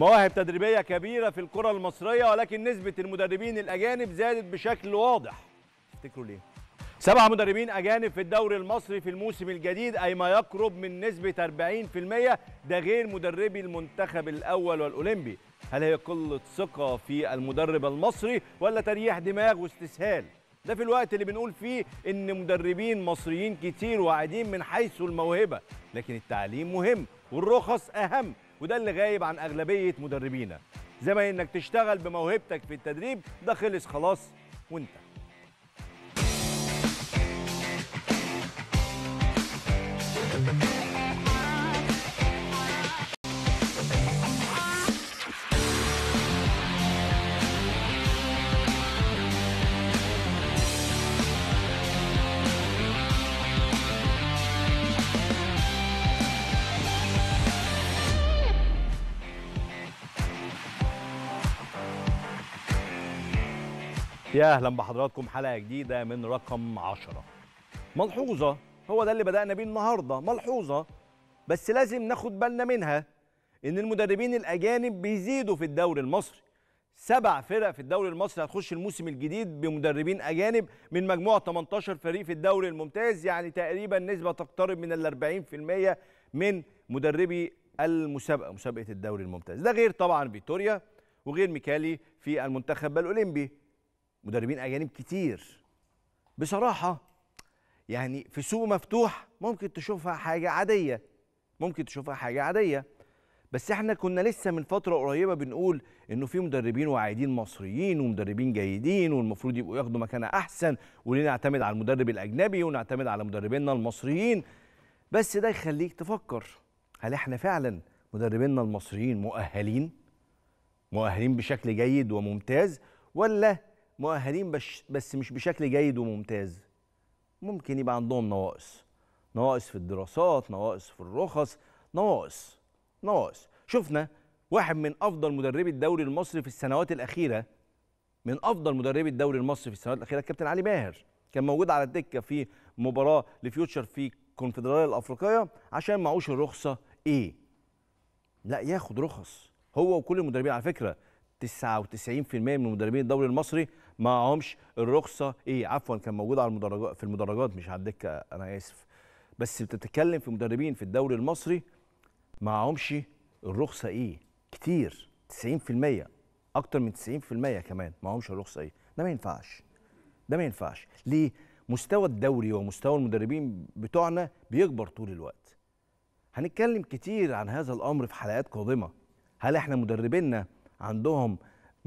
مواهب تدريبية كبيرة في الكرة المصرية ولكن نسبة المدربين الأجانب زادت بشكل واضح تفتكروا ليه؟ سبع مدربين أجانب في الدوري المصري في الموسم الجديد أي ما يقرب من نسبة 40% ده غير مدربي المنتخب الأول والأولمبي هل هي قلة ثقة في المدرب المصري ولا تريح دماغ واستسهال؟ ده في الوقت اللي بنقول فيه ان مدربين مصريين كتير واعدين من حيث الموهبه لكن التعليم مهم والرخص اهم وده اللي غايب عن اغلبيه مدربينا زي ما انك تشتغل بموهبتك في التدريب ده خلص خلاص وانت يا اهلا بحضراتكم حلقه جديده من رقم 10 ملحوظه هو ده اللي بدانا بيه النهارده ملحوظه بس لازم ناخد بالنا منها ان المدربين الاجانب بيزيدوا في الدوري المصري سبع فرق في الدوري المصري هتخش الموسم الجديد بمدربين اجانب من مجموع 18 فريق في الدوري الممتاز يعني تقريبا نسبه تقترب من ال 40% من مدربي المسابقه مسابقه الدوري الممتاز ده غير طبعا فيتوريا وغير ميكالي في المنتخب الاولمبي مدربين اجانب كتير بصراحه يعني في سوق مفتوح ممكن تشوفها حاجه عاديه ممكن تشوفها حاجه عاديه بس احنا كنا لسه من فتره قريبه بنقول انه في مدربين واعدين مصريين ومدربين جيدين والمفروض يبقوا ياخدوا مكانه احسن وليه نعتمد على المدرب الاجنبي ونعتمد على مدربينا المصريين بس ده يخليك تفكر هل احنا فعلا مدربينا المصريين مؤهلين مؤهلين بشكل جيد وممتاز ولا مؤهلين بش بس مش بشكل جيد وممتاز ممكن يبقى عندهم نواقص نواقص في الدراسات نواقص في الرخص نواقص نواقص شفنا واحد من افضل مدربي الدوري المصري في السنوات الاخيره من افضل مدربي الدوري المصري في السنوات الاخيره الكابتن علي ماهر كان موجود على الدكه في مباراه لفيوتشر في الكونفدراليه الافريقيه عشان معهوش الرخصه ايه لا ياخد رخص هو وكل المدربين على فكره 99% من مدربين الدوري المصري معهمش الرخصه ايه عفوا كان موجود على المدرجات في المدرجات مش على الدكه انا اسف بس بتتكلم في مدربين في الدوري المصري معهمش الرخصه ايه كتير 90% اكتر من 90% كمان معهمش الرخصه ايه ده ما ينفعش ده ما ينفعش ليه مستوى الدوري ومستوى المدربين بتوعنا بيكبر طول الوقت هنتكلم كتير عن هذا الامر في حلقات قادمه هل احنا مدربينا عندهم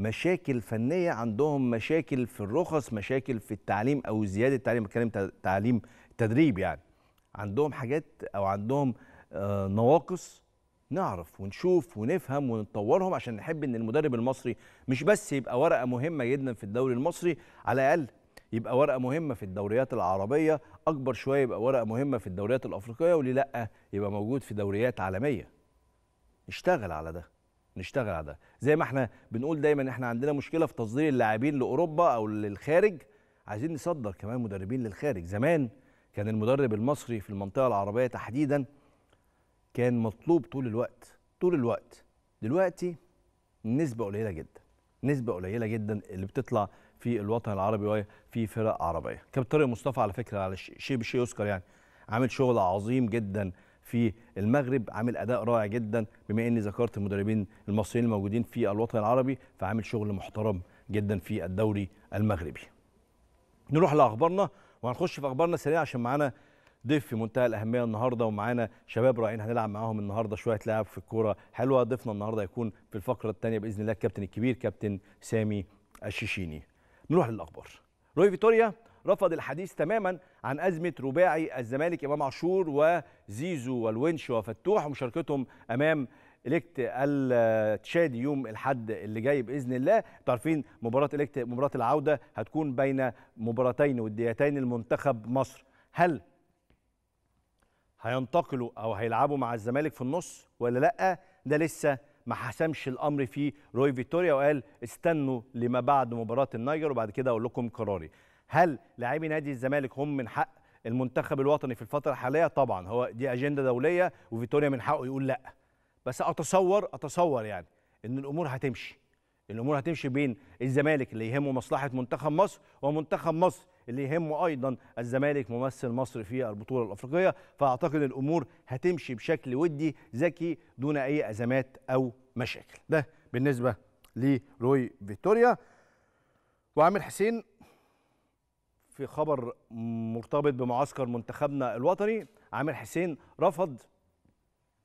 مشاكل فنيه عندهم مشاكل في الرخص مشاكل في التعليم او زياده التعليم بتكلم تعليم تدريب يعني عندهم حاجات او عندهم آه، نواقص نعرف ونشوف ونفهم ونطورهم عشان نحب ان المدرب المصري مش بس يبقى ورقه مهمه جدا في الدوري المصري على الاقل يبقى ورقه مهمه في الدوريات العربيه اكبر شويه يبقى ورقه مهمه في الدوريات الافريقيه وليه لا يبقى موجود في دوريات عالميه اشتغل على ده نشتغل على ده زي ما احنا بنقول دايما احنا عندنا مشكله في تصدير اللاعبين لاوروبا او للخارج عايزين نصدر كمان مدربين للخارج زمان كان المدرب المصري في المنطقه العربيه تحديدا كان مطلوب طول الوقت طول الوقت دلوقتي نسبه قليله جدا نسبه قليله جدا اللي بتطلع في الوطن العربي وفي فرق عربيه كابتن طارق مصطفى على فكره على شيء بشيء يذكر يعني عامل شغل عظيم جدا في المغرب عامل اداء رائع جدا بما اني ذكرت المدربين المصريين الموجودين في الوطن العربي فعامل شغل محترم جدا في الدوري المغربي. نروح لاخبارنا وهنخش في اخبارنا سريع عشان معانا ضيف في منتهى الاهميه النهارده ومعانا شباب رائعين هنلعب معاهم النهارده شويه لعب في الكوره حلوه ضيفنا النهارده هيكون في الفقره الثانيه باذن الله الكابتن الكبير كابتن سامي الشيشيني. نروح للاخبار. روي فيتوريا رفض الحديث تماما عن أزمة رباعي الزمالك إمام عاشور وزيزو والونش وفتوح ومشاركتهم أمام إليكت التشادي يوم الحد اللي جاي باذن الله تعرفين مباراه إليكت مباراه العوده هتكون بين مباراتين وديتين المنتخب مصر هل هينتقلوا او هيلعبوا مع الزمالك في النص ولا لا ده لسه ما حسمش الامر فيه روي فيتوريا وقال استنوا لما بعد مباراه النيجر وبعد كده اقول لكم قراري هل لاعبي نادي الزمالك هم من حق المنتخب الوطني في الفتره الحاليه طبعا هو دي اجنده دوليه وفيتوريا من حقه يقول لا بس اتصور اتصور يعني ان الامور هتمشي الامور هتمشي بين الزمالك اللي يهمه مصلحه منتخب مصر ومنتخب مصر اللي يهمه ايضا الزمالك ممثل مصر في البطوله الافريقيه فاعتقد الامور هتمشي بشكل ودي ذكي دون اي ازمات او مشاكل ده بالنسبه لروي فيتوريا وعامل حسين في خبر مرتبط بمعسكر منتخبنا الوطني عامر حسين رفض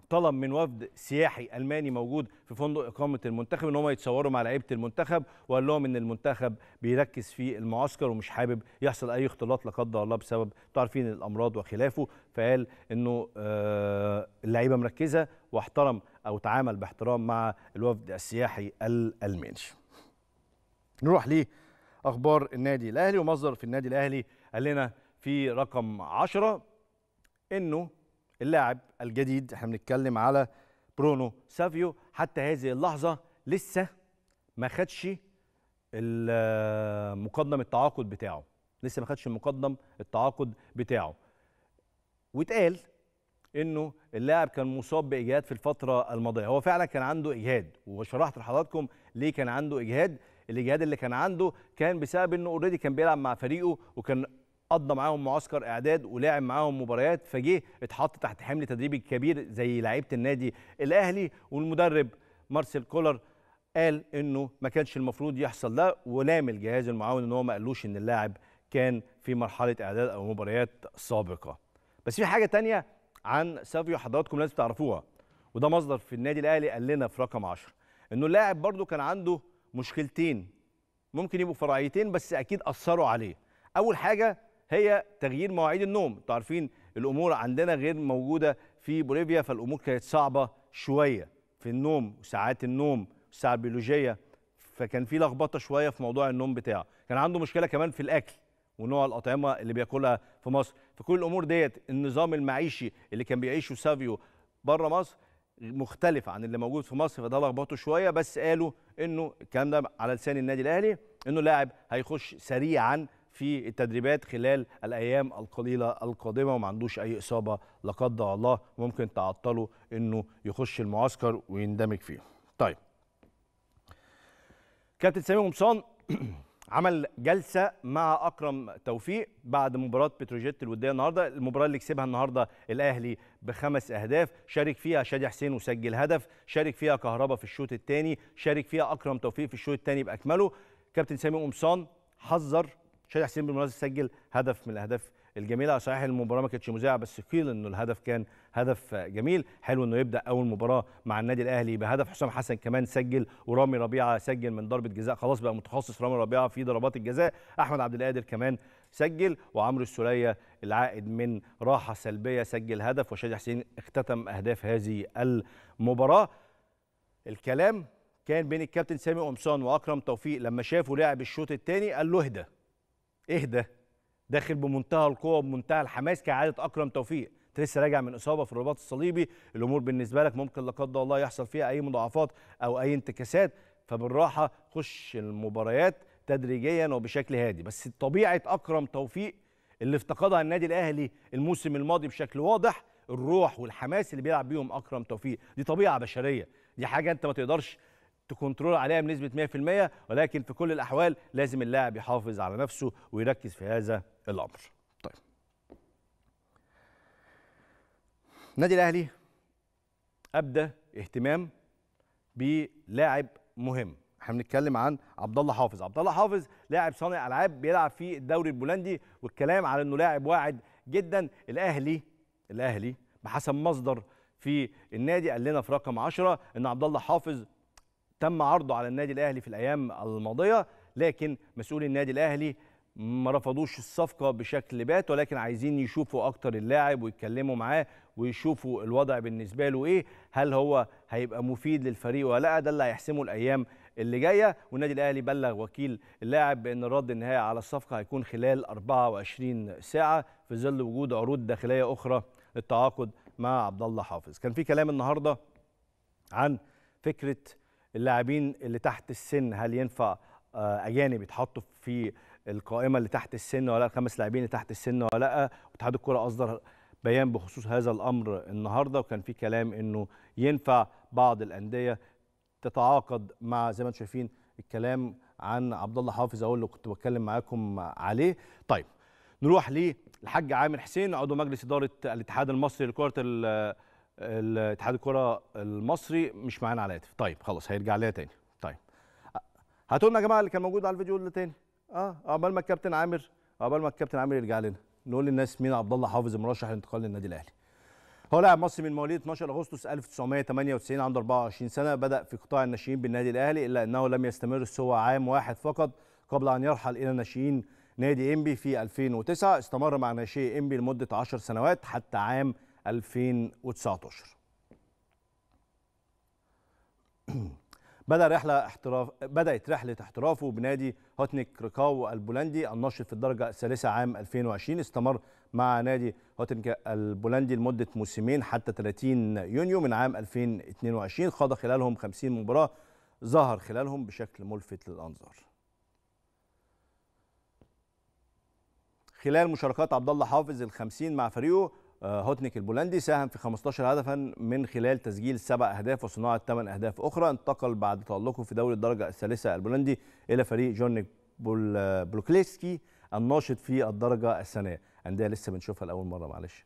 طلب من وفد سياحي الماني موجود في فندق اقامه المنتخب ان هم يتصوروا مع لعيبه المنتخب وقال لهم ان المنتخب بيركز في المعسكر ومش حابب يحصل اي اختلاط لا قدر الله بسبب تعرفين الامراض وخلافه فقال انه آه، اللعيبه مركزه واحترم او تعامل باحترام مع الوفد السياحي الالماني. نروح ليه اخبار النادي الاهلي ومصدر في النادي الاهلي قال لنا في رقم 10 انه اللاعب الجديد احنا بنتكلم على برونو سافيو حتى هذه اللحظه لسه ما خدش مقدم التعاقد بتاعه لسه ما خدش مقدم التعاقد بتاعه واتقال انه اللاعب كان مصاب باجهاد في الفتره الماضيه هو فعلا كان عنده اجهاد وشرحت لحضراتكم ليه كان عنده اجهاد الاجهاد اللي كان عنده كان بسبب انه اوريدي كان بيلعب مع فريقه وكان قضى معاهم معسكر اعداد ولعب معاهم مباريات فجه اتحط تحت حمل تدريبي كبير زي لعيبه النادي الاهلي والمدرب مارسيل كولر قال انه ما كانش المفروض يحصل ده ولام الجهاز المعاون ان هو ما قالوش ان اللاعب كان في مرحله اعداد او مباريات سابقه بس في حاجه تانية عن سافيو حضراتكم لازم تعرفوها وده مصدر في النادي الاهلي قال لنا في رقم 10 انه اللاعب برده كان عنده مشكلتين ممكن يبقوا فرعيتين بس اكيد اثروا عليه اول حاجه هي تغيير مواعيد النوم انتوا عارفين الامور عندنا غير موجوده في بوليفيا فالامور كانت صعبه شويه في النوم وساعات النوم والساعه البيولوجيه فكان في لخبطه شويه في موضوع النوم بتاعه كان عنده مشكله كمان في الاكل ونوع الاطعمه اللي بياكلها في مصر فكل الامور ديت النظام المعيشي اللي كان بيعيشه سافيو بره مصر مختلف عن اللي موجود في مصر فده لخبطه شويه بس قالوا انه الكلام ده على لسان النادي الاهلي انه لاعب هيخش سريعا في التدريبات خلال الايام القليله القادمه وما عندوش اي اصابه لا قدر الله ممكن تعطله انه يخش المعسكر ويندمج فيه. طيب كابتن سامي قمصان عمل جلسه مع اكرم توفيق بعد مباراه بتروجيت الوديه النهارده المباراه اللي كسبها النهارده الاهلي بخمس اهداف شارك فيها شادي حسين وسجل هدف شارك فيها كهربا في الشوط الثاني شارك فيها اكرم توفيق في الشوط الثاني باكمله كابتن سامي قمصان حذر شادي حسين بالمناسبه سجل هدف من الاهداف الجميله صحيح المباراه ما كانتش مذيعه بس قيل انه الهدف كان هدف جميل حلو انه يبدا اول مباراه مع النادي الاهلي بهدف حسام حسن كمان سجل ورامي ربيعه سجل من ضربه جزاء خلاص بقى متخصص رامي ربيعه في ضربات الجزاء احمد عبد القادر كمان سجل وعمرو السوليه العائد من راحه سلبيه سجل هدف وشادي حسين اختتم اهداف هذه المباراه الكلام كان بين الكابتن سامي قمصان واكرم توفيق لما شافوا لاعب الشوط الثاني قال له اهدى اهدى داخل بمنتهى القوه وبمنتهى الحماس كعاده اكرم توفيق انت لسه راجع من اصابه في الرباط الصليبي الامور بالنسبه لك ممكن لا قدر الله يحصل فيها اي مضاعفات او اي انتكاسات فبالراحه خش المباريات تدريجيا وبشكل هادي بس طبيعه اكرم توفيق اللي افتقدها النادي الاهلي الموسم الماضي بشكل واضح الروح والحماس اللي بيلعب بيهم اكرم توفيق دي طبيعه بشريه دي حاجه انت ما تقدرش تكونترول عليها بنسبه 100% ولكن في كل الاحوال لازم اللاعب يحافظ على نفسه ويركز في هذا الامر. طيب. النادي الاهلي ابدى اهتمام بلاعب مهم احنا بنتكلم عن عبد الله حافظ عبد الله حافظ لاعب صانع العاب بيلعب في الدوري البولندي والكلام على انه لاعب واعد جدا الاهلي الاهلي بحسب مصدر في النادي قال لنا في رقم 10 ان عبد الله حافظ تم عرضه على النادي الاهلي في الايام الماضيه لكن مسؤولي النادي الاهلي ما رفضوش الصفقه بشكل بات ولكن عايزين يشوفوا اكتر اللاعب ويتكلموا معاه ويشوفوا الوضع بالنسبه له ايه هل هو هيبقى مفيد للفريق ولا لا ده اللي هيحسمه الايام اللي جايه والنادي الاهلي بلغ وكيل اللاعب بان الرد النهائي على الصفقه هيكون خلال 24 ساعه في ظل وجود عروض داخليه اخرى للتعاقد مع عبد الله حافظ كان في كلام النهارده عن فكره اللاعبين اللي تحت السن هل ينفع آه، اجانب يتحطوا في القائمه اللي تحت السن ولا الخمس لاعبين اللي تحت السن ولا لا واتحاد الكره اصدر بيان بخصوص هذا الامر النهارده وكان في كلام انه ينفع بعض الانديه تتعاقد مع زي ما انتم شايفين الكلام عن عبد الله حافظ اهو اللي كنت بتكلم معاكم عليه طيب نروح للحاج عامر حسين عضو مجلس اداره الاتحاد المصري لكره الاتحاد الكره المصري مش معانا على الهاتف طيب خلاص هيرجع ليا تاني طيب هاتوا لنا يا جماعه اللي كان موجود على الفيديو اللي تاني اه, آه، قبل ما الكابتن عامر آه، قبل ما الكابتن عامر يرجع لنا نقول للناس مين عبد الله حافظ المرشح الانتقال للنادي الاهلي هو لاعب مصري من مواليد 12 اغسطس 1998 عنده 24 سنه بدا في قطاع الناشئين بالنادي الاهلي الا انه لم يستمر سوى عام واحد فقط قبل ان يرحل الى ناشئين نادي انبي في 2009 استمر مع ناشئي انبي لمده 10 سنوات حتى عام 2019 بدأ رحلة احتراف بدأت رحلة احترافه بنادي هوتنيك كراكاو البولندي الناشط في الدرجة الثالثة عام 2020 استمر مع نادي هوتنيك البولندي لمدة موسمين حتى 30 يونيو من عام 2022 خاض خلالهم 50 مباراة ظهر خلالهم بشكل ملفت للأنظار خلال مشاركات عبد الله حافظ ال 50 مع فريقه آه، هوتنيك البولندي ساهم في 15 هدفا من خلال تسجيل سبع اهداف وصناعه ثمان اهداف اخرى انتقل بعد تألقه في دوري الدرجه الثالثه البولندي الى فريق جوني بول آه، بلوكليسكي الناشط في الدرجه الثانيه انديه لسه بنشوفها لاول مره معلش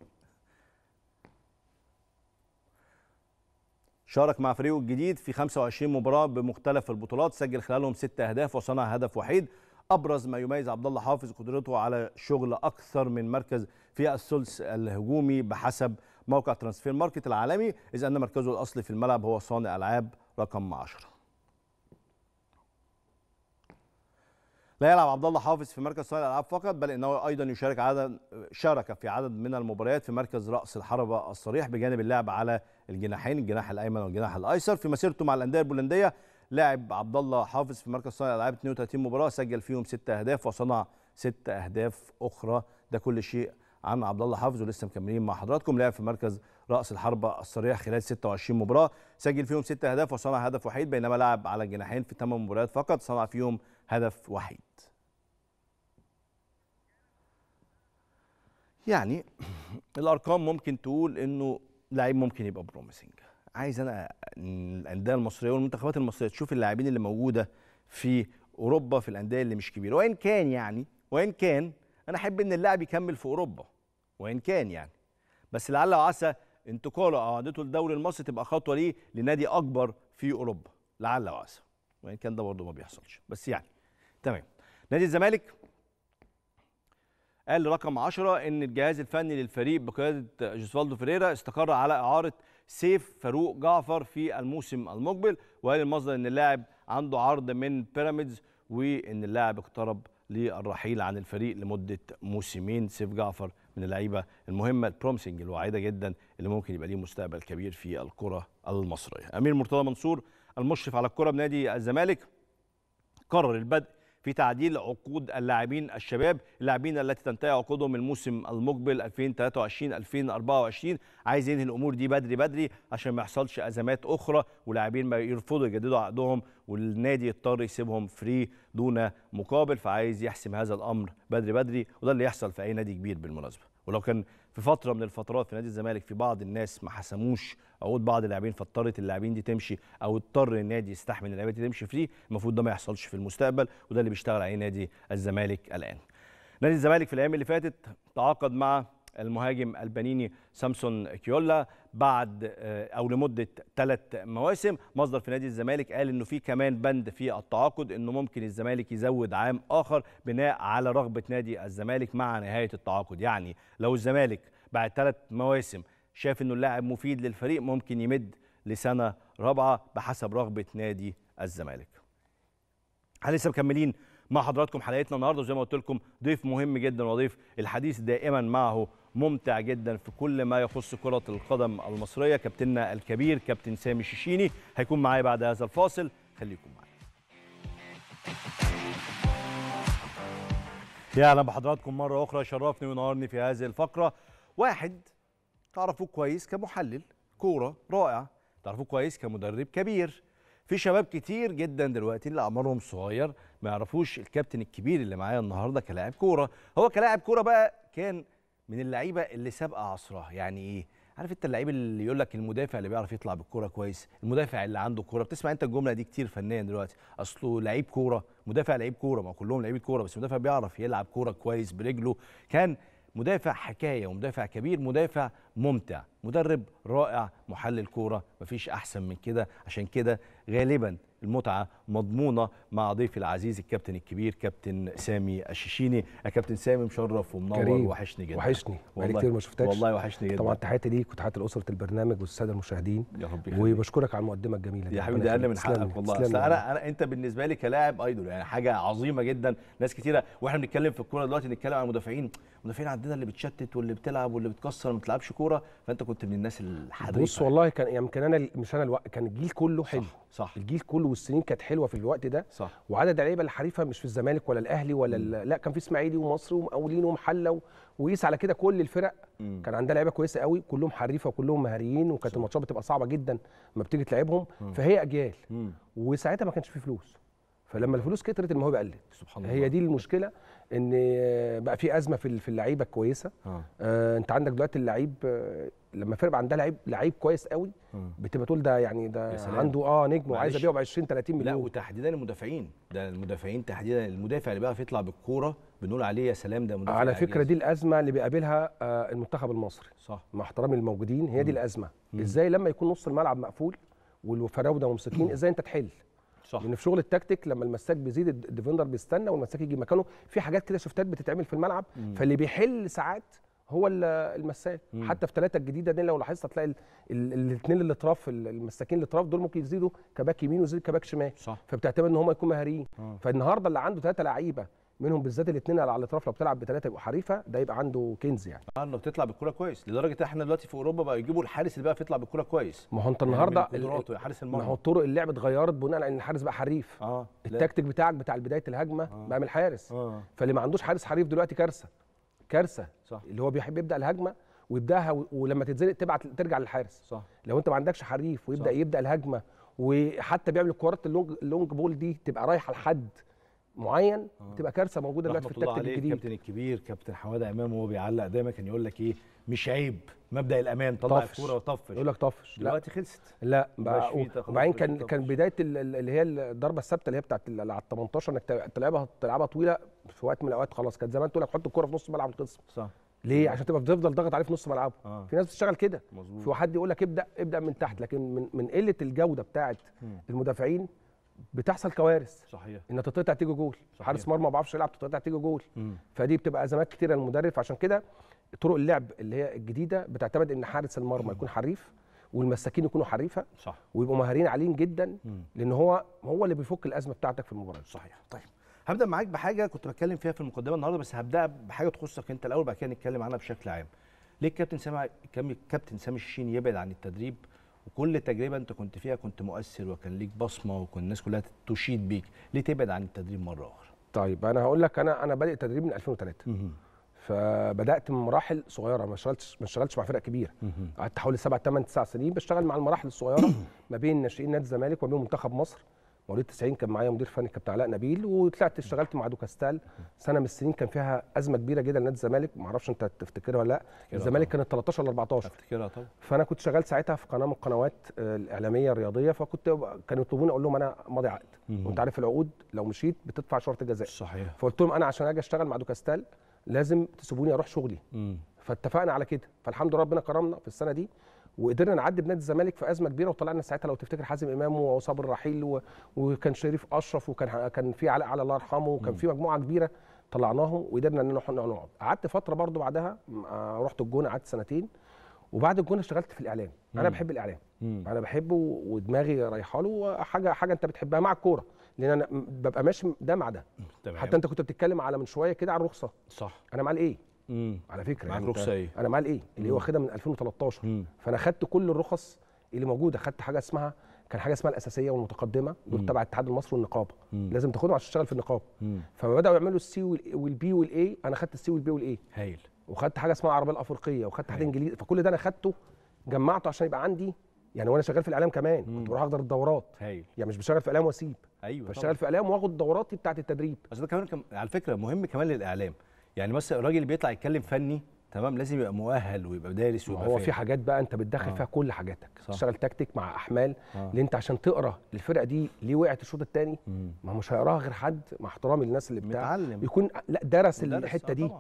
شارك مع فريقه الجديد في 25 مباراه بمختلف البطولات سجل خلالهم ست اهداف وصنع هدف وحيد ابرز ما يميز عبد الله حافظ قدرته على شغل اكثر من مركز في الثلث الهجومي بحسب موقع ترانسفير ماركت العالمي اذ ان مركزه الاصلي في الملعب هو صانع العاب رقم 10 لا يلعب عبد الله حافظ في مركز صانع الالعاب فقط بل انه ايضا يشارك عدد شارك في عدد من المباريات في مركز راس الحربه الصريح بجانب اللعب على الجناحين الجناح الايمن والجناح الايسر في مسيرته مع الانديه البولنديه لاعب عبد الله حافظ في مركز صانع الالعاب 32 مباراه سجل فيهم 6 اهداف وصنع 6 اهداف اخرى ده كل شيء عن عبد الله حافظ ولسه مكملين مع حضراتكم لعب في مركز راس الحربه الصريح خلال 26 مباراه سجل فيهم 6 اهداف وصنع هدف وحيد بينما لعب على الجناحين في 8 مباريات فقط صنع فيهم هدف وحيد يعني الارقام ممكن تقول انه لعيب ممكن يبقى بروميسنج عايز انا الانديه المصريه والمنتخبات المصريه تشوف اللاعبين اللي موجوده في اوروبا في الانديه اللي مش كبيره وان كان يعني وان كان انا احب ان اللاعب يكمل في اوروبا وان كان يعني بس لعل وعسى انتقاله او عودته للدوري المصري تبقى خطوه ليه لنادي اكبر في اوروبا لعل وعسى وان كان ده برضه ما بيحصلش بس يعني تمام نادي الزمالك قال رقم 10 ان الجهاز الفني للفريق بقياده جوزفالدو فيريرا استقر على اعاره سيف فاروق جعفر في الموسم المقبل وقال المصدر ان اللاعب عنده عرض من بيراميدز وان اللاعب اقترب للرحيل عن الفريق لمده موسمين سيف جعفر من اللعيبه المهمه البرومسنج الواعده جدا اللي ممكن يبقى ليه مستقبل كبير في الكره المصريه امير مرتضى منصور المشرف على الكره بنادي الزمالك قرر البدء في تعديل عقود اللاعبين الشباب اللاعبين التي تنتهي عقودهم الموسم المقبل 2023 2024 عايز ينهي الامور دي بدري بدري عشان ما يحصلش ازمات اخرى ولاعبين ما يرفضوا يجددوا عقدهم والنادي يضطر يسيبهم فري دون مقابل فعايز يحسم هذا الامر بدري بدري وده اللي يحصل في اي نادي كبير بالمناسبه ولو كان في فتره من الفترات في نادي الزمالك في بعض الناس ما حسموش عقود بعض اللاعبين فاضطرت اللاعبين دي تمشي او اضطر النادي يستحمل اللاعبين دي تمشي فري المفروض ده ما يحصلش في المستقبل وده اللي بيشتغل عليه نادي الزمالك الان نادي الزمالك في الايام اللي فاتت تعاقد مع المهاجم البنيني سامسون كيولا بعد آه، او لمده ثلاث مواسم مصدر في نادي الزمالك قال انه في كمان بند في التعاقد انه ممكن الزمالك يزود عام اخر بناء على رغبه نادي الزمالك مع نهايه التعاقد يعني لو الزمالك بعد ثلاث مواسم شاف انه اللاعب مفيد للفريق ممكن يمد لسنه رابعه بحسب رغبه نادي الزمالك هل لسه مكملين مع حضراتكم حلقتنا النهارده وزي ما قلت لكم ضيف مهم جدا وضيف الحديث دائما معه ممتع جدا في كل ما يخص كرة القدم المصرية كابتننا الكبير كابتن سامي شيشيني هيكون معايا بعد هذا الفاصل خليكم معايا يا اهلا بحضراتكم مرة أخرى شرفني ونورني في هذه الفقرة واحد تعرفوه كويس كمحلل كورة رائع تعرفوه كويس كمدرب كبير في شباب كتير جدا دلوقتي اللي اعمارهم صغير ما يعرفوش الكابتن الكبير اللي معايا النهارده كلاعب كوره هو كلاعب كوره بقى كان من اللعيبه اللي سابقه عصرها يعني ايه عارف انت اللعيب اللي يقول لك المدافع اللي بيعرف يطلع بالكوره كويس المدافع اللي عنده كوره بتسمع انت الجمله دي كتير فنيا دلوقتي اصله لعيب كوره مدافع لعيب كوره ما كلهم لعيبه كوره بس مدافع بيعرف يلعب كوره كويس برجله كان مدافع حكايه ومدافع كبير مدافع ممتع مدرب رائع محلل كوره مفيش احسن من كده عشان كده غالبا المتعه مضمونه مع ضيفي العزيز الكابتن الكبير كابتن سامي الشيشيني يا كابتن سامي مشرف ومنور وحشني جدا وحشني والله كتير ما شفتكش والله وحشني جدا طبعا تحياتي ليك وتحياتي لاسره البرنامج والساده المشاهدين يا رب وبشكرك على المقدمه الجميله دي يا حبيبي اقل من حقك والله اصل انا انا انت بالنسبه لي كلاعب ايدول يعني حاجه عظيمه جدا ناس كتيره واحنا بنتكلم في الكوره دلوقتي نتكلم عن المدافعين المدافعين عندنا اللي بتشتت واللي بتلعب واللي بتكسر ما بتلعبش كوره فانت كنت من الناس الحريفه بص يعني. والله كان يمكن يعني انا مش انا الوقت كان الجيل كله حلو صح, صح الجيل كله والسنين كانت حلوه في الوقت ده صح وعدد اللعيبه الحريفه مش في الزمالك ولا الاهلي ولا لا كان في اسماعيلي ومصري ومقاولين ومحله وقيس على كده كل الفرق مم. كان عندها لعيبه كويسه قوي كلهم حريفه وكلهم مهاريين وكانت الماتشات بتبقى صعبه جدا لما بتيجي تلعبهم فهي اجيال مم. وساعتها ما كانش في فلوس فلما الفلوس كترت الموهبه قلت سبحان الله هي دي المشكله ان بقى في ازمه في في اللعيبه الكويسه آه. آه. انت عندك دلوقتي اللعيب آه، لما فرقه عندها لعيب لعيب كويس قوي آه. بتبقى تقول ده يعني ده عنده اه نجم وعايز ابيعه ب 20 30 مليون لا وتحديدا المدافعين ده المدافعين تحديدا المدافع اللي بيعرف يطلع بالكوره بنقول عليه يا سلام ده مدافع على فكره دي الازمه اللي بيقابلها آه المنتخب المصري صح مع احترامي الموجودين هي دي الازمه ازاي لما يكون نص الملعب مقفول والفراوده ممسكين ازاي انت تحل صح لان في شغل التكتيك لما المساك بيزيد الديفندر بيستنى والمساك يجي مكانه في حاجات كده شفتات بتتعمل في الملعب مم. فاللي بيحل ساعات هو المساك مم. حتى في ثلاثه الجديده دي لو لاحظت هتلاقي الاثنين الاطراف المساكين الاطراف دول ممكن يزيدوا كباك يمين ويزيد كباك شمال صح. فبتعتمد ان هم يكونوا مهاريين آه. فالنهارده اللي عنده ثلاثه لعيبه منهم بالذات الاثنين اللي على الاطراف لو بتلعب بثلاثه يبقوا حريفه ده يبقى عنده كنز يعني اه انه بتطلع بالكوره كويس لدرجه احنا دلوقتي في اوروبا بقى يجيبوا الحارس اللي بقى بيطلع بالكوره كويس ما هو انت يعني النهارده قدراته يعني حارس المرمى ما هو طرق اللعب اتغيرت بناء على ان الحارس بقى حريف اه التكتيك بتاعك بتاع بدايه الهجمه آه. بقى من الحارس آه. فاللي ما عندوش حارس حريف دلوقتي كارثه كارثه صح. اللي هو بيحب يبدا الهجمه ويبداها و... ولما تتزنق تبعت ترجع للحارس صح لو انت ما عندكش حريف ويبدا صح. يبدا الهجمه وحتى بيعمل الكورات اللونج بول دي تبقى رايحه لحد معين آه. تبقى كارثه موجوده دلوقتي في التكتيك الجديد الكابتن الكبير كابتن حماده امام وهو بيعلق دايما كان يقول لك ايه مش عيب مبدا الامان طلع الكوره وطفش يقول لك طفش دلوقتي خلصت لا وبعدين كان طفش. كان بدايه اللي هي الضربه الثابته اللي هي بتاعت على ال 18 انك تلعبها تلعبها طويله في وقت من الاوقات خلاص كانت زمان تقول لك حط الكوره في نص ملعب القسم صح ليه عشان تبقى بتفضل ضاغط عليه في نص ملعبه آه. في ناس بتشتغل كده في حد يقول لك ابدا ابدا من تحت لكن من من قله الجوده بتاعت المدافعين بتحصل كوارث صحيح ان تتقطع تيجي جول حارس مرمى ما بيعرفش يلعب تتقطع تيجي جول فدي بتبقى ازمات كتيره للمدرب فعشان كده طرق اللعب اللي هي الجديده بتعتمد ان حارس المرمى يكون حريف والمساكين يكونوا حريفه صح ويبقوا مهارين عليهم جدا لان هو هو اللي بيفك الازمه بتاعتك في المباراه صحيح طيب هبدا معاك بحاجه كنت بتكلم فيها في المقدمه النهارده بس هبدا بحاجه تخصك انت الاول بعد كده نتكلم عنها بشكل عام ليه الكابتن سامي الكابتن سامي الشين يبعد عن التدريب وكل تجربه انت كنت فيها كنت مؤثر وكان ليك بصمه وكان الناس كلها تشيد بيك ليه تبعد عن التدريب مره اخرى طيب انا هقول لك انا انا بادئ تدريب من 2003 فبدات من مراحل صغيره ما اشتغلتش ما اشتغلتش مع فرق كبير قعدت حوالي 7 8 9 سنين بشتغل مع المراحل الصغيره ما بين ناشئين نادي الزمالك وما بين منتخب مصر مواليد 90 كان معايا مدير فني كابتن علاء نبيل وطلعت اشتغلت مع دوكاستال سنه من السنين كان فيها ازمه كبيره جدا نادي الزمالك ما اعرفش انت تفتكرها ولا لا الزمالك كانت 13 ولا 14 افتكرها طبعا فانا كنت شغال ساعتها في قناه من القنوات آه، الاعلاميه الرياضيه فكنت كانوا يطلبوني اقول لهم انا ماضي عقد وانت عارف العقود لو مشيت بتدفع شرط جزاء صحيح فقلت لهم انا عشان اجي اشتغل مع دوكاستال لازم تسيبوني اروح شغلي مم. فاتفقنا على كده فالحمد لله ربنا كرمنا في السنه دي وقدرنا نعدي بنادي الزمالك في ازمه كبيره وطلعنا ساعتها لو تفتكر حازم امام وصابر الرحيل و... وكان شريف اشرف وكان كان في علاء على الله يرحمه وكان في مجموعه كبيره طلعناهم وقدرنا ان احنا نقعد قعدت فتره برضو بعدها آه، رحت الجونه قعدت سنتين وبعد الجونه اشتغلت في الاعلام انا بحب الاعلام انا بحبه ودماغي رايحه له حاجه حاجه انت بتحبها مع الكوره لان انا ببقى ماشي ده مع ده حتى انت كنت بتتكلم على من شويه كده على الرخصه صح انا مع الايه مم. على فكره معاك يعني رخصه ايه انا معايا الايه اللي هو واخدها من 2013 مم. فانا خدت كل الرخص اللي موجوده خدت حاجه اسمها كان حاجه اسمها الاساسيه والمتقدمه دول تبع الاتحاد المصري والنقابه مم. لازم تاخدهم عشان تشتغل في النقابه فما بداوا يعملوا السي والبي والاي انا خدت السي والبي والاي هايل وخدت حاجه اسمها العربيه الافريقيه وخدت حاجه انجليزي فكل ده انا خدته جمعته عشان يبقى عندي يعني وانا شغال في الاعلام كمان مم. كنت بروح احضر الدورات هايل يعني مش بشتغل في اعلام واسيب ايوه بشتغل في اعلام واخد دوراتي بتاعه التدريب بس ده كمان كم... على فكره مهم كمان للاعلام يعني مثلا الراجل بيطلع يتكلم فني تمام لازم يبقى مؤهل ويبقى دارس ويبقى هو في حاجات بقى انت بتدخل آه. فيها كل حاجاتك تشتغل تكتيك مع احمال آه. اللي انت عشان تقرا الفرقه دي ليه وقعت الشوط الثاني ما مش هيقراها غير حد مع احترامي للناس اللي بتاع متعلم. يكون لا درس الحته آه دي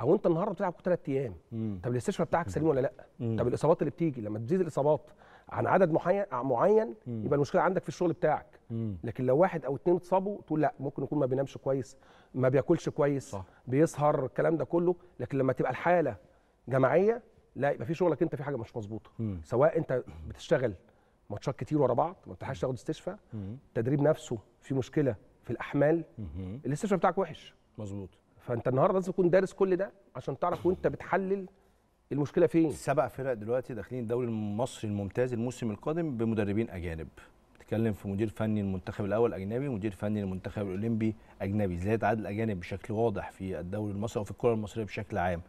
او انت النهارده بتلعب ثلاث ايام طب الاستشفاء بتاعك سليم ولا لا مم. طب الاصابات اللي بتيجي لما تزيد الاصابات عن عدد معين معين يبقى المشكله عندك في الشغل بتاعك لكن لو واحد او اتنين اتصابوا تقول لا ممكن يكون ما بينامش كويس ما بياكلش كويس صح. بيسهر الكلام ده كله لكن لما تبقى الحاله جماعيه لا يبقى في شغلك انت في حاجه مش مظبوطه سواء انت بتشتغل ماتشات كتير ورا بعض ما بتلحقش تاخد استشفاء التدريب نفسه في مشكله في الاحمال الاستشفاء بتاعك وحش مظبوط فانت النهارده لازم تكون دارس كل ده عشان تعرف وانت بتحلل المشكله فين؟ سبع فرق دلوقتي داخلين الدوري المصري الممتاز الموسم القادم بمدربين اجانب بتتكلم في مدير فني المنتخب الاول اجنبي مدير فني المنتخب الاولمبي اجنبي زياده عدد الاجانب بشكل واضح في الدوري المصري او في الكره المصريه بشكل عام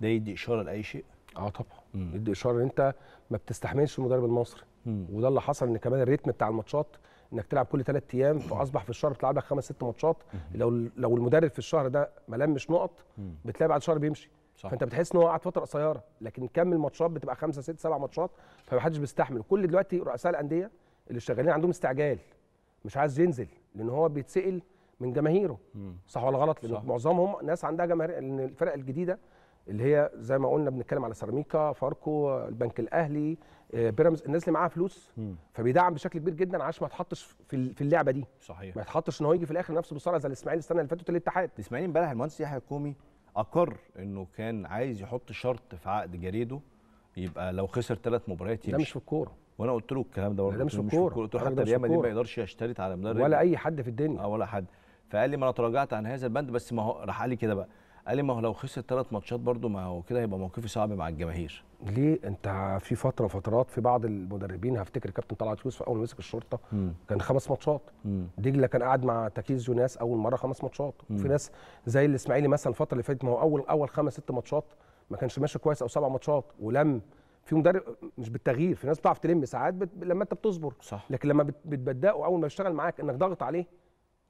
ده يدي اشاره لاي شيء اه طبعا يدي اشاره ان انت ما بتستحملش المدرب المصري مم. وده اللي حصل ان كمان الريتم بتاع الماتشات انك تلعب كل ثلاث ايام فاصبح في الشهر بتلعب لك خمس ست ماتشات لو لو المدرب في الشهر ده ما لمش نقط بتلاقي بعد شهر بيمشي صح. فانت بتحس ان هو قعد فتره قصيره لكن كم الماتشات بتبقى خمسه ست سبع ماتشات فمحدش بيستحمل كل دلوقتي رؤساء الانديه اللي شغالين عندهم استعجال مش عايز ينزل لان هو بيتسال من جماهيره مم. صح ولا غلط لان معظمهم ناس عندها جماهير الفرق الجديده اللي هي زي ما قلنا بنتكلم على سيراميكا فاركو البنك الاهلي آه، بيراميدز الناس اللي معاها فلوس مم. فبيدعم بشكل كبير جدا عشان ما تحطش في اللعبه دي صحيح ما تحطش ان هو يجي في الاخر نفسه بصاله زي الاسماعيلي السنه اللي فاتت الاتحاد الاسماعيلي امبارح المهندس يحيى الكومي اقر انه كان عايز يحط شرط في عقد جريده يبقى لو خسر ثلاث مباريات يمشي ده مش في الكوره وانا قلت له الكلام ده ده مش في الكوره قلت له حتى ريال مدريد ما يقدرش يشترط على مدرب ولا اي حد في الدنيا اه ولا حد فقال لي ما انا تراجعت عن هذا البند بس ما هو راح قال لي كده بقى قال لي ما هو لو خسر ثلاث ماتشات برده ما هو كده هيبقى موقفي صعب مع الجماهير ليه انت في فتره فترات في بعض المدربين هفتكر كابتن طلعت يوسف اول ما مسك الشرطه مم. كان خمس ماتشات دجله كان قاعد مع تكيز يوناس اول مره خمس ماتشات وفي ناس زي الاسماعيلي مثلا الفتره اللي فاتت ما هو اول اول خمس ست ماتشات ما كانش ماشي كويس او سبع ماتشات ولم في مدرب مش بالتغيير في ناس بتعرف تلم ساعات بت... لما انت بتصبر صح. لكن لما بت... بتبدأه اول ما يشتغل معاك انك ضاغط عليه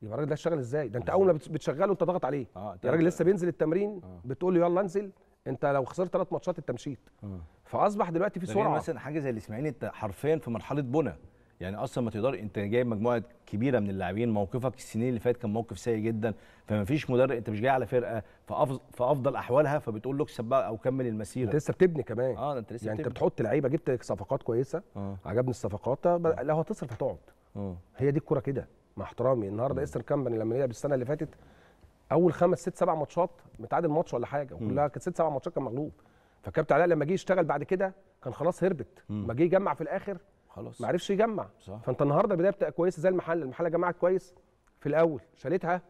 يبقى الراجل ده اشتغل ازاي ده انت اول ما بتشغله انت ضاغط عليه آه الراجل لسه بينزل التمرين آه. بتقول له يلا انزل انت لو خسرت ثلاث ماتشات انت مشيت آه. فاصبح دلوقتي في سرعه مثلا حاجه زي الاسماعيلي انت حرفيا في مرحله بنى يعني اصلا ما تقدر انت جايب مجموعه كبيره من اللاعبين موقفك السنين اللي فاتت كان موقف سيء جدا فما فيش مدرب انت مش جاي على فرقه في افضل احوالها فبتقول له اكسب بقى او كمل المسيره انت لسه بتبني كمان اه انت لسه يعني بتبني. انت بتحط لعيبه جبت صفقات كويسه آه. عجبني الصفقات لو هتصرف هتقعد آه. هي دي الكوره كده مع احترامي النهارده ايسترن كامباني لما لعب السنه اللي فاتت اول خمس ست سبع ماتشات متعادل ماتش ولا حاجه وكلها كانت ست سبع ماتشات كان مغلوب فكابتن علاء لما جه يشتغل بعد كده كان خلاص هربت ما جه يجمع في الاخر خلاص ما عرفش يجمع صح. فانت النهارده البدايه بتبقى كويسه زي المحله المحله جمعت كويس في الاول شالتها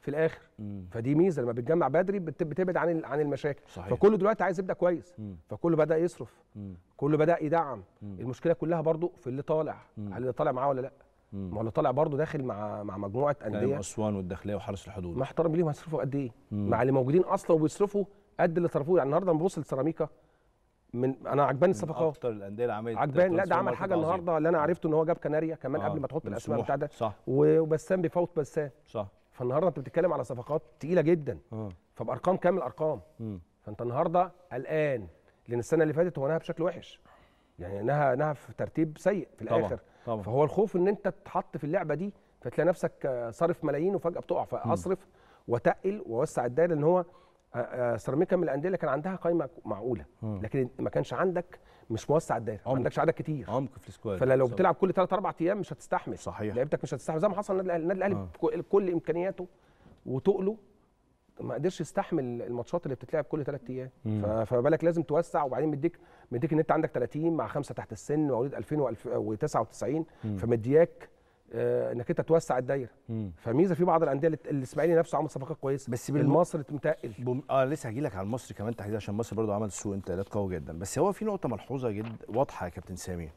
في الاخر مم. فدي ميزه لما بتجمع بدري بتبعد عن عن المشاكل صحيح. فكله دلوقتي عايز يبدا كويس مم. فكله بدا يصرف مم. كله بدا يدعم مم. المشكله كلها برضو في اللي طالع مم. هل اللي طالع معاه ولا لا ما هو طالع برضه داخل مع مع مجموعه انديه اسوان والداخليه وحرس الحدود محترم ليهم هيصرفوا قد ايه؟ مع اللي موجودين اصلا وبيصرفوا قد اللي صرفوه يعني النهارده نبص لسيراميكا من انا عجباني الصفقات اكتر الانديه اللي عملت عجباني لا ده عمل حاجه النهارده اللي انا عرفته ان هو جاب كناريا كمان آه قبل ما تحط الاسماء بتاع ده صح وبسام بيفوت بسام صح فالنهارده انت بتتكلم على صفقات تقيله جدا آه. فبارقام كام الارقام فانت النهارده قلقان لان السنه اللي فاتت هو نهى بشكل وحش يعني نهى نهى في ترتيب سيء في الاخر طبعا. طبعا. فهو الخوف ان انت تتحط في اللعبه دي فتلاقي نفسك آه، صارف ملايين وفجاه بتقع فاصرف وتقل واوسع الدايره ان هو آه، آه، سيراميكا من الانديه اللي كان عندها قائمه معقوله لكن ما كانش عندك مش موسع الدايره ما عندكش عدد كتير عمق في السكواد فلو بتلعب كل 3 4 ايام مش هتستحمل صحيح لعيبتك مش هتستحمل زي ما حصل النادي الاهلي النادي الاهلي بكل امكانياته وتقله ما قدرش يستحمل الماتشات اللي بتتلعب كل ثلاث ايام فما بالك لازم توسع وبعدين مديك مديك ان انت عندك 30 مع خمسه تحت السن مواليد 2099 فمدياك آه انك انت توسع الدايره فميزه في بعض الانديه الاسماعيلي نفسه عمل صفقات كويسه بس المصري متقل بم... اه لسه هجي لك على المصري كمان تحديدا عشان مصر برضه عمل سوق انتقالات قوي جدا بس هو في نقطه ملحوظه جدا واضحه يا كابتن سامي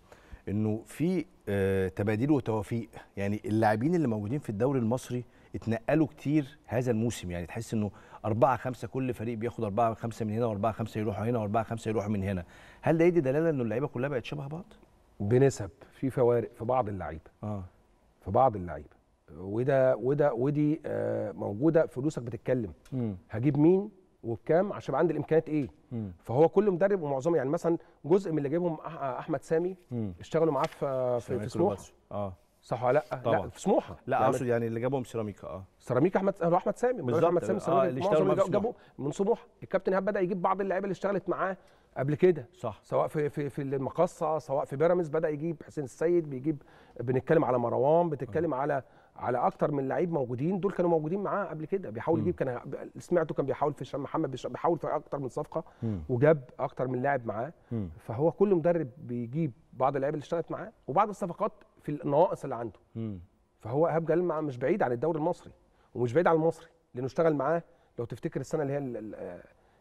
انه في آه تباديل وتوافيق يعني اللاعبين اللي موجودين في الدوري المصري اتنقلوا كتير هذا الموسم يعني تحس انه أربعة خمسة كل فريق بياخد أربعة خمسة من هنا وأربعة خمسة يروحوا هنا وأربعة خمسة يروحوا من هنا هل ده يدي دلالة إنه اللعيبة كلها بقت شبه بعض؟ بنسب في فوارق في بعض اللعيبة اه في بعض اللعيبة وده وده ودي آه، موجودة فلوسك بتتكلم م. هجيب مين وبكام عشان عندي الامكانيات ايه مم. فهو كل مدرب ومعظمه يعني مثلا جزء من اللي جايبهم احمد سامي مم. اشتغلوا معاه في في سموحه اه صح ولا لا؟ لا في سموحه لا يعني اقصد يعني اللي جابهم سيراميكا اه سيراميكا احمد هو احمد سامي بالظبط احمد سامي آه، سيراميكا آه اللي اشتغل جابه من سموحه الكابتن ايهاب بدا يجيب بعض اللعيبه اللي اشتغلت معاه قبل كده صح سواء في في في المقصه سواء في بيراميدز بدا يجيب حسين السيد بيجيب بنتكلم على مروان بتتكلم آه. على على اكتر من لعيب موجودين دول كانوا موجودين معاه قبل كده بيحاول يجيب كان سمعته كان بيحاول في محمد بيحاول في اكتر من صفقه وجاب اكتر من لاعب معاه فهو كل مدرب بيجيب بعض اللعيبه اللي اشتغلت معاه وبعض الصفقات في النواقص اللي عنده م. فهو ايهاب جلال مش بعيد عن الدوري المصري ومش بعيد عن المصري لانه اشتغل معاه لو تفتكر السنه اللي هي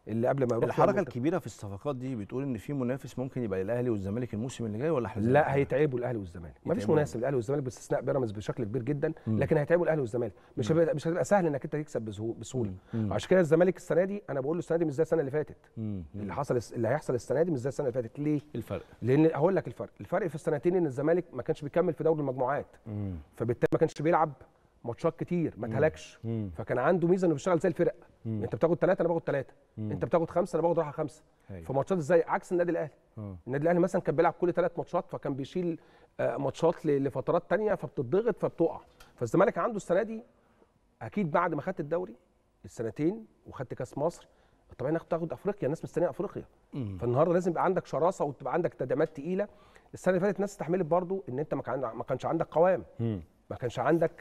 اللي قبل ما يروح الحركه الكبيره في الصفقات دي بتقول ان في منافس ممكن يبقى للاهلي والزمالك الموسم اللي جاي ولا احنا لا هيتعبوا الاهلي والزمالك ما فيش منافس الاهلي والزمالك باستثناء بيراميدز بشكل كبير جدا مم. لكن هيتعبوا الاهلي والزمالك مش مم. مش هتبقى سهل انك انت تكسب بسهوله عشان كده الزمالك السنه دي انا بقول له السنه دي مش زي السنه اللي فاتت مم. اللي حصل اللي هيحصل السنه دي مش زي السنه اللي فاتت ليه الفرق لان هقول لك الفرق الفرق في السنتين ان الزمالك ما كانش بيكمل في دوري المجموعات فبالتالي ما كانش بيلعب ماتشات كتير ما اتهلكش فكان عنده ميزه انه بيشتغل زي الفرق مم. انت بتاخد ثلاثه انا باخد ثلاثه انت بتاخد خمسه انا باخد راحه خمسه أيوة. في ماتشات ازاي عكس النادي الاهلي آه. النادي الاهلي مثلا كان بيلعب كل ثلاث ماتشات فكان بيشيل آه، ماتشات لفترات ثانيه فبتضغط فبتقع فالزمالك عنده السنه دي اكيد بعد ما خدت الدوري السنتين وخدت كاس مصر طبعا انك تاخد افريقيا الناس مستنيه افريقيا فالنهارده لازم يبقى عندك شراسه وتبقى عندك تدعيمات تقيله السنه اللي فاتت الناس استحملت برضو ان انت ما كانش عندك قوام مم. ما كانش عندك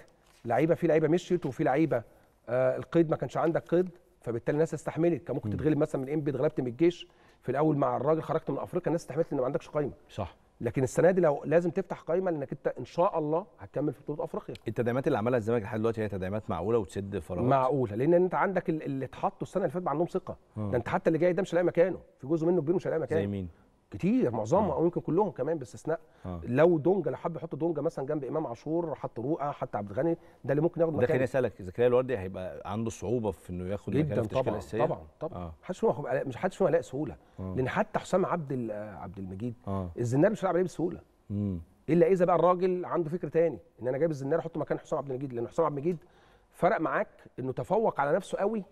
لعيبه في لعيبه مشيت وفي لعيبه آه القيد ما كانش عندك قيد فبالتالي الناس استحملت كان ممكن تتغلب مثلا من انبي اتغلبت من الجيش في الاول مع الراجل خرجت من افريقيا الناس استحملت ان ما عندكش قايمه صح لكن السنه دي لو لازم تفتح قايمه لانك انت ان شاء الله هتكمل في بطوله افريقيا التدعيمات اللي عملها الزمالك لحد دلوقتي هي تدعيمات معقوله وتسد فراغات معقوله لان انت عندك اللي اتحطوا السنه اللي فاتت عندهم ثقه ده انت حتى اللي جاي ده مش هيلاقي مكانه في جزء منه كبير مش هيلاقي مكانه زي مين كتير معظمها او يمكن كلهم كمان باستثناء آه. لو دونجا لو حب يحط دونجا مثلا جنب امام عاشور حط رؤى حتى عبد الغني ده اللي ممكن ياخد مكان ده خليني اسالك زكريا الوردي هيبقى عنده صعوبه في انه ياخد جدا مكان في التشكيله الأساسية. طبعا طبعا آه. محدش فيهم مش حدش فيهم هيلاقي سهوله آه. لان حتى حسام عبد عبد المجيد آه. الزنار مش هيلعب عليه بسهوله مم. الا اذا بقى الراجل عنده فكر تاني ان انا جايب الزنار احطه مكان حسام عبد المجيد لان حسام عبد المجيد فرق معاك انه تفوق على نفسه قوي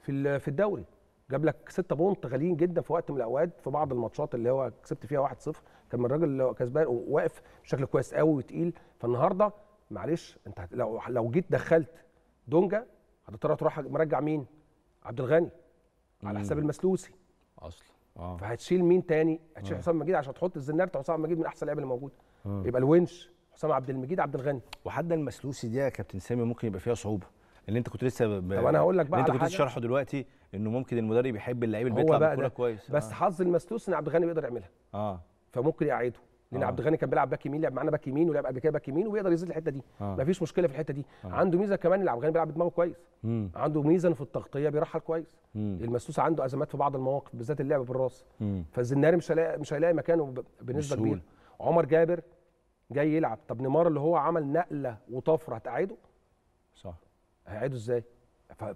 في في الدوري جاب لك 6 بونت غاليين جدا في وقت من الاوقات في بعض الماتشات اللي هو كسبت فيها 1-0 كان من الراجل اللي كسبان واقف بشكل كويس قوي وتقيل فالنهارده معلش انت لو لو جيت دخلت دونجا هتضطر تروح مرجع مين؟ عبد الغني على حساب المسلوسي اصلا اه فهتشيل مين تاني؟ هتشيل آه. حسام مجيد عشان تحط الزنار حسام مجيد من احسن اللعيبه اللي موجود آه. يبقى الونش حسام عبد المجيد عبد الغني وحد المسلوسي دي يا كابتن سامي ممكن يبقى فيها صعوبه اللي انت كنت لسه ب... طب انا هقول لك بقى انت كنت لسه شرحه دلوقتي انه ممكن المدرب يحب اللعيب اللي بيطلع بالكوره كويس بس آه. حظ المسلوس ان عبد الغني بيقدر يعملها اه فممكن يقعده لان آه. عبد الغني كان بيلعب باك يمين لعب معانا باك يمين ولعب قبل كده باك يمين وبيقدر يزيد الحته دي آه. مفيش مشكله في الحته دي آه. عنده ميزه كمان ان عبد الغني بيلعب بدماغه كويس مم. عنده ميزه في التغطيه بيرحل كويس مم. المسلوس عنده ازمات في بعض المواقف بالذات اللعب بالراس فالزناري مش هلاقي مش هيلاقي مكانه بنسبه كبيره عمر جابر جاي يلعب طب نيمار اللي هو عمل نقله وطفره هتقعده صح هيعيده ازاي؟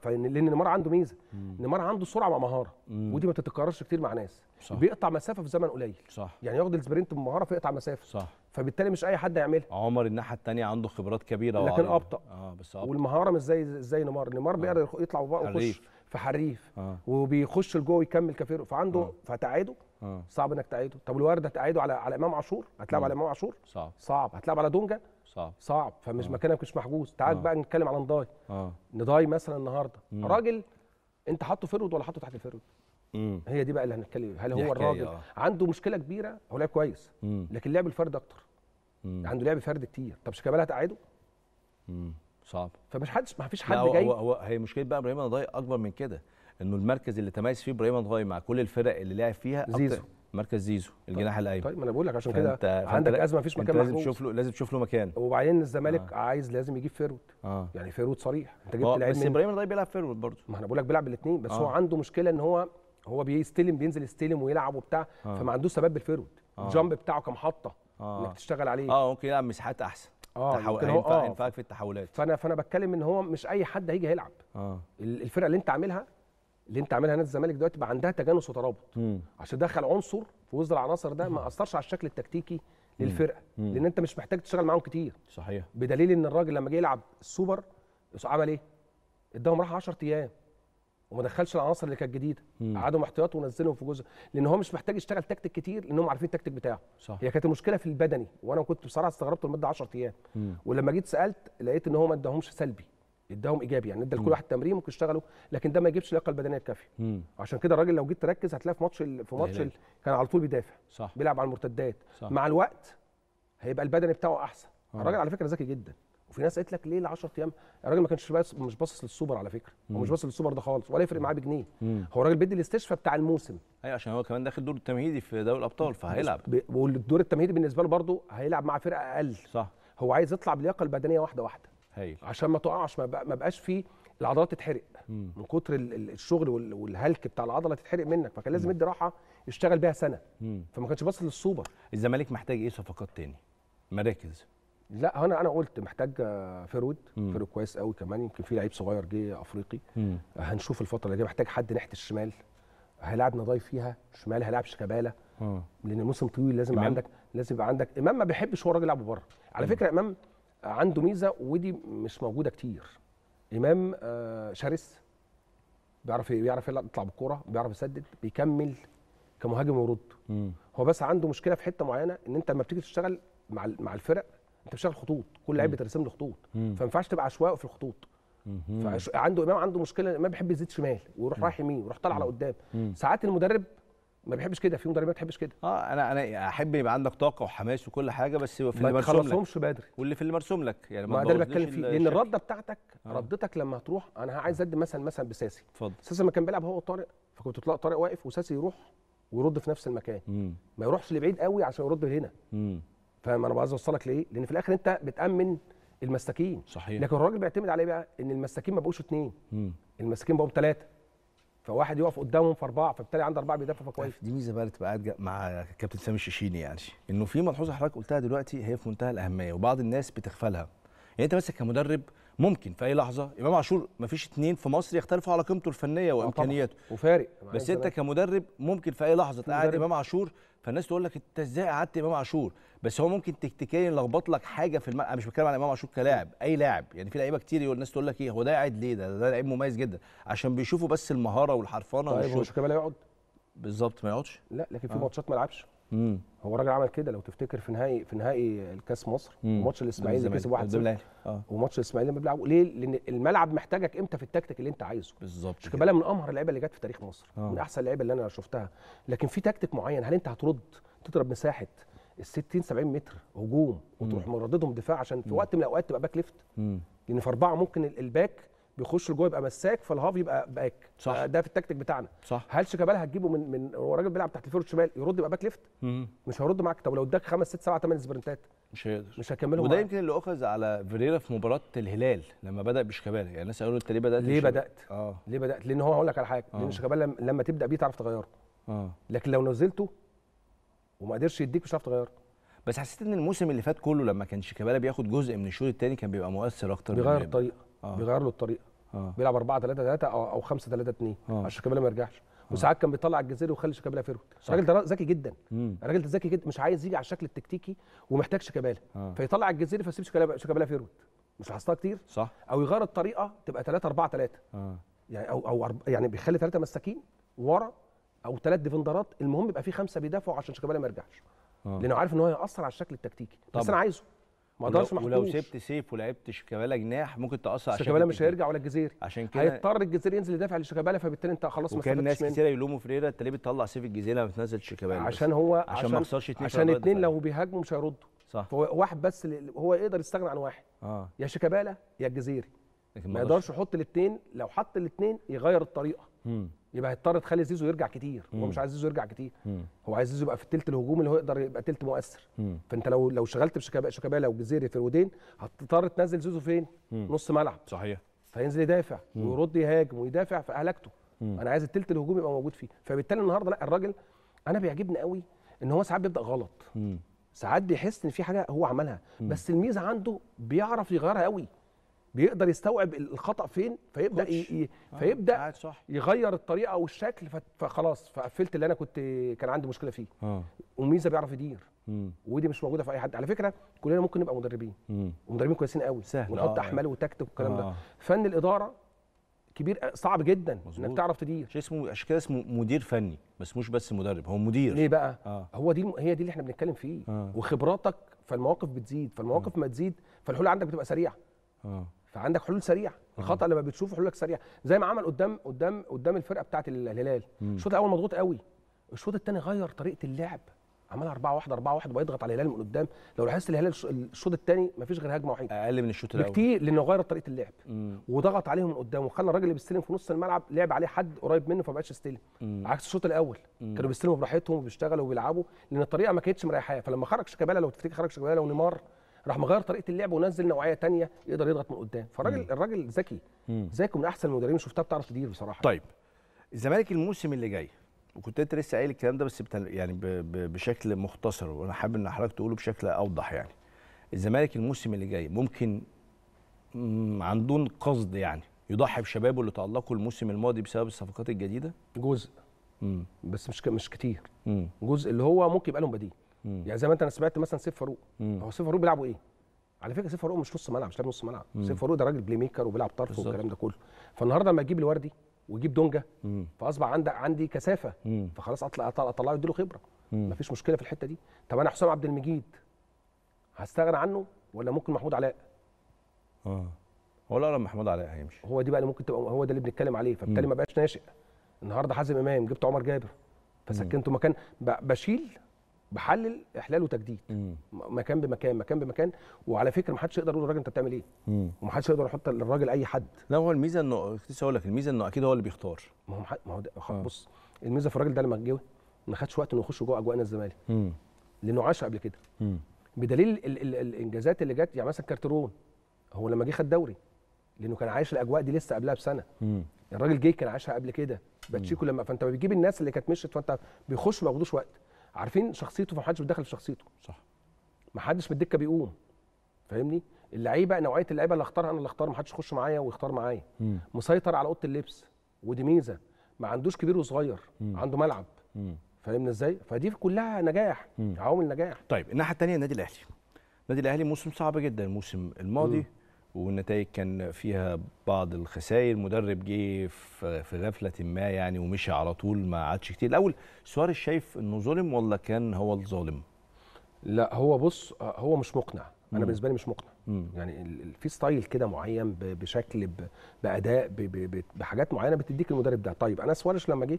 لان نيمار عنده ميزه نيمار عنده سرعه مع مهاره مم. ودي ما بتتكررش كتير مع ناس صح. بيقطع مسافه في زمن قليل صح. يعني ياخد السبرنت بمهاره فيقطع مسافه صح. فبالتالي مش اي حد يعملها عمر الناحيه الثانيه عنده خبرات كبيره لكن ابطا اه بس أبطأ. والمهاره مش زي زي نيمار نيمار آه. بيقدر يطلع ويخش في حريف آه. وبيخش لجوه ويكمل كافيرو فعنده آه. فتعيده آه. صعب انك تعيده طب الورده تعيده على على امام عاشور هتلعب على امام عاشور صعب صعب هتلعب على دونجا صعب صعب فمش آه. مكانك مش محجوز تعال آه. بقى نتكلم على نضاي آه. نضاي مثلا النهارده مم. راجل انت حاطه فرود ولا حاطه تحت الفرود مم. هي دي بقى اللي هنتكلم هل هو الراجل آه. عنده مشكله كبيره هو لعب كويس مم. لكن لعب الفرد اكتر مم. عنده لعب فرد كتير طب شيكابالا هتقعده صعب فمش حدش ما فيش حد جاي هو, هو هي مشكله بقى ابراهيم نضاي اكبر من كده انه المركز اللي تميز فيه ابراهيم نضاي مع كل الفرق اللي لعب فيها زيزو أكتر. مركز زيزو طيب، الجناح الايمن طيب ما انا بقول لك عشان كده عندك ازمه مفيش مكان لازم تشوف له لازم تشوف له مكان وبعدين الزمالك آه. عايز لازم يجيب فيرود آه. يعني فيرود صريح انت جبت لعيب بس ابراهيم الراي بيلعب فيرود برضه ما انا بقول لك بيلعب الاثنين بس آه. هو عنده مشكله ان هو هو بيستلم بينزل يستلم ويلعب وبتاع آه. فما عندوش ثبات بالفيرود آه. الجامب بتاعه كمحطه آه. انك تشتغل عليه اه ممكن يلعب مساحات احسن اه تحول... هينفعك آه. ينفعك في التحولات فانا فانا بتكلم ان هو مش اي حد هيجي هيلعب آه. الفرقه اللي انت عاملها اللي انت عاملها نادي الزمالك دلوقتي بقى عندها تجانس وترابط مم. عشان دخل عنصر في وسط العناصر ده ما اثرش على الشكل التكتيكي للفرقه مم. لان انت مش محتاج تشتغل معاهم كتير صحيح بدليل ان الراجل لما جه يلعب السوبر عمل ايه؟ اداهم راحه 10 ايام وما دخلش العناصر اللي كانت جديده قعدهم احتياط ونزلهم في جزء لان هو مش محتاج يشتغل تكتيك كتير لانهم عارفين التكتيك بتاعه صح. هي كانت المشكله في البدني وانا كنت بصراحه استغربت لمده 10 ايام ولما جيت سالت لقيت ان هو ما اداهمش سلبي اداهم ايجابي يعني ادى لكل واحد تمرين ممكن يشتغلوا لكن ده ما يجيبش اللياقه البدنيه الكافيه عشان كده الراجل لو جيت تركز هتلاقي في ماتش في ماتش كان على طول بيدافع صح بيلعب على المرتدات صح. مع الوقت هيبقى البدني بتاعه احسن آه. الراجل على فكره ذكي جدا وفي ناس قالت لك ليه ال 10 ايام الراجل ما كانش مش باصص للسوبر على فكره هو مش باصص للسوبر ده خالص ولا يفرق معاه بجنيه هو الراجل بيدي الاستشفاء بتاع الموسم ايوه عشان هو كمان داخل دور التمهيدي في دوري الابطال فهيلعب والدور التمهيدي بالنسبه له برضه هيلعب مع فرقه اقل صح هو عايز يطلع باللياقه البدنيه واحده واحده هايل عشان ما تقعش ما بقاش فيه العضلات تتحرق مم. من كتر الشغل والهلك بتاع العضله تتحرق منك فكان لازم يدي راحه يشتغل بيها سنه مم. فما كانش باصص للسوبر الزمالك محتاج ايه صفقات تاني مراكز لا انا انا قلت محتاج آه، فيرود فيرود كويس قوي كمان يمكن في لعيب صغير جه افريقي مم. هنشوف الفتره اللي جايه محتاج حد ناحيه الشمال هيلاعب نضاي فيها شمال هيلاعب شيكابالا لان الموسم طويل لازم عندك لازم يبقى عندك امام ما بيحبش هو الراجل يلعبه بره على فكره امام عنده ميزه ودي مش موجوده كتير امام آه، شرس بيعرف بيعرف يطلع بالكوره بيعرف يسدد بيكمل كمهاجم ويرد هو بس عنده مشكله في حته معينه ان انت لما بتيجي تشتغل مع مع الفرق انت بتشتغل خطوط كل لعيب بترسم له خطوط فما ينفعش تبقى عشوائي في الخطوط فعنده امام عنده مشكله امام بيحب يزيد شمال ويروح رايح يمين ويروح طالع على قدام ساعات المدرب ما بيحبش كده في مدربين ما بتحبش كده اه انا انا احب يبقى عندك طاقه وحماس وكل حاجه بس في اللي مرسوم لك بدري واللي في اللي مرسوم لك يعني ما ده اللي بتكلم فيه لان الرده بتاعتك آه. ردتك لما هتروح انا عايز آه. ادي مثلا مثلا بساسي اتفضل ساسي لما كان بيلعب هو وطارق فكنت تلاقي طارق واقف وساسي يروح ويرد في نفس المكان مم. ما يروحش لبعيد قوي عشان يرد هنا فاهم انا عايز اوصلك لايه؟ لان في الاخر انت بتامن المساكين صحيح لكن الراجل بيعتمد عليه بقى ان المساكين ما بقوش اثنين المساكين بقوا ثلاثه فواحد يقف قدامهم في اربعه فبالتالي عنده اربعه بيدافع فكويس دي ميزه بقى اللي تبقى قاعد مع كابتن سامي الشيشيني يعني انه في ملحوظه حضرتك قلتها دلوقتي هي في منتهى الاهميه وبعض الناس بتغفلها يعني انت مثلا كمدرب ممكن في اي لحظه امام عاشور ما فيش اثنين في مصر يختلفوا على قيمته الفنيه آه، وامكانياته وفارق بس انت كمدرب ممكن في اي لحظه تقعد امام عاشور فالناس تقول لك انت ازاي قعدت امام عاشور بس هو ممكن تكتيكيا لخبط لك حاجه في الملعب مش بتكلم على امام عاشور كلاعب اي لاعب يعني في لعيبه كتير يقول الناس تقول لك ايه هو ده قاعد ليه ده ده لعيب مميز جدا عشان بيشوفوا بس المهاره والحرفنه طيب هو كمان يقعد بالظبط ما يقعدش لا لكن في آه. ماتشات ما لعبش مم. هو الراجل عمل كده لو تفتكر في نهائي في نهائي الكاس مصر ماتش الاسماعيلي اللي كسب 1-0 آه. وماتش الاسماعيلي لما بيلعبوا ليه؟ لان الملعب محتاجك امتى في التكتيك اللي انت عايزه بالظبط شيكابالا من امهر اللعيبه اللي جت في تاريخ مصر أوه. من احسن اللعيبه اللي انا شفتها لكن في تكتيك معين هل انت هترد تضرب مساحه ال 60 70 متر هجوم وتروح مرددهم دفاع عشان في وقت من الاوقات تبقى باك ليفت لان في اربعه ممكن الباك بيخش لجوه يبقى مساك فالهاف يبقى باك صح آه، ده في التكتيك بتاعنا صح هل شيكابالا هتجيبه من من هو راجل بيلعب تحت الفيرود الشمال يرد يبقى باك ليفت مش هيرد معاك طب لو اداك خمس ست سبع ثمان سبرنتات مش هيقدر مش هكمله وده يمكن اللي اخذ على فيريرا في مباراه الهلال لما بدا بشيكابالا يعني الناس قالوا انت ليه بدات ليه بدات اه ليه بدات لان هو هقول لك على حاجه لان آه. شيكابالا لما تبدا بيه تعرف تغيره اه لكن لو نزلته وما قدرش يديك مش هتعرف تغيره بس حسيت ان الموسم اللي فات كله لما كان شيكابالا بياخد جزء من الشوط الثاني كان بيبقى مؤثر اكتر بيغير الطريقه آه. بيغير له الطريقه آه. بيلعب 4 3 3 او 5 3 2 عشان شيكابالا ما يرجعش آه. وساعات كان بيطلع الجزيري ويخلي شيكابالا فيرود الراجل ده ذكي جدا الراجل ده ذكي جدا مش عايز يجي على الشكل التكتيكي ومحتاج شيكابالا آه. فيطلع الجزيري فيسيب شيكابالا فيرود مش لاحظتها كتير صح او يغير الطريقه تبقى 3 4 3 آه. يعني او او يعني بيخلي ثلاثه مساكين ورا او ثلاث ديفندرات المهم يبقى في خمسه بيدافعوا عشان شيكابالا ما يرجعش آه. لانه عارف ان هو هياثر على الشكل التكتيكي طبعا. بس انا عايزه ما اقدرش محطوط ولو سبت سيف ولعبت شيكابالا جناح ممكن تاثر على شيكابالا مش هيرجع ولا الجزيري عشان كده هيضطر الجزيري ينزل يدافع لشيكابالا فبالتالي انت خلاص ما وكان ناس كتير يلوموا فريرا انت ليه بتطلع سيف الجزيري لما تنزل شيكابالا عشان هو عشان, عشان ما يخسرش اثنين عشان اثنين لو بيهاجموا مش هيردوا صح فهو واحد بس هو يقدر يستغنى عن واحد اه يا شيكابالا يا الجزيري ما يقدرش يحط الاثنين لو حط الاثنين يغير الطريقه يبقى هيضطر تخلي زيزو يرجع كتير هو مش عايز زيزو يرجع كتير مم. هو عايز زيزو يبقى في الثلث الهجوم اللي هو يقدر يبقى ثلث مؤثر مم. فانت لو لو شغلت بشيكابالا وجزيري في الودين هتضطر تنزل زيزو فين مم. نص ملعب صحيح فينزل يدافع مم. ويرد يهاجم ويدافع في هلكته انا عايز الثلث الهجومي يبقى موجود فيه فبالتالي النهارده لا الراجل انا بيعجبني قوي ان هو ساعات بيبدا غلط مم. ساعات بيحس ان في حاجه هو عملها مم. بس الميزه عنده بيعرف يغيرها قوي بيقدر يستوعب الخطا فين فيبدا ي... آه، فيبدا صح. يغير الطريقه او الشكل فخلاص فقفلت اللي انا كنت كان عندي مشكله فيه آه. وميزه بيعرف يدير مم. ودي مش موجوده في اي حد على فكره كلنا ممكن نبقى مدربين مم. ومدربين كويسين قوي سهل ونحط آه. احمال وتكتيك والكلام آه. ده فن الاداره كبير صعب جدا مزبوط. انك تعرف تدير شيء اسمه عشان كده اسمه مدير فني ما مش بس مدرب هو مدير ليه بقى آه. هو دي هي دي اللي احنا بنتكلم فيه آه. وخبراتك فالمواقف بتزيد فالمواقف آه. ما تزيد فالحلول عندك بتبقى سريعه آه. فعندك حلول سريعه الخطا لما بتشوفه حلولك سريعه زي ما عمل قدام قدام قدام الفرقه بتاعه الهلال الشوط الاول مضغوط قوي الشوط الثاني غير طريقه اللعب عملها 4 1 4 1 بيضغط على الهلال من قدام لو لاحظت الهلال الشوط الثاني مفيش غير هجمه وحيده اقل من الشوط الاول بكتير لانه غير طريقه اللعب وضغط عليهم من قدام وخلى الراجل اللي بيستلم في نص الملعب لعب عليه حد قريب منه فما بقاش يستلم عكس الشوط الاول مم. كانوا بيستلموا براحتهم وبيشتغلوا وبيلعبوا لان الطريقه ما كانتش مريحاه فلما خرج شيكابالا لو تفتكر خرج شيكابالا ونيمار راح مغير طريقه اللعب ونزل نوعيه تانية يقدر يضغط من قدام فالراجل الراجل ذكي ذكي من احسن المدربين شفتها بتعرف تدير بصراحه طيب الزمالك الموسم اللي جاي وكنت انت لسه قايل الكلام ده بس يعني ب... ب... بشكل مختصر وانا حابب ان حضرتك تقوله بشكل اوضح يعني الزمالك الموسم اللي جاي ممكن عن دون قصد يعني يضحي بشبابه اللي تالقوا الموسم الماضي بسبب الصفقات الجديده جزء مم. بس مش ك... مش كتير مم. جزء اللي هو ممكن يبقى لهم بديل يعني زي ما انت انا سمعت مثلا سيف فاروق هو سيف فاروق بيلعبوا ايه؟ على فكره سيف فاروق مش نص ملعب مش لاعب نص ملعب سيف فاروق ده راجل بلاي ميكر وبيلعب طرف والكلام ده كله فالنهارده لما تجيب الوردي ويجيب دونجا فاصبح عندك عندي كثافه فخلاص اطلع اطلعه له خبره مفيش مشكله في الحته دي طب انا حسام عبد المجيد هستغنى عنه ولا ممكن محمود علاء؟ اه هو لا محمود علاء هيمشي هو دي بقى اللي ممكن تبقى هو ده اللي بنتكلم عليه فبالتالي ما بقاش ناشئ النهارده حازم امام جبت عمر جابر فسكنته مكان بشيل بحلل احلال وتجديد مم. مكان بمكان مكان بمكان وعلى فكره ما حدش يقدر يقول للراجل انت بتعمل ايه وما حدش يقدر يحط للراجل اي حد لا هو الميزه انه كنت لسه اقول لك الميزه انه اكيد هو اللي بيختار ما هو ما هو ده آه. بص الميزه في الراجل ده لما جه ما خدش وقت انه يخش جوه اجواء نادي الزمالك لانه عاش قبل كده مم. بدليل ال ال الانجازات اللي جت يعني مثلا كارترون هو لما جه خد دوري لانه كان عايش الاجواء دي لسه قبلها بسنه مم. الراجل جه كان عاشها قبل كده باتشيكو لما فانت بتجيب الناس اللي كانت مشت فانت بيخش ما ياخدوش وقت عارفين شخصيته فمحدش بيتدخل في شخصيته صح محدش من الدكه بيقوم فاهمني اللعيبه نوعيه اللعيبه اللي اختارها انا اللي اختار محدش يخش معايا ويختار معايا مسيطر على اوضه اللبس ودي ميزه ما عندوش كبير وصغير مم. عنده ملعب فاهمنا ازاي فدي كلها نجاح عوامل نجاح طيب الناحيه الثانيه النادي الاهلي النادي الاهلي موسم صعب جدا الموسم الماضي مم. والنتائج كان فيها بعض الخسائر مدرب جه في غفله ما يعني ومشي على طول ما قعدش كتير الاول سواريز شايف انه ظلم ولا كان هو الظالم لا هو بص هو مش مقنع انا مم. بالنسبه لي مش مقنع مم. يعني في ستايل كده معين بشكل باداء بحاجات معينه بتديك المدرب ده طيب انا سواريز لما جه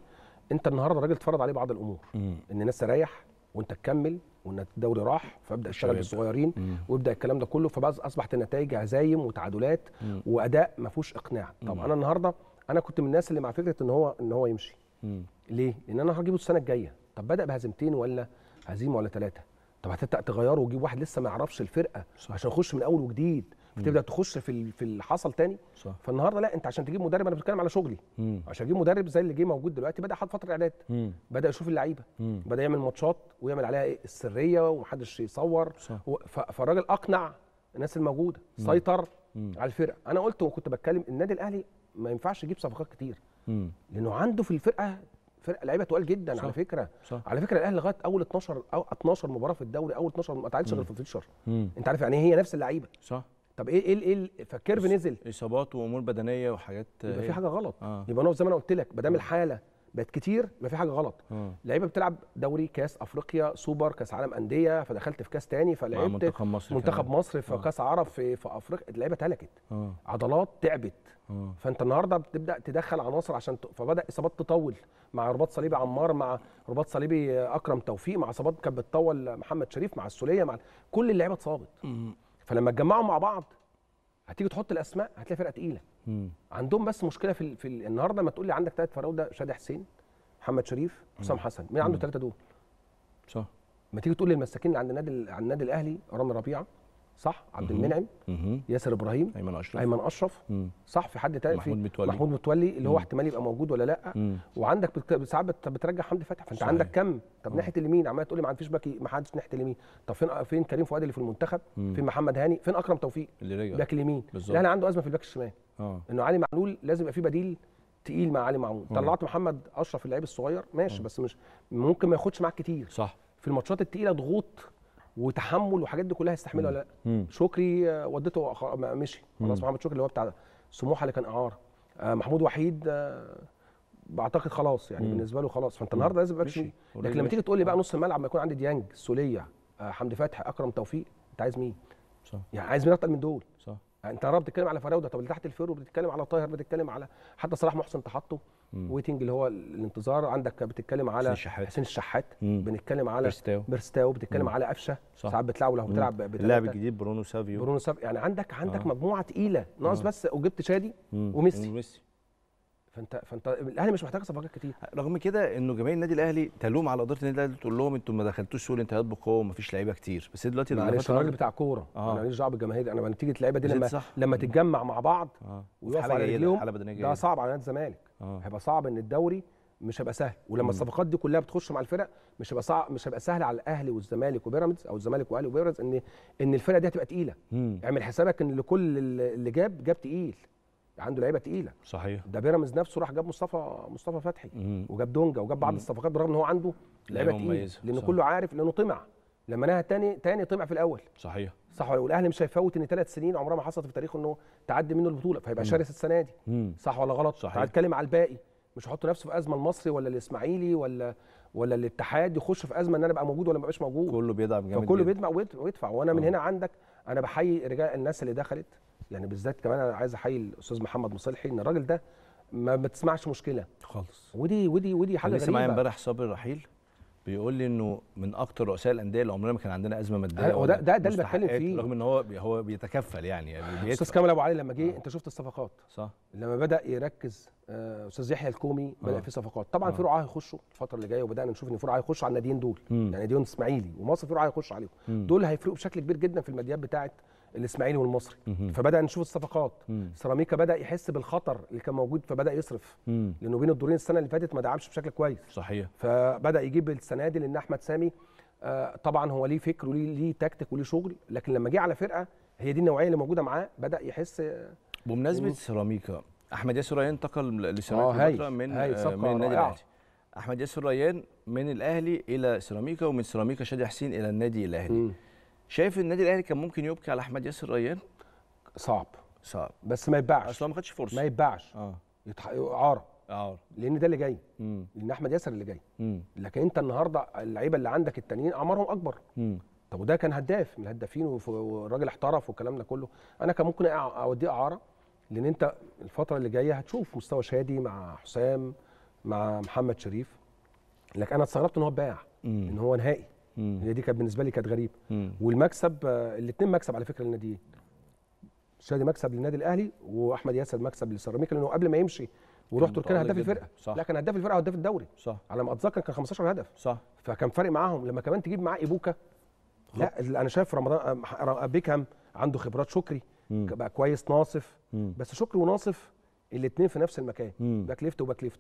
انت النهارده الراجل اتفرض عليه بعض الامور مم. ان الناس تريح وانت تكمل وان الدوري راح فابدا اشتغل بالصغيرين وابدا الكلام ده كله اصبحت النتائج هزايم وتعادلات واداء ما فيهوش اقناع طب انا النهارده انا كنت من الناس اللي مع فكره ان هو ان هو يمشي مم. ليه لان انا هجيبه السنه الجايه طب بدا بهزيمتين ولا هزيمه ولا ثلاثه طب هتبدا تغيره وتجيب واحد لسه ما يعرفش الفرقه عشان يخش من اول وجديد وتبدا تخش في في اللي حصل تاني صح. فالنهارده لا انت عشان تجيب مدرب انا بتكلم على شغلي مم. عشان تجيب مدرب زي اللي جه موجود دلوقتي بدا حط فتره اعداد بدا يشوف اللعيبه بدا يعمل ماتشات ويعمل عليها ايه السريه ومحدش يصور فالراجل اقنع الناس الموجوده مم. سيطر مم. على الفرقه انا قلت وكنت بتكلم النادي الاهلي ما ينفعش يجيب صفقات كتير مم. لانه عنده في الفرقه فرقه لعيبه تقال جدا صح. على فكره صح. على فكره الاهلي لغايه اول 12 او 12 مباراه في الدوري اول 12 ما تعادلش غير في 16 انت عارف يعني إيه هي نفس اللعيبه صح طب ايه ايه ايه فالكيرف نزل اصابات وامور بدنيه وحاجات يبقى في إيه؟ حاجه غلط آه. يبقى انا زي ما انا قلت لك ما دام آه. الحاله بقت كتير يبقى في حاجه غلط آه. لعيبه بتلعب دوري كاس افريقيا سوبر كاس عالم انديه فدخلت في كاس تاني فلعبت منتخب مصر منتخب مصر في آه. كاس عرب في في افريقيا اللعيبه اتهلكت آه. عضلات تعبت آه. فانت النهارده بتبدا تدخل عناصر عشان ت... فبدا اصابات تطول مع رباط صليبي عمار مع رباط صليبي اكرم توفيق مع اصابات كانت بتطول محمد شريف مع السوليه مع كل اللعيبه اتصابت فلما تجمعوا مع بعض هتيجي تحط الاسماء هتلاقي فرقه تقيله عندهم بس مشكله في, في النهارده ما تقول لي عندك ثلاث فراوده شادي حسين محمد شريف حسام حسن مين عنده الثلاثه دول صح ما تيجي تقول للمساكين اللي عند النادي عند النادي الاهلي رامي ربيعه صح عبد المنعم ياسر ابراهيم ايمن اشرف ايمن اشرف صح في حد تاني محمود متولي محمود متولي اللي هو احتمال يبقى موجود ولا لا مم. وعندك ساعات بترجع حمدي فتحي فانت عندك كم طب ناحيه اليمين عمال تقول لي ما فيش باك ما حدش ناحيه اليمين طب فين فين كريم فؤاد اللي في المنتخب فين محمد هاني فين اكرم توفيق اللي رجع باك اليمين الاهلي عنده ازمه في الباك الشمال آه. انه علي معلول لازم يبقى في بديل تقيل مع علي معلول طلعت محمد اشرف اللعيب الصغير ماشي بس مش ممكن ما ياخدش معاك كتير صح في الماتشات التقيله ضغوط وتحمل والحاجات دي كلها هيستحملها ولا لا شكري آه، ودته آه، مشي خلاص محمد شكري اللي هو بتاع سموحه اللي كان اعاره آه، محمود وحيد بعتقد خلاص يعني بالنسبه له خلاص فانت النهارده لازم اكشن لكن لما تيجي تقول لي بقى نص الملعب ما يكون عندي ديانج سوليه حمدي فتحي اكرم توفيق انت عايز مين صح يعني عايز مين اكتر من دول صح انت النهارده بتتكلم على فراوده طب اللي تحت الفيرو بتتكلم على طاهر بتتكلم على حتى صلاح محسن تحطه ويتنج اللي هو الانتظار عندك بتتكلم على حسين الشحات حسين الشحات بنتكلم على برستاو برستاو مم. على قفشه ساعات بتلعب لو بتلعب اللاعب الجديد برونو سافيو برونو سافيو يعني عندك عندك آه. مجموعه تقيله ناقص آه. بس وجبت شادي وميسي وميسي فانت فانت الاهلي مش محتاج صفقات كتير رغم كده انه جماهير النادي الاهلي تلوم على اداره النادي الاهلي تقول لهم انتوا ما دخلتوش سوق الانتهاءات بقوه ومفيش لعيبه كتير بس دلوقتي معلش انا راجل بتاع كوره آه. انا ماليش دعوه بالجماهير انا نتيجه اللعيبه دي لما صح. لما تتجمع مع بعض آه. ويقف على رجليهم ده صعب على نادي الزمالك آه. هيبقى صعب ان الدوري مش هيبقى سهل ولما الصفقات دي كلها بتخش مع الفرق مش هيبقى صعب مش هيبقى سهل على الاهلي والزمالك وبيراميدز او الزمالك والاهلي وبيراميدز ان ان الفرقه دي هتبقى تقيله اعمل حسابك ان لكل اللي جاب جاب تقيل عنده لعيبه تقيله صحيح ده بيراميدز نفسه راح جاب مصطفى مصطفى فتحي مم. وجاب دونجا وجاب بعض الصفقات برغم ان هو عنده لعيبه تقيله لان صح. كله عارف لانه طمع لما نهى تاني تاني طمع في الاول صحيح صح ولا والاهلي مش هيفوت ان ثلاث سنين عمرها ما حصلت في تاريخه انه تعدي منه البطوله فهيبقى شرس السنه دي مم. صح ولا غلط صحيح هتكلم على الباقي مش هحط نفسه في ازمه المصري ولا الاسماعيلي ولا ولا الاتحاد يخش في ازمه ان انا ابقى موجود ولا ما ابقاش موجود كله بيدعم جامد فكله بيدعم ويدفع وانا من آه. هنا عندك انا بحيي رجال الناس اللي دخلت يعني بالذات كمان انا عايز احيي الاستاذ محمد مصلحي ان الراجل ده ما, بتسمعش مشكله خالص ودي ودي ودي حاجه غريبه لسه معايا امبارح صابر رحيل بيقول لي انه من اكتر رؤساء الانديه اللي عمرنا ما كان عندنا ازمه ماديه هو ده ده, ده اللي بتكلم فيه رغم ان هو هو بيتكفل يعني, يعني استاذ كامل ابو علي لما جه آه. انت شفت الصفقات صح لما بدا يركز آه، استاذ يحيى الكومي بدا آه. في صفقات طبعا في رعاه هيخشوا الفتره اللي جايه وبدانا نشوف ان في رعاه هيخشوا على الناديين دول يعني ديون اسماعيلي ومصر في رعاه هيخش عليهم دول هيفرقوا بشكل كبير جدا في الماديات بتاعه الاسماعيلي والمصري فبدا نشوف الصفقات سيراميكا بدا يحس بالخطر اللي كان موجود فبدا يصرف لانه بين الدورين السنه اللي فاتت ما دعمش بشكل كويس صحيح فبدا يجيب السنه دي لان احمد سامي آه طبعا هو ليه فكر وليه ليه تكتيك وليه شغل لكن لما جه على فرقه هي دي النوعيه اللي موجوده معاه بدا يحس آه، بمناسبه سيراميكا احمد ياسر ريان انتقل لسيراميكا آه، من هاي آه من النادي الاهلي احمد ياسر ريان من الاهلي الى سيراميكا ومن سيراميكا شادي حسين الى النادي الاهلي شايف النادي الاهلي كان ممكن يبكي على احمد ياسر ريان صعب صعب بس ما يتباعش اصل ما خدش فرصه ما يتباعش اه يتح... اعاره اعاره لان ده اللي جاي مم. لان احمد ياسر اللي جاي مم. لكن انت النهارده اللعيبه اللي عندك التانيين اعمارهم اكبر مم. طب وده كان هداف من الهدافين والراجل احترف والكلام ده كله انا كان ممكن اوديه اعاره لان انت الفتره اللي جايه هتشوف مستوى شادي مع حسام مع محمد شريف لكن انا استغربت ان هو اتباع ان هو نهائي هي دي كانت بالنسبه لي كانت غريبه والمكسب آه، الاثنين مكسب على فكره للناديين شادي مكسب للنادي الاهلي واحمد ياسر مكسب للسيراميكا لانه قبل ما يمشي وروح تركيا هداف الفرقه صح. لا كان هداف الفرقه وهداف الدوري صح على ما اتذكر كان 15 هدف صح فكان فارق معاهم لما كمان تجيب معاه ايبوكا لا انا شايف رمضان آه، بيكهام عنده خبرات شكري بقى كويس ناصف مم. بس شكري وناصف الاثنين في نفس المكان باك ليفت وباك ليفت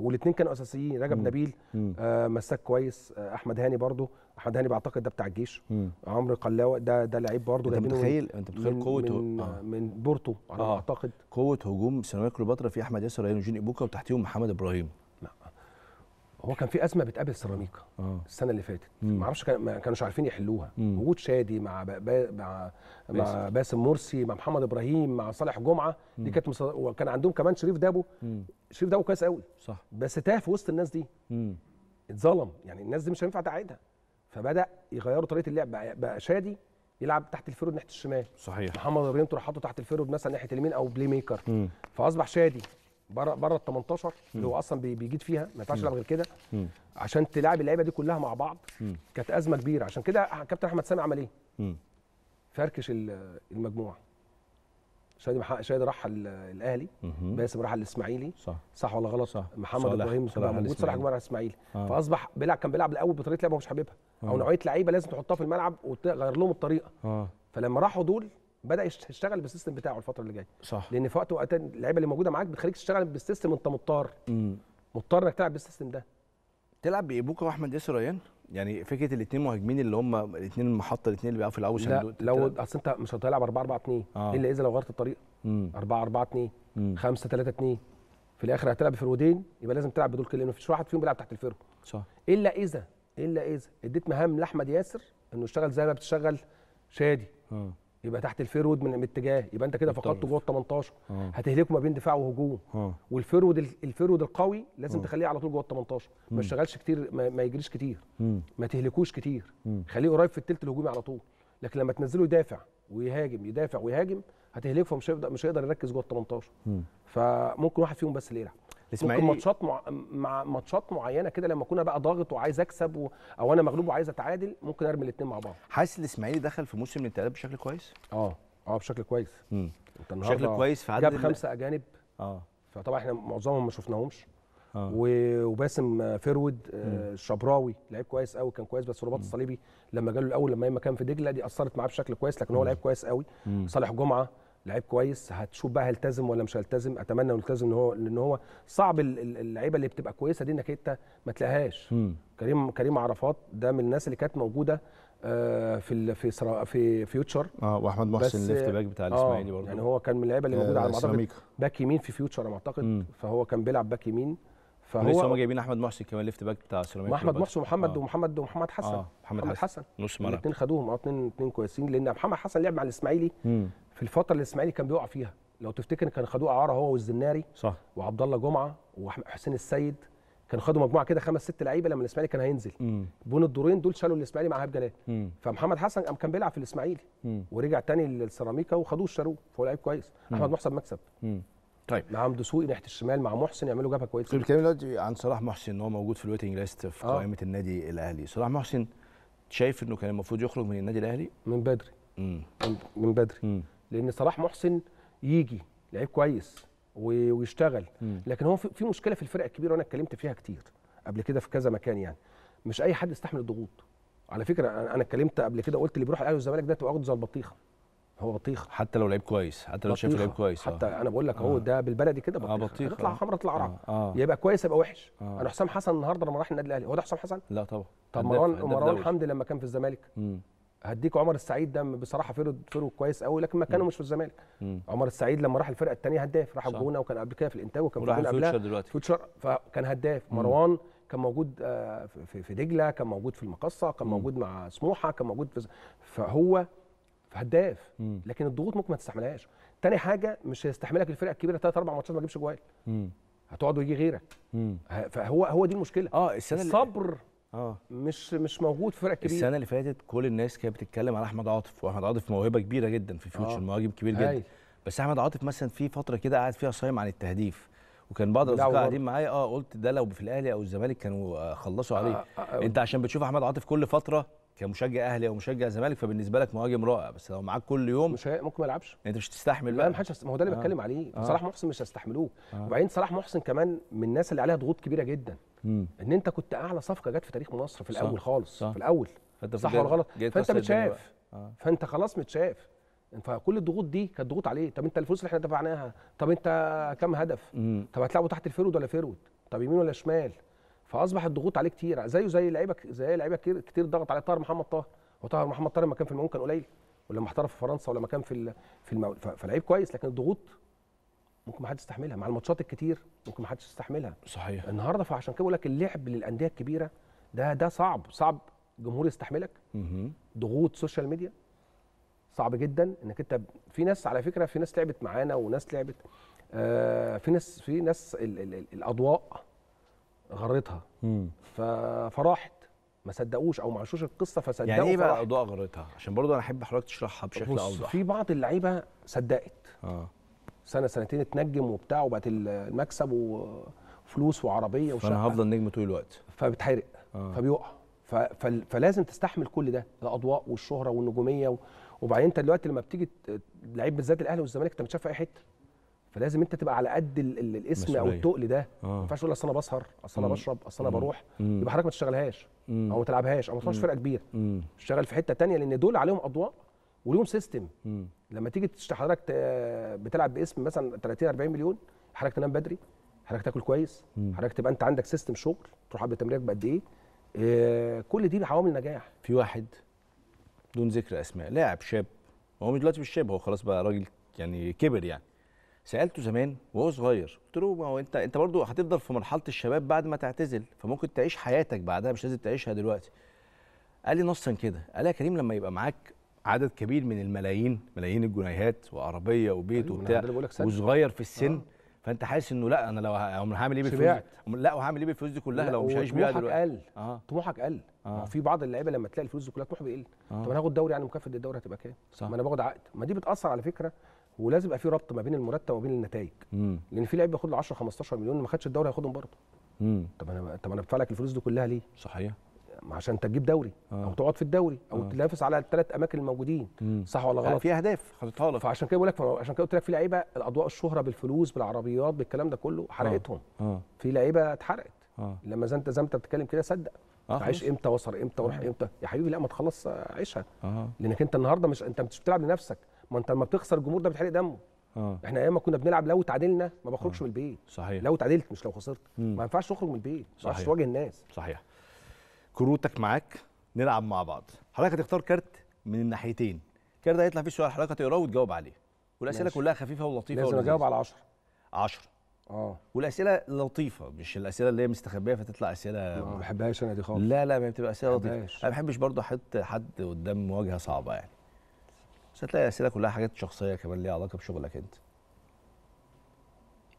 والاثنين كانوا اساسيين رجب نبيل آه مساك كويس آه احمد هاني برضو احمد هاني بعتقد ده بتاع الجيش عمرو قلاوه ده ده لعيب برضو انت متخيل انت متخيل قوه من, آه،, آه. من بورتو على آه. اعتقد قوه هجوم سيراميكا كليوباترا في احمد ياسر ريان وجين ابوكا وتحتيهم محمد ابراهيم هو كان في ازمه بتقابل سيراميكا آه. آه. السنه اللي فاتت ما اعرفش كان ما كانوش عارفين يحلوها مم. وجود شادي مع با... با... با مع باسم مرسي مع محمد ابراهيم مع صالح جمعه مم. دي كانت مصد... وكان عندهم كمان شريف دابو مم. شريف دابو كويس قوي صح بس تاه في وسط الناس دي مم. اتظلم يعني الناس دي مش هينفع تقعدها فبدا يغيروا طريقه اللعب بقى, بقى شادي يلعب تحت الفيرود ناحيه الشمال صحيح محمد ابراهيم تروح حاطه تحت الفيرود مثلا ناحيه اليمين او بلاي ميكر مم. فاصبح شادي بره بره ال 18 اللي هو اصلا بيجيد فيها ما ينفعش يلعب غير كده عشان تلعب اللعيبه دي كلها مع بعض كانت ازمه كبيره عشان كده كابتن احمد سامي عمل ايه؟ فركش المجموعه شادي محق... شادي راح الاهلي باسم راح الاسماعيلي صح صح ولا غلط صح محمد ابراهيم صلاح موجود صلاح جمهور الاسماعيلي آه. فاصبح بيلعب كان بيلعب الاول بطريقه لعبه مش حاببها آه. او نوعيه لعيبه لازم تحطها في الملعب وتغير لهم الطريقه آه. فلما راحوا دول بدا يشتغل بالسيستم بتاعه الفتره اللي جايه صح لان في وقت وقت اللعيبه اللي موجوده معاك بتخليك تشتغل بالسيستم انت مضطر امم مضطر انك تلعب بالسيستم ده تلعب بايبوكا واحمد ياسر ريان يعني فكره الاثنين مهاجمين اللي هم الاثنين المحطه الاثنين اللي بيقفوا في الاول لا لو اصل انت مش هتلعب 4 4 2 آه. الا اذا لو غيرت الطريقه 4 4 2 5 3 2 في الاخر هتلعب بفرودين يبقى لازم تلعب بدول كلين مفيش واحد فيهم بيلعب تحت الفرقه صح الا اذا الا اذا اديت مهام لاحمد ياسر انه يشتغل زي ما بتشتغل شادي آه. يبقى تحت الفيرود من الاتجاه يبقى انت كده فقدته جوه ال 18 هتهلكه ما بين دفاع وهجوم اه. والفيرود الفيرود القوي لازم أوه. تخليه على طول جوه ال 18 ما يشتغلش كتير ما, ما يجريش كتير مم. ما تهلكوش كتير مم. خليه قريب في الثلث الهجومي على طول لكن لما تنزله يدافع ويهاجم يدافع ويهاجم هتهلكه فمش هيقدر مش هيقدر يركز جوه ال 18 فممكن واحد فيهم بس اللي يلعب الاسماعيلي ممكن ماتشات مع, مع ماتشات معينه كده لما اكون بقى ضاغط وعايز اكسب و... او انا مغلوب وعايز اتعادل ممكن ارمي الاثنين مع بعض حاسس الاسماعيلي دخل في موسم الانتقالات بشكل كويس اه اه بشكل كويس امم بشكل كويس في عدد جاب خمسه اجانب اه فطبعا احنا معظمهم ما شفناهمش آه. وباسم فرود الشبراوي آه، لعيب كويس قوي كان كويس بس رباط الصليبي لما جاله الاول لما كان في دجله دي اثرت معاه بشكل كويس لكن هو لعيب كويس قوي صالح جمعه لعيب كويس هتشوف بقى هيلتزم ولا مش هيلتزم اتمنى يلتزم ان هو لان هو صعب اللعيبه اللي بتبقى كويسه دي انك انت ما تلاقيهاش كريم كريم عرفات ده من الناس اللي كانت موجوده آه، في في في فيوتشر اه واحمد محسن ليفت باك بتاع آه، الاسماعيلي آه برضه يعني هو كان من اللعيبه اللي آه، موجوده على ما اعتقد باك يمين في فيوتشر انا ما اعتقد فهو كان بيلعب باك يمين فهو لسه هم جايبين احمد محسن كمان ليفت باك بتاع سيراميكا احمد محسن ومحمد آه. ومحمد ومحمد حسن آه. محمد, محمد حسن, حسن. نص ملعب الاثنين خدوهم اه اثنين اثنين كويسين لان محمد حسن لعب مع الاسماعيلي في الفتره اللي الاسماعيلي كان بيقع فيها لو تفتكر كان خدوه اعاره هو والزناري صح وعبد الله جمعه وحسين السيد كان خدوا مجموعه كده خمس ست لعيبه لما الاسماعيلي كان هينزل بون الدورين دول شالوا الاسماعيلي مع هاب جلال فمحمد حسن قام كان بيلعب في الاسماعيلي ورجع تاني للسيراميكا وخدوه اشتروه فهو لعيب كويس احمد محسن مكسب مم. طيب مع عمدو سوقي ناحيه الشمال مع محسن يعملوا جبهه كويسه طيب الكلام دلوقتي عن صلاح محسن ان هو موجود في الويتنج ليست في آه. قائمه النادي الاهلي صلاح محسن شايف انه كان المفروض يخرج من النادي الاهلي من بدري مم. من بدري مم. لان صلاح محسن يجي لعيب كويس ويشتغل لكن هو في مشكله في الفرقه الكبيره وانا اتكلمت فيها كتير قبل كده في كذا مكان يعني مش اي حد يستحمل الضغوط على فكره انا اتكلمت قبل كده قلت اللي بيروح الاهلي والزمالك ده تبقى زي البطيخه هو بطيخه حتى لو لعيب كويس حتى لو شايف لعيب كويس حتى آه. انا بقول لك اهو اه. ده بالبلدي كده بطيخ, آه بطيخة. اطلع حمرا اطلع رعب آه. آه. يبقى كويس يبقى وحش آه. انا حسام حسن النهارده لما راح النادي الاهلي هو ده حسام حسن لا طبعا طب مروان مروان حمدي لما كان في الزمالك هديك عمر السعيد ده بصراحه فرد فرد كويس قوي لكن مكانه مش في الزمالك عمر السعيد لما راح الفرقه الثانيه هداف راح الجونه وكان قبل كده في الانتاج وكان في قبلها دلوقتي فكان هداف مروان كان موجود آه، في دجله كان موجود في المقصه كان مم. موجود مع سموحه كان موجود في فهو هداف لكن الضغوط ممكن ما تستحملهاش تاني حاجه مش هيستحملك الفرقه الكبيره ثلاث اربع ماتشات ما تجيبش جوال هتقعد ويجي غيرك مم. فهو هو دي المشكله اه السنه الصبر اه مش مش موجود فرق كبير السنه اللي فاتت كل الناس كانت بتتكلم على احمد عاطف واحمد عاطف موهبه كبيره جدا في فيوتشر آه. مهاجم كبير جدا هاي. أيوة. بس احمد عاطف مثلا في فتره كده قاعد فيها صايم عن التهديف وكان بعض الاصدقاء قاعدين معايا اه قلت ده لو في الاهلي او الزمالك كانوا آه، خلصوا عليه آه،, آه آه انت عشان بتشوف احمد عاطف كل فتره كمشجع اهلي او مشجع زمالك فبالنسبه لك مهاجم رائع بس لو معاك كل يوم مش ممكن ما يلعبش انت مش هتستحمل بقى لا حدش ما هو ده اللي آه. بتكلم عليه آه. صلاح محسن مش هستحملوه آه. وبعدين صلاح محسن كمان من الناس اللي عليها ضغوط كبيره جدا مم. ان انت كنت اعلى صفقه جت في تاريخ مصر في الاول صح. خالص صح. في الاول فانت صح ولا غلط فانت متشاف آه. فانت خلاص متشاف فكل الضغوط دي كانت ضغوط عليه طب انت الفلوس اللي احنا دفعناها طب انت كام هدف مم. طب هتلعبوا تحت الفيرود ولا فيرود طب يمين ولا شمال فاصبح الضغوط عليه كتير زيه زي لعيبه زي لعيبه كتير كتير ضغط على طاهر محمد طاهر وطاهر محمد طاهر لما كان في المون كان قليل ولما احترف في فرنسا ولما كان في في المول فلعيب كويس لكن الضغوط ممكن ما حدش يستحملها مع الماتشات الكتير ممكن ما حدش يستحملها صحيح النهارده فعشان كده بقول لك اللعب للانديه الكبيره ده ده صعب صعب جمهور يستحملك ضغوط سوشيال ميديا صعب جدا انك انت في ناس على فكره في ناس لعبت معانا وناس لعبت آه في ناس في ناس الـ الـ الـ الاضواء غرتها فراحت ما صدقوش او ما عاشوش القصه فصدقوا يعني ايه بقى الاضواء غرتها عشان برضو انا احب حضرتك تشرحها بشكل اوضح في بعض اللعيبه صدقت اه سنه سنتين اتنجم وبتاع وبقت المكسب وفلوس وعربيه وشقه فانا هفضل نجم طول الوقت فبتحرق آه. فبيقع فلازم تستحمل كل ده الاضواء والشهره والنجوميه وبعدين انت دلوقتي لما بتيجي لعيب بالذات الاهلي والزمالك انت متشاف في اي حته فلازم انت تبقى على قد الاسم او التقل ده آه. ما ينفعش تقول اصل انا بسهر اصل انا بشرب اصل انا بروح يبقى حضرتك ما تشتغلهاش او ما تلعبهاش او ما تروحش فرقه كبيره اشتغل في حته ثانيه لان دول عليهم اضواء وليهم سيستم مم. لما تيجي حضرتك بتلعب باسم مثلا 30 40 مليون حضرتك تنام بدري حضرتك تاكل كويس حضرتك تبقى انت عندك سيستم شغل تروح قبل تمرينك بقد ايه آه، كل دي عوامل نجاح في واحد دون ذكر اسماء لاعب شاب هو مش دلوقتي مش شاب هو خلاص بقى راجل يعني كبر يعني سالته زمان وهو صغير قلت له ما هو انت انت برضه هتفضل في مرحله الشباب بعد ما تعتزل فممكن تعيش حياتك بعدها مش لازم تعيشها دلوقتي قال لي نصا كده قال لي يا كريم لما يبقى معاك عدد كبير من الملايين ملايين الجنيهات وعربيه وبيت أيوة، وبتاع وصغير في السن آه. فانت حاسس انه لا انا لو هعمل ايه بالفلوس لا وهعمل ايه بالفلوس دي كلها لو مش عايش بيها دلوقتي قل. آه. طموحك قل آه. في بعض اللعيبه لما تلاقي الفلوس دي كلها طموحه بيقل آه. طب انا هاخد دوري يعني مكافاه الدوري هتبقى كام؟ ما انا باخد عقد ما دي بتاثر على فكره ولازم يبقى في ربط ما بين المرتب وما بين النتائج مم. لان في لعيب بياخد له 10 15 مليون ما خدش الدوري هياخدهم برضه طب انا طب انا بدفع لك الفلوس دي كلها ليه؟ صحيح عشان تجيب دوري آه. او تقعد في الدوري او آه. تنافس على الثلاث اماكن الموجودين مم. صح ولا غلط في اهداف حاططها لك فعشان كده بقول لك عشان كده قلت لك في لعيبه الاضواء الشهره بالفلوس بالعربيات بالكلام ده كله حرقتهم آه. آه. في لعيبه اتحرقت آه. لما انت زي ما انت بتتكلم كده صدق آه عايش امتى وصل امتى وروح آه. امتى يا حبيبي لا ما تخلص عيشها آه. لانك انت النهارده مش انت مش بتلعب لنفسك ما انت لما بتخسر الجمهور ده بتحرق دمه آه. احنا ايام ما كنا بنلعب لو تعادلنا ما بخرجش آه. من البيت صحيح لو تعادلت مش لو خسرت مم. ما ينفعش تخرج من البيت ما ينفعش تواجه الناس صحيح كروتك معاك نلعب مع بعض حضرتك هتختار كارت من الناحيتين الكارت ده هيطلع فيه سؤال حضرتك هتقراه وتجاوب عليه والاسئله ماشي. كلها خفيفه ولطيفه لازم اجاوب على 10 10 اه والاسئله لطيفه مش الاسئله اللي هي مستخبيه فتطلع اسئله آه، ما بحبهاش انا دي خالص لا لا ما بتبقى اسئله لطيفه انا ما بحبش برضه احط حد قدام مواجهه صعبه يعني بس هتلاقي الاسئله كلها حاجات شخصيه كمان ليها علاقه بشغلك انت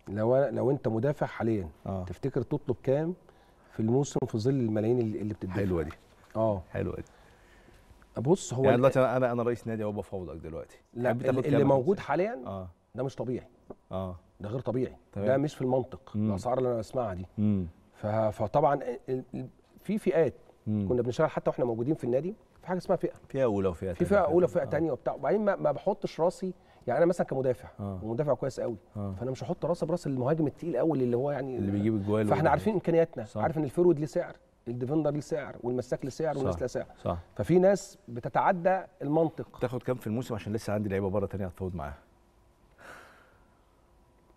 لو لو انت مدافع حاليا آه. تفتكر تطلب كام في الموسم في ظل الملايين اللي بتدفع حلوه دي اه حلوه دي بص هو يعني دلوقتي انا انا رئيس نادي اهو بفاوضك دلوقتي لا اللي موجود حاليا آه. ده مش طبيعي اه ده غير طبيعي طبعا. ده مش في المنطق الاسعار اللي انا بسمعها دي مم. فطبعا في فئات مم. كنا بنشتغل حتى واحنا موجودين في النادي في حاجه اسمها فئه فئه اولى وفئه في فئه اولى وفئه ثانيه آه. وبتاع وبعدين ما بحطش راسي يعني انا مثلا كمدافع آه. ومدافع كويس قوي آه. فانا مش هحط راسي براس المهاجم التقيل قوي اللي هو يعني اللي بيجيب الجوال فاحنا عارفين امكانياتنا عارف ان الفيرود ليه سعر الديفندر ليه سعر والمساك ليه سعر والناس ليها سعر صح. ففي ناس بتتعدى المنطق تاخد كام في الموسم عشان لسه عندي لعيبه بره ثانيه هتفاوض معاها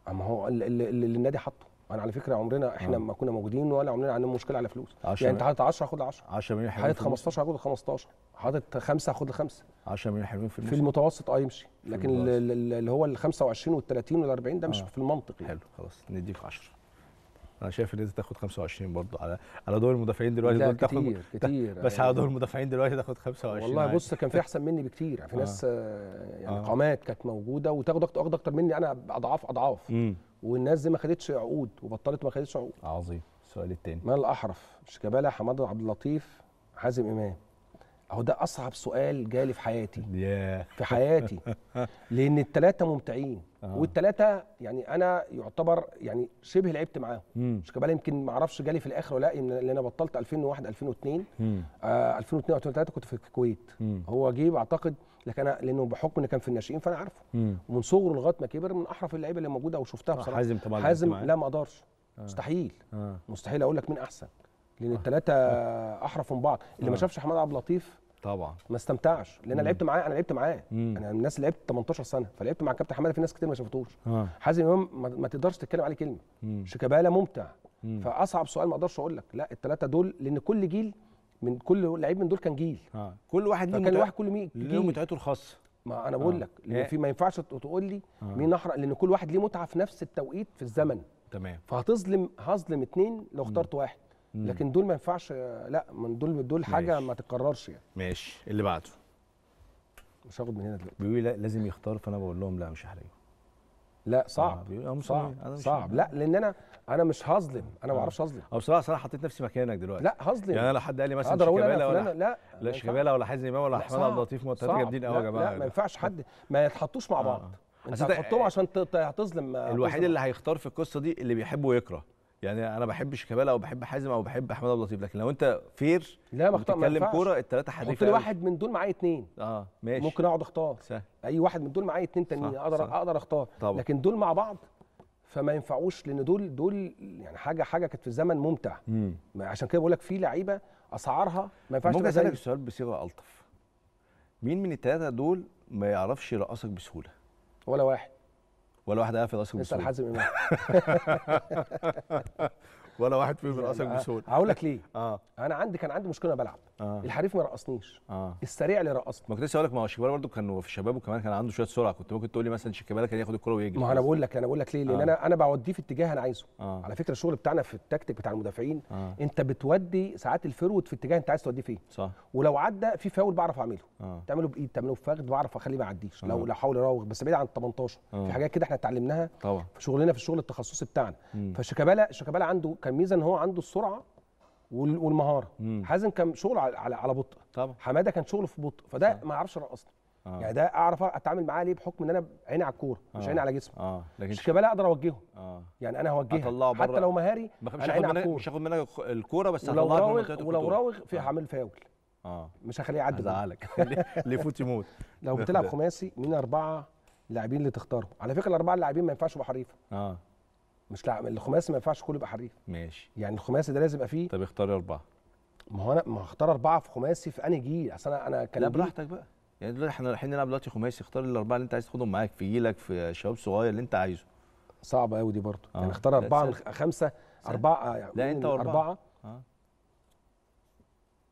اما هو اللي النادي حاطه انا على فكره عمرنا احنا آه. ما كنا موجودين ولا عمرنا عندنا مشكله على فلوس يعني انت حاطط 10 خد 10 10 مليون حاطط 15 خد 15 حاطط 5 خد 5 10 مليون حلوين في الموسم في المتوسط اه يمشي لكن اللي هو ال 25 وال 30 وال 40 ده مش آه. في المنطق يعني حلو خلاص نديك 10 انا شايف ان انت تاخد 25 برضه على على دور المدافعين دلوقتي دول تاخد كتير كتير بس على دور المدافعين دلوقتي تاخد 25 والله بص كان في احسن مني بكتير في في آه. ناس آه، يعني آه. قامات كانت موجوده وتاخد اكتر اكتر مني انا اضعاف اضعاف مم. والناس دي ما خدتش عقود وبطلت ما خدتش عقود عظيم السؤال الثاني مال الاحرف شيكابالا حماد عبد اللطيف حازم امام اهو ده اصعب سؤال جالي في حياتي yeah. في حياتي لان الثلاثه ممتعين آه. والثلاثه يعني انا يعتبر يعني شبه لعبت معاهم شيكابالا يمكن ما اعرفش جالي في الاخر ولا لان انا بطلت 2001 2002 آه 2002 2003 كنت في الكويت مم. هو جه اعتقد لكن انا لانه بحكم انه كان في الناشئين فانا عارفه مم. ومن صغره لغايه ما كبر من احرف اللعيبه اللي موجوده وشفتها آه، بصراحه حازم طبعا حازم لا ما اقدرش آه. مستحيل آه. مستحيل اقول لك مين احسن لان آه. الثلاثه آه. احرف من بعض اللي آه. ما شافش حماد عبد اللطيف طبعا ما استمتعش لان انا لعبت معاه انا لعبت معاه انا من الناس اللي لعبت 18 سنه فلعبت مع كابتن حماده في ناس كتير ما شافتوش آه. حازم امام ما تقدرش تتكلم عليه كلمه شيكابالا ممتع مم. فاصعب سؤال ما اقدرش اقول لك لا الثلاثه دول لان كل جيل من كل لعيب من دول كان جيل آه. كل واحد ليه كان واحد كل مين له متعته الخاصه ما انا بقول آه. لك آه. في ما ينفعش تقول لي آه. مين احرق لان كل واحد ليه متعه في نفس التوقيت في الزمن تمام فهتظلم هظلم اثنين لو اخترت واحد لكن دول ما ينفعش لا من دول دول حاجه ماشي. ما تتكررش يعني ماشي اللي بعده مش هاخد من هنا دلوقتي بيقول لا لازم يختار فانا بقول لهم لا مش هحرجه لا صعب آه، آه، صعب أنا مش صعب لا لان انا انا مش هظلم انا ما بعرفش آه. اظلم او بصراحه صراحه حطيت نفسي مكانك دلوقتي لا هظلم يعني انا لو حد قال لي مثلا شيكابالا ولا لا لا شيكابالا ولا حازم امام ولا احمد عبد اللطيف ما جامدين قوي يا جماعه لا ما ينفعش حد ما يتحطوش مع بعض انت هتحطهم عشان تظلم الوحيد اللي هيختار في القصه دي اللي بيحب ويكره يعني انا بحبش شيكابالا او بحب حازم او بحب احمد عبد اللطيف لكن لو انت فير لا بختار بتتكلم كوره الثلاثه حريفه قلت لي واحد من دول معايا اثنين اه ماشي ممكن اقعد اختار سهل. اي واحد من دول معايا اثنين تانيين اقدر صح. اقدر اختار طبعا. لكن دول مع بعض فما ينفعوش لان دول دول يعني حاجه حاجه كانت في الزمن ممتع مم. عشان كده بقول لك في لعيبه اسعارها ما ينفعش ممكن اسالك السؤال بصيغه الطف مين من الثلاثه دول ما يعرفش يرقصك بسهوله ولا واحد ولا واحد قافل راسك بسهوله اسال حازم امام ولا واحد فيهم راسك بسهوله هقول لك ليه اه انا عندي كان عندي مشكله بلعب آه. الحريف ما رقصنيش آه. السريع اللي رقصني ما كنتش اقول لك ما هو شيكابالا برده كان في الشباب وكمان كان عنده شويه سرعه كنت ممكن تقول لي مثلا شيكابالا كان ياخد الكوره ويجري ما انا بقول لك انا بقول لك ليه لان آه. انا انا بوديه في اتجاه انا عايزه آه. على فكره الشغل بتاعنا في التكتيك بتاع المدافعين آه. انت بتودي ساعات الفرود في اتجاه انت عايز توديه فيه صح ولو عدى في فاول بعرف اعمله آه. تعمله بايد تعمله بفخد بعرف اخليه ما يعديش آه. لو لو حاول اراوغ بس بعيد عن ال 18 آه. في حاجات كده احنا اتعلمناها في شغلنا في الشغل التخصصي بتاعنا فشيكابالا شيكابالا عنده كان ميزه ان هو عنده السرعه والمهاره حازم كان شغل على على بطء طبعا حماده كان شغله في بطء فده ما اعرفش ارقص آه. يعني ده اعرف اتعامل معاه ليه بحكم ان انا عيني على الكوره آه. مش عيني على جسمه آه. لكن شيكابالا اقدر اوجهه آه. يعني انا هوجهه حتى لو مهاري مش هاخد منك مش هاخد منك الكوره بس ولو راوغ ولو راوغ في هعمل آه. فاول اه مش هخليه يعدي هزعلك اللي يفوت يموت لو بتلعب خماسي مين اربعه لاعبين اللي تختارهم على فكره الاربعه اللاعبين ما ينفعش يبقوا حريفه اه مش لعب الخماسي ما ينفعش كله يبقى حريف ماشي يعني الخماسي ده لازم يبقى فيه طب اختار اربعه ما هو انا ما اختار اربعه في خماسي في انهي جيل اصل انا انا كان لا براحتك بقى يعني دلوقتي احنا رايحين نلعب دلوقتي خماسي اختار الاربعه اللي انت عايز تاخدهم معاك في جيلك في شباب صغير اللي انت عايزه صعبه قوي دي برضه آه. يعني اختار اربعه سهل. خمسه سهل. اربعه يعني لا انت واربعه اربعه اه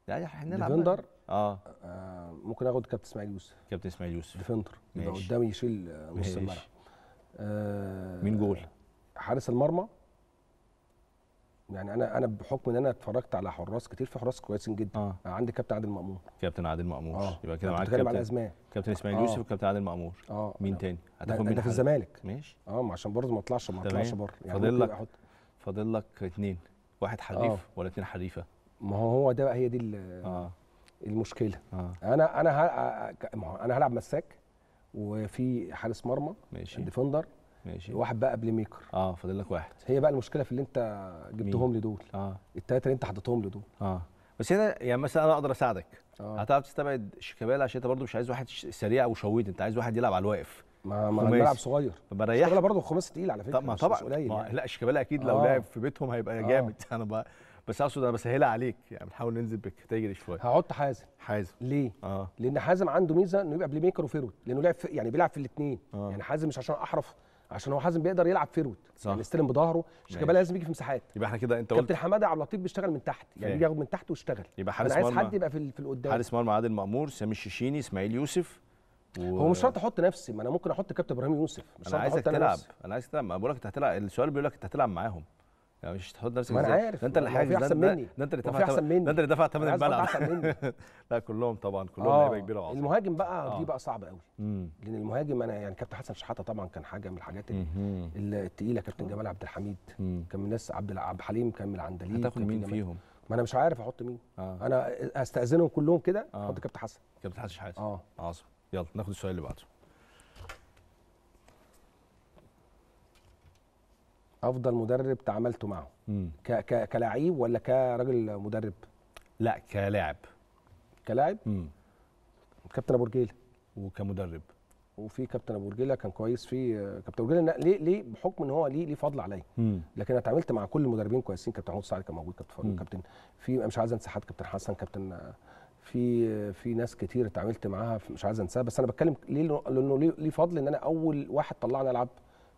يعني احنا هنلعب ديفندر آه. اه ممكن اخد كابتن اسماعيل يوسف كابتن اسماعيل يوسف ديفندر يبقى قدامي يشيل آه، نص الملعب آه مين جول؟ حارس المرمى يعني انا انا بحكم ان انا اتفرجت على حراس كتير في حراس كويسين جدا آه. آه، عندي كابتن عادل مأمور كابتن عادل مأمور آه. يبقى كده معاك كابتن كابتن اسماعيل آه. يوسف وكابتن عادل مأمور اه مين تاني هتاخد مين ده في الزمالك ماشي اه ما عشان برضه ما اطلعش ما اطلعش بره يعني فاضل لك فاضل لك اثنين واحد حريف آه. ولا اثنين حريفه ما هو هو ده بقى هي دي آه. المشكله آه. انا انا آه، انا هلعب مساك وفي حارس مرمى ماشي ديفندر ماشي واحد بقى قبل ميكر اه فاضل لك واحد هي بقى المشكله في اللي انت جبتهم لي دول اه الثلاثه اللي انت حطيتهم لي دول اه بس هنا يعني مثلا انا اقدر اساعدك آه. هتعرف تستبعد شيكابالا عشان انت برضه مش عايز واحد سريع وشويت انت عايز واحد يلعب على الواقف ما ما الملعب صغير بريح شيكابالا برضه خماسي تقيل على فكره طب ما طبعا ما يعني. لا شيكابالا اكيد لو آه. لعب في بيتهم هيبقى آه. جامد آه. انا بقى بس اقصد انا بسهلها عليك يعني بنحاول ننزل بالكتاجري شويه هحط حازم حازم ليه؟ آه. لان حازم عنده ميزه انه يبقى بلي ميكر وفيرود لانه لعب يعني بيلعب في الاثنين آه. يعني حازم مش عشان احرف عشان هو حازم بيقدر يلعب فيرود صح يعني يستلم بظهره شيكابالا لازم يجي في مساحات يبقى احنا كده انت قلت كابتن حماده عبد اللطيف بيشتغل من تحت يعني بياخد من تحت ويشتغل يبقى حارس مرمى عايز حد يبقى في, في القدام حارس مرمى عادل مأمور سامي الشيشيني اسماعيل يوسف و... هو مش شرط احط نفسي ما انا ممكن احط كابتن ابراهيم يوسف مش شرط احط انا نفسي انا عايزك تلعب انا عايزك تلعب ما بقول لك انت هتلعب السؤال بيقول لك انت هتلعب معاهم يعني مش تحط نفسك ما انا عارف انت اللي حاجز احسن مني ده انت اللي دفع احسن مني ده انت اللي دفع ثمن الملعب احسن مني لا كلهم طبعا كلهم آه لعيبه كبيره وعظيمه المهاجم بقى آه. دي بقى صعبه قوي لان المهاجم انا يعني كابتن حسن شحاته طبعا كان حاجه من الحاجات الثقيله كابتن جمال عبد الحميد مم. كان من الناس عبد عبد الحليم كان من العندليب هتاخد مين فيهم؟ ما انا مش عارف احط مين آه. انا استاذنهم كلهم كده آه. احط آه. كابتن حسن كابتن حسن شحاته اه عظيم يلا ناخد السؤال اللي بعده افضل مدرب تعاملته معه كلاعب ولا كراجل مدرب لا كلاعب كلاعب كابتن ابو رجيله وكمدرب وفي كابتن ابو رجيله كان كويس في كابتن ابو رجيله ليه ليه بحكم ان هو ليه ليه فضل عليا لكن انا اتعاملت مع كل المدربين كويسين كابتن محمود سعد كان موجود كابتن كابتن في مش عايز انسى حد كابتن حسن كابتن في في ناس كتير اتعاملت معاها مش عايز انساها بس انا بتكلم ليه لانه ليه فضل ان انا اول واحد طلعني العب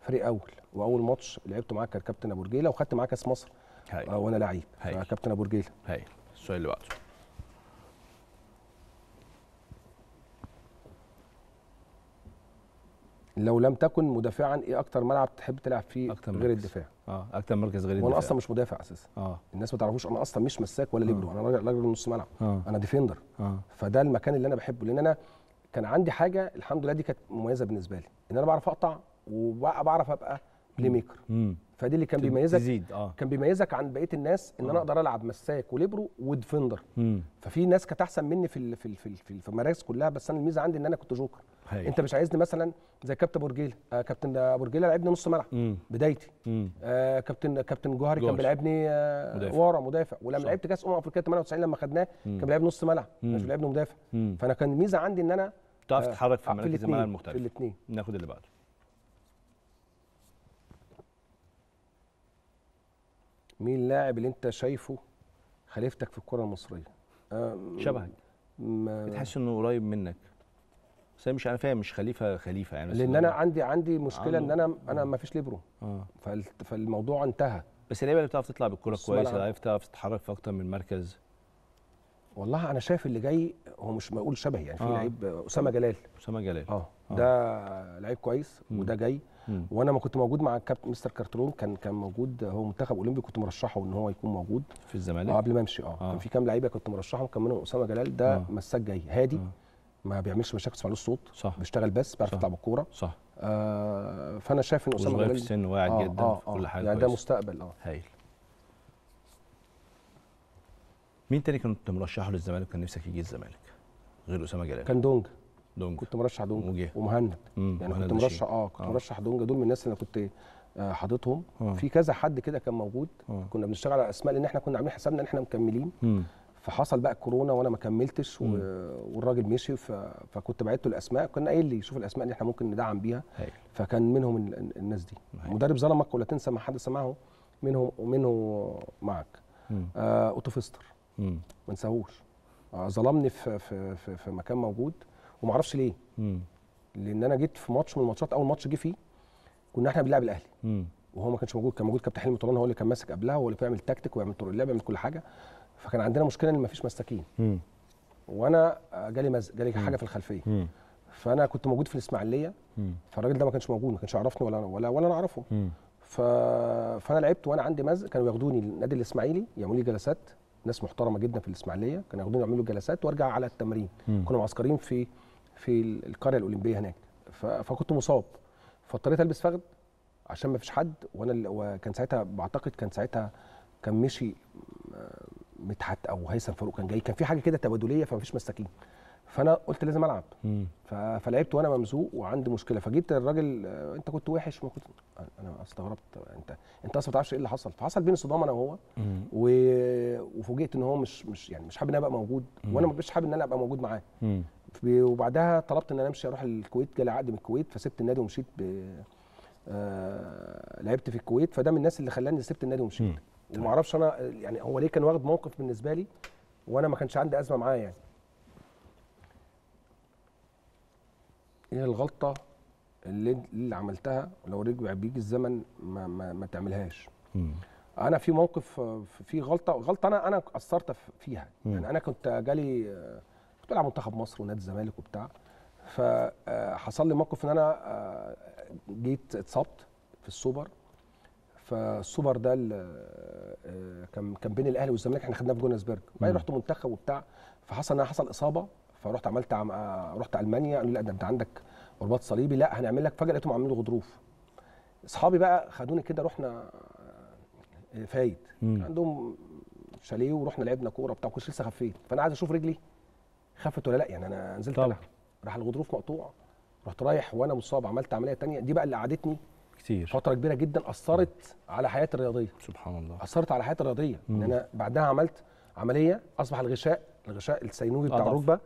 فريق اول واول ماتش لعبته معاك كان كابتن ابو رجيله وخدت معاك كاس مصر هاي. آه، وانا لعيب كابتن ابو رجيله هاي. السؤال اللي بعده لو لم تكن مدافعا ايه اكتر ملعب تحب تلعب فيه أكتر غير الدفاع اه اكتر مركز غير الدفاع وانا اصلا مش مدافع اساسا اه الناس ما تعرفوش انا اصلا مش مساك ولا ليبرو آه. انا راجل راجل نص ملعب آه. انا ديفندر آه. فده المكان اللي انا بحبه لان انا كان عندي حاجه الحمد لله دي كانت مميزه بالنسبه لي ان انا بعرف اقطع وبعرف ابقى بلاي ميكر فدي اللي كان بيميزك تزيد. آه. كان بيميزك عن بقيه الناس ان آه. انا اقدر العب مساك وليبرو وديفندر ففي ناس كانت احسن مني في في في, في, المراكز كلها بس انا الميزه عندي ان انا كنت جوكر هي. انت مش عايزني مثلا زي كابتن برجيله آه كابتن برجيله لعبني نص ملعب بدايتي آه كابتن كابتن جوهري كان بيلعبني آه ورا مدافع ولما لعبت كاس امم افريقيا 98 لما خدناه كان بيلعبني نص ملعب مش بيلعبني مدافع فانا كان الميزه عندي ان انا تعرف آه، تتحرك في مراكز الملعب المختلفه في الاثنين ناخد اللي بعده مين اللاعب اللي انت شايفه خليفتك في الكره المصريه آه، شبهك آه، بتحس انه قريب منك بس مش انا فاهم مش خليفه خليفه يعني لان انا عندي عندي مشكله ان انا انا ما فيش ليبرو آه. فالموضوع انتهى بس اللعيبه اللي بتعرف تطلع بالكره كويس اللعيبه بتعرف تتحرك في اكتر من مركز والله انا شايف اللي جاي هو مش معقول شبهي يعني في آه. لعيب آه، اسامه جلال اسامه جلال اه ده لعيب كويس وده جاي مم. وانا ما كنت موجود مع الكابتن مستر كارترون كان كان موجود هو منتخب اولمبي كنت مرشحه ان هو يكون موجود في الزمالك آه قبل ما امشي آه. اه كان في كام لعيبه كنت مرشحهم كان منهم اسامه جلال ده آه. مساك جاي هادي آه. ما بيعملش مشاكل تسمع له الصوت صح بيشتغل بس بيعرف يطلع بالكوره صح آه فانا شايف ان اسامه جلال في السن واعد آه جدا آه في كل آه. حاجه يعني ده مستقبل اه هايل مين تاني كنت مرشحه للزمالك كان نفسك يجي الزمالك غير اسامه جلال كان دونج دونجا كنت مرشح دونجا ومهند يعني كنت مرشح اه كنت آه. مرشح دونجا دول من الناس اللي انا كنت آه، حاططهم آه. في كذا حد كده كان موجود آه. كنا بنشتغل على اسماء لان احنا كنا عاملين حسابنا ان احنا مكملين مم. فحصل بقى كورونا وانا ما كملتش و... والراجل مشي ف... فكنت بعت له الاسماء كان قايل لي شوف الاسماء اللي احنا ممكن ندعم بيها هي. فكان منهم ال... الناس دي هي. مدرب ظلمك ولا تنسى ما حد سمعه منهم ومنه معك آه اوتوفيستر ما انساهوش آه ظلمني في في في مكان موجود وما اعرفش ليه مم. لان انا جيت في ماتش من الماتشات اول ماتش جه فيه كنا احنا بنلعب الاهلي مم. وهو ما كانش موجود كان موجود كابتن حلمي طولان هو اللي كان ماسك قبلها هو اللي بيعمل تكتيك ويعمل طرق اللعب ويعمل كل حاجه فكان عندنا مشكله ان ما فيش مساكين وانا جالي مز... جالي حاجه في الخلفيه مم. فانا كنت موجود في الاسماعيليه فالراجل ده ما كانش موجود ما كانش يعرفني ولا ولا ولا انا اعرفه ف... فانا لعبت وانا عندي مزق كانوا ياخدوني النادي الاسماعيلي يعملوا لي جلسات ناس محترمه جدا في الاسماعيليه كانوا ياخدوني يعملوا جلسات وارجع على التمرين مم. كنا معسكرين في في القريه الاولمبيه هناك فكنت مصاب فاضطريت البس فخد عشان ما فيش حد وانا وكان ساعتها بعتقد كان ساعتها كان مشي آه، مدحت او هيثم فاروق كان جاي كان في حاجه كده تبادليه فما فيش مساكين فانا قلت لازم العب فلعبت وانا ممزوق وعندي مشكله فجيت الراجل آه، انت كنت وحش ما كنت انا استغربت انت انت اصلا ما تعرفش ايه اللي حصل فحصل بيني صدام انا وهو و... وفوجئت ان هو مش مش يعني مش حابب ان انا ابقى موجود وانا ما حابب ان انا ابقى موجود معاه وبعدها طلبت ان انا امشي اروح الكويت جالي عقد من الكويت فسبت النادي ومشيت ب آه لعبت في الكويت فده من الناس اللي خلاني سبت النادي ومشيت وما اعرفش انا يعني هو ليه كان واخد موقف بالنسبه لي وانا ما كانش عندي ازمه معاه يعني ايه الغلطه اللي, اللي عملتها لو رجع بيجي الزمن ما, ما, ما تعملهاش مم. انا في موقف في غلطه غلطه انا انا قصرت فيها مم. يعني انا كنت جالي آه بيلعب منتخب مصر ونادي الزمالك وبتاع فحصل لي موقف ان انا آه، جيت اتصبت في السوبر فالسوبر ده آه، كان كان بين الاهلي والزمالك احنا خدناه في جونسبرج وبعدين رحت منتخب وبتاع فحصل ان انا حصل اصابه فرحت عملت عم... آه، رحت المانيا قالوا لي لا ده انت عندك رباط صليبي لا هنعمل لك فجاه لقيتهم عاملين غضروف اصحابي بقى خدوني كده رحنا فايت عندهم شاليه ورحنا لعبنا كوره بتاع كنت لسه خفيت فانا عايز اشوف رجلي خفت ولا لا يعني انا نزلت طبعا. راح الغضروف مقطوع رحت رايح وانا مصاب عملت عمليه تانية دي بقى اللي قعدتني كتير فتره كبيره جدا اثرت م. على حياتي الرياضيه سبحان الله اثرت على حياتي الرياضيه ان انا بعدها عملت عمليه اصبح الغشاء الغشاء السينوي بتاع الركبه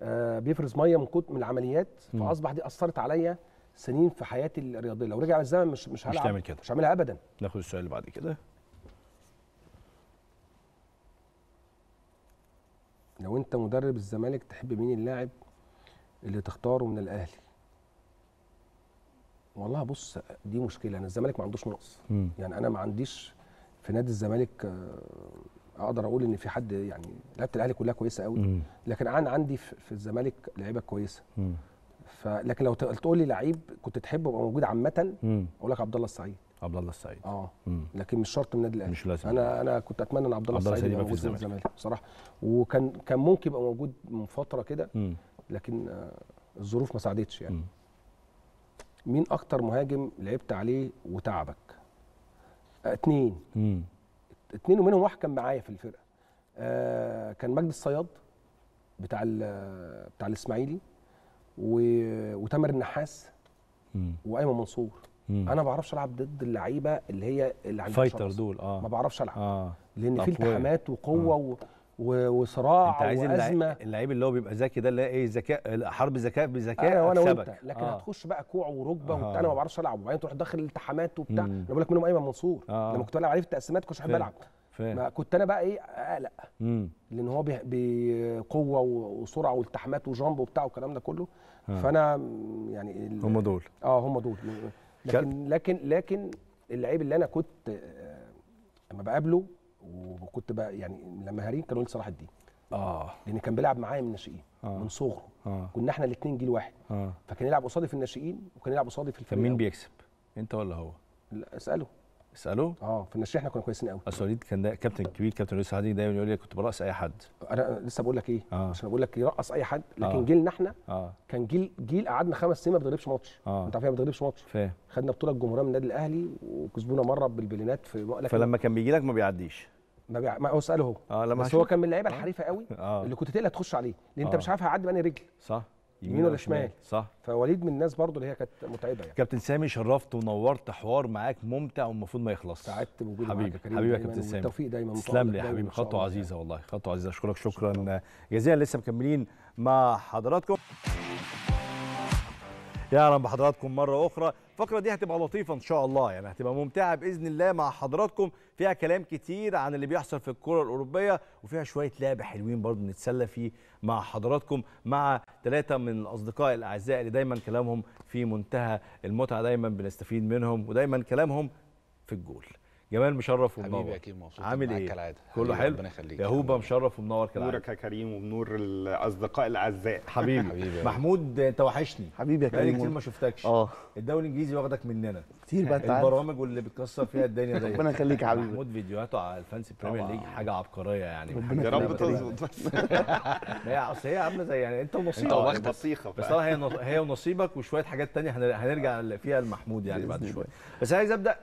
آه بيفرز ميه من كتر من العمليات فاصبح دي اثرت عليا سنين في حياتي الرياضيه لو رجع الزمن مش مش هلعب كده مش هعملها ابدا ناخد السؤال اللي بعد كده لو انت مدرب الزمالك تحب مين اللاعب اللي تختاره من الاهلي والله بص دي مشكله انا الزمالك ما عندوش نقص يعني انا ما عنديش في نادي الزمالك آه، اقدر اقول ان في حد يعني لعيبه الاهلي كلها كويسه قوي لكن انا عندي في الزمالك لعيبه كويسه فلكن لو تقول لي لعيب كنت تحبه يبقى موجود عامه اقول لك عبد الله السعيد عبد الله السعيد اه لكن مش شرط من النادي الاهلي مش لازم انا انا كنت اتمنى ان عبد الله السعيد يبقى موجود في الزمالك بصراحه وكان كان ممكن يبقى موجود من فتره كده لكن آه، الظروف ما ساعدتش يعني م. مين اكتر مهاجم لعبت عليه وتعبك اثنين آه، اثنين ومنهم واحد كان معايا في الفرقه آه كان مجدي الصياد بتاع بتاع الاسماعيلي وتامر النحاس وايمن منصور مم. انا ما بعرفش العب ضد اللعيبه اللي هي اللي عندها فايتر دول اه ما بعرفش العب آه. لان في التحامات وقوه آه. و... و... وصراع انت عايز وازمه اللعيب اللي هو بيبقى ذكي ده اللي ايه ذكاء حرب ذكاء بذكاء انا أيوة، وانا وانت لكن آه. هتخش بقى كوع وركبه آه. وبتاع انا ما بعرفش العب وبعدين تروح داخل التحامات وبتاع انا بقول لك منهم ايمن منصور آه. لما كنت بلعب عليه في التقسيمات كنتش بحب العب ما كنت انا بقى ايه اقلق آه لان هو بقوه وسرعه والتحامات وجامب وبتاع والكلام ده كله آه. فانا يعني هم دول اه هم دول لكن لكن لكن اللعيب اللي انا كنت آه، لما بقابله وكنت بقى يعني لما هارين كانوا صلاح الدين اه لان كان بيلعب معايا من الناشئين آه. من صغره آه. كنا احنا الاثنين جيل واحد آه. فكان يلعب قصادي في الناشئين وكان يلعب قصادي في الفريق كان مين بيكسب انت ولا هو لا اساله اساله اه في النشريه احنا كنا كويسين قوي اصل وليد كان كابتن كبير كابتن لويس سعدي دايما يقول لي كنت برقص اي حد انا لسه بقول لك ايه آه. عشان بقول لك يرقص اي حد لكن آه. جيلنا احنا آه. كان جيل جيل قعدنا خمس سنين ما بنغلبش ماتش آه. انت عارف ما بنغلبش ماتش فاهم خدنا بطوله الجمهوريه من النادي الاهلي وكسبونا مره بالبلينات في مقلة فلما كان بيجي لك ما بيعديش ما بيع... ما هو اساله هو اه لما بس هو كان من اللعيبه آه. الحريفه قوي آه. اللي كنت تقلق تخش عليه لان انت آه. مش عارف هيعدي بأني رجل صح يمين ولا شمال صح فوليد من الناس برضو اللي هي كانت متعبه يعني كابتن سامي شرفت ونورت حوار معاك ممتع والمفروض ما يخلص سعدت بوجودي حبيبي حبيبي يا كابتن سامي التوفيق دايما تسلم لي يا حبيبي خطوه عزيزه والله خطوه عزيزه اشكرك شكرا جزيلا لسه مكملين مع حضراتكم يا اهلا بحضراتكم مره اخرى الفقره دي هتبقى لطيفه ان شاء الله يعني هتبقى ممتعه باذن الله مع حضراتكم فيها كلام كتير عن اللي بيحصل في الكره الاوروبيه وفيها شويه لعب حلوين برضو نتسلى فيه مع حضراتكم مع ثلاثه من الاصدقاء الاعزاء اللي دايما كلامهم في منتهى المتعه دايما بنستفيد منهم ودايما كلامهم في الجول جمال مشرف ومنور حبيبي اكيد مبسوط عامل ايه كالعاده كله حلو ربنا يخليك يا هوبا مشرف ومنور كالعاده نورك يا كريم وبنور الاصدقاء الاعزاء حبيبي حبيبي محمود انت وحشني حبيبي يا كريم كتير ما شفتكش اه الدوري الانجليزي واخدك مننا كتير بقى انت البرامج واللي بتكسر فيها الدنيا دي ربنا يخليك يا حبيبي محمود فيديوهاته على الفانسي بريمير ليج حاجه عبقريه يعني يا رب تظبط بس هي اصل هي عامله زي يعني انت ونصيبك انت واخد بطيخه بس هي هي ونصيبك وشويه حاجات ثانيه هنرجع آه. فيها لمحمود يعني بعد شويه بس عايز ابدا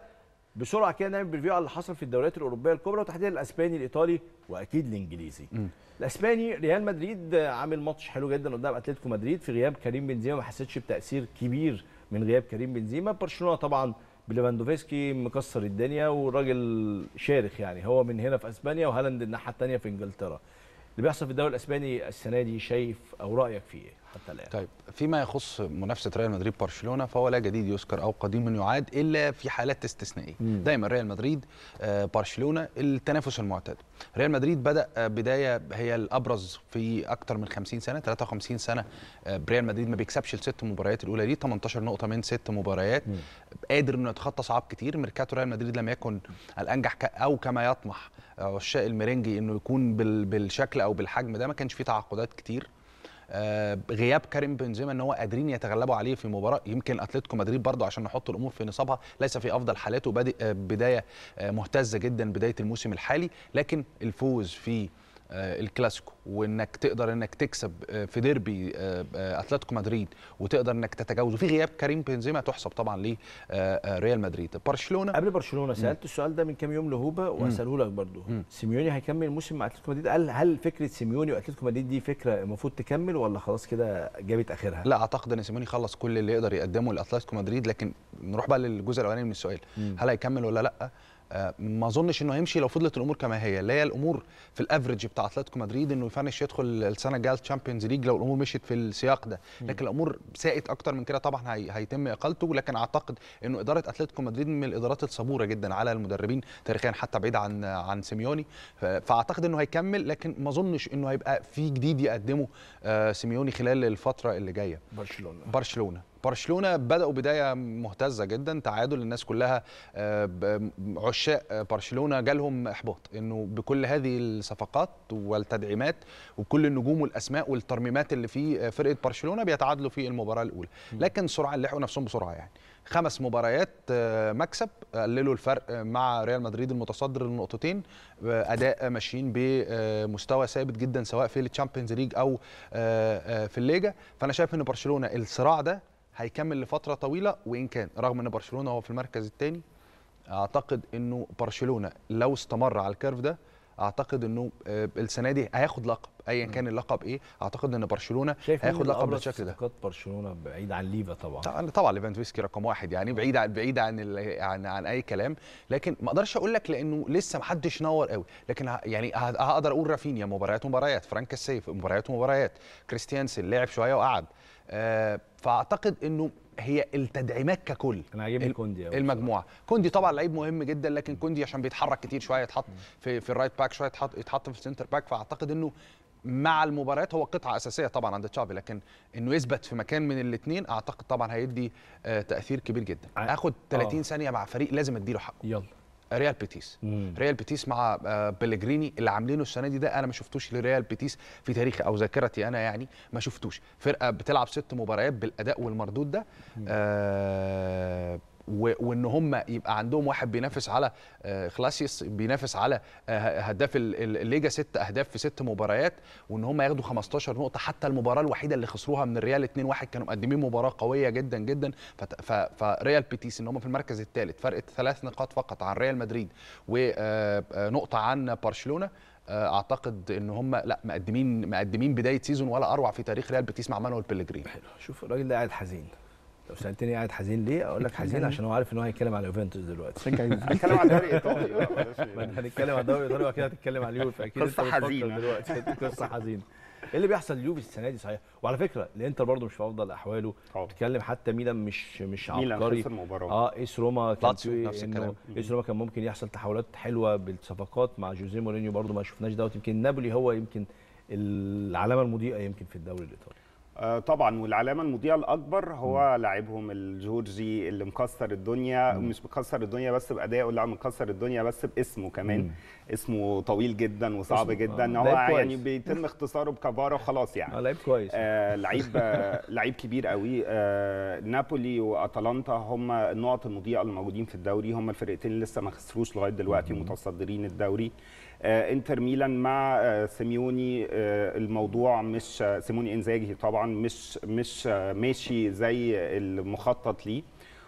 بسرعه كده نعمل بريفيو على اللي حصل في الدوريات الاوروبيه الكبرى وتحديدا الاسباني الايطالي واكيد الانجليزي. م. الاسباني ريال مدريد عامل ماتش حلو جدا قدام اتلتيكو مدريد في غياب كريم بنزيما ما حسيتش بتاثير كبير من غياب كريم بنزيما برشلونه طبعا بليفاندوفسكي مكسر الدنيا وراجل شارخ يعني هو من هنا في اسبانيا وهالاند الناحيه الثانيه في انجلترا. اللي بيحصل في الدوري الاسباني السنه دي شايف او رايك فيه ايه؟ حتى الان طيب فيما يخص منافسه ريال مدريد برشلونه فهو لا جديد يذكر او قديم يعاد الا في حالات استثنائيه دايما ريال مدريد آه، برشلونه التنافس المعتاد ريال مدريد بدا آه، بدايه هي الابرز في اكثر من 50 سنه 53 سنه آه، ريال مدريد ما بيكسبش الست مباريات الاولى دي 18 نقطه من ست مباريات مم. قادر انه يتخطى صعاب كتير ميركاتو ريال مدريد لم يكن الانجح او كما يطمح عشاق الميرينجي انه يكون بالشكل او بالحجم ده ما كانش فيه تعاقدات كتير آه، غياب كريم بنزيما ان هو قادرين يتغلبوا عليه في المباراه يمكن اتلتيكو مدريد برضه عشان نحط الامور في نصابها ليس في افضل حالاته بادئ آه، بدايه آه، مهتزه جدا بدايه الموسم الحالي لكن الفوز في آه، الكلاسيكو وانك تقدر انك تكسب آه، في ديربي آه، اتلتيكو مدريد وتقدر انك تتجاوزه في غياب كريم بنزيما تحسب طبعا لريال مدريد برشلونه قبل برشلونه سالت م. السؤال ده من كام يوم لهوبا واساله لك برضو م. سيميوني هيكمل الموسم مع اتلتيكو مدريد قال هل فكره سيميوني واتلتيكو مدريد دي فكره المفروض تكمل ولا خلاص كده جابت اخرها لا اعتقد ان سيميوني خلص كل اللي يقدر يقدمه لاتلتيكو مدريد لكن نروح بقى للجزء الاولاني من السؤال م. هل هيكمل ولا لا آه، ما اظنش انه هيمشي لو فضلت الامور كما هي اللي هي الامور في الافريج بتاع اتلتيكو مدريد انه يفنش يدخل السنه الجايه تشامبيونز ليج لو الامور مشيت في السياق ده لكن الامور ساءت اكتر من كده طبعا هيتم اقالته لكن اعتقد انه اداره اتلتيكو مدريد من الادارات الصبوره جدا على المدربين تاريخيا حتى بعيد عن عن سيميوني فاعتقد انه هيكمل لكن ما اظنش انه هيبقى في جديد يقدمه آه، سيميوني خلال الفتره اللي جايه برشلونه برشلونه برشلونه بداوا بدايه مهتزه جدا تعادل الناس كلها آه، عشاق آه، برشلونه جالهم احباط انه بكل هذه الصفقات والتدعيمات وكل النجوم والاسماء والترميمات اللي في آه، فرقه برشلونه بيتعادلوا في المباراه الاولى لكن سرعه لحقوا نفسهم بسرعه يعني خمس مباريات مكسب قللوا الفرق مع ريال مدريد المتصدر النقطتين اداء ماشيين بمستوى ثابت جدا سواء في التشامبيونز ليج او في الليجا فانا شايف ان برشلونه الصراع ده هيكمل لفتره طويله وان كان رغم ان برشلونه هو في المركز الثاني اعتقد انه برشلونه لو استمر على الكيرف ده اعتقد انه آه، السنه دي هياخد لقب ايا كان اللقب ايه اعتقد ان برشلونه هياخد لقب بالشكل ده شايف برشلونه بعيد عن ليفا طبعا طبعا ليفاندوفسكي رقم واحد يعني آه. بعيد عن بعيد عن عن, عن اي كلام لكن ما اقدرش اقول لك لانه لسه ما حدش نور قوي لكن يعني هقدر اقول رافينيا مباريات مباريات فرانك السيف مباريات مباريات كريستيانسن لعب شويه وقعد آه، فاعتقد انه هي التدعيمات ككل انا عاجبني كوندي أوي المجموعه كوندي طبعا لعيب مهم جدا لكن كوندي عشان بيتحرك كتير شويه يتحط في في الرايت باك شويه يتحط يتحط في السنتر باك فاعتقد انه مع المباريات هو قطعه اساسيه طبعا عند تشافي لكن انه يثبت في مكان من الاثنين اعتقد طبعا هيدي آه، تاثير كبير جدا اخد 30 آه. ثانيه مع فريق لازم اديله حقه يلا ريال بيتيس مم. ريال بيتيس مع آه، بلغريني اللي عاملينه السنه دي ده انا ما شفتوش لريال بيتيس في تاريخي او ذاكرتي انا يعني ما شفتوش فرقه بتلعب ست مباريات بالاداء والمردود ده آه وان هم يبقى عندهم واحد بينافس على آه، خلاسيس بينافس على آه، هداف الليجا ست اهداف في ست مباريات وان هم ياخدوا 15 نقطه حتى المباراه الوحيده اللي خسروها من الريال 2-1 كانوا مقدمين مباراه قويه جدا جدا فريال بيتيس ان هم في المركز الثالث فرقت ثلاث نقاط فقط عن ريال مدريد ونقطه آه، عن برشلونه اعتقد ان هم لا مقدمين مقدمين بدايه سيزون ولا اروع في تاريخ ريال بيتيس مع مانويل بيلجرين حلو شوف الراجل ده قاعد حزين لو سالتني قاعد حزين ليه اقول لك حزين عشان هو عارف ان هو هيتكلم على يوفنتوس دلوقتي هنتكلم على الدوري الايطالي هنتكلم اه، على الدوري الايطالي وبعد كده هتتكلم على اليوفي اكيد قصه حزينه دلوقتي قصه حزينه ايه اللي بيحصل اليوفي السنه دي صحيح وعلى فكره الانتر برده مش في افضل احواله اه. بتتكلم حتى ميلان مش مش عبقري اه ايس روما كان ايس روما كان ممكن يحصل تحولات حلوه بالصفقات مع جوزيه مورينيو برده ما شفناش دوت يمكن نابولي هو يمكن العلامه المضيئه يمكن في الدوري الايطالي آه، طبعا والعلامه المضيئه الاكبر هو لاعبهم الجورجي اللي مكسر الدنيا مم. مش مكسر الدنيا بس بادائه لا مكسر الدنيا بس باسمه كمان مم. اسمه طويل جدا وصعب جدا آه. هو يعني بيتم اختصاره بكافارا خلاص يعني آه لعيب كويس آه لعيب آه، لعيب كبير قوي آه نابولي واتلانتا هم النقط المضيئه الموجودين في الدوري هم الفرقتين لسه ما خسروش لغايه دلوقتي ومتصدرين الدوري آه، انتر ميلان مع آه، سيميوني آه، الموضوع مش سيميوني انزاجي طبعا مش مش ماشي زي المخطط ليه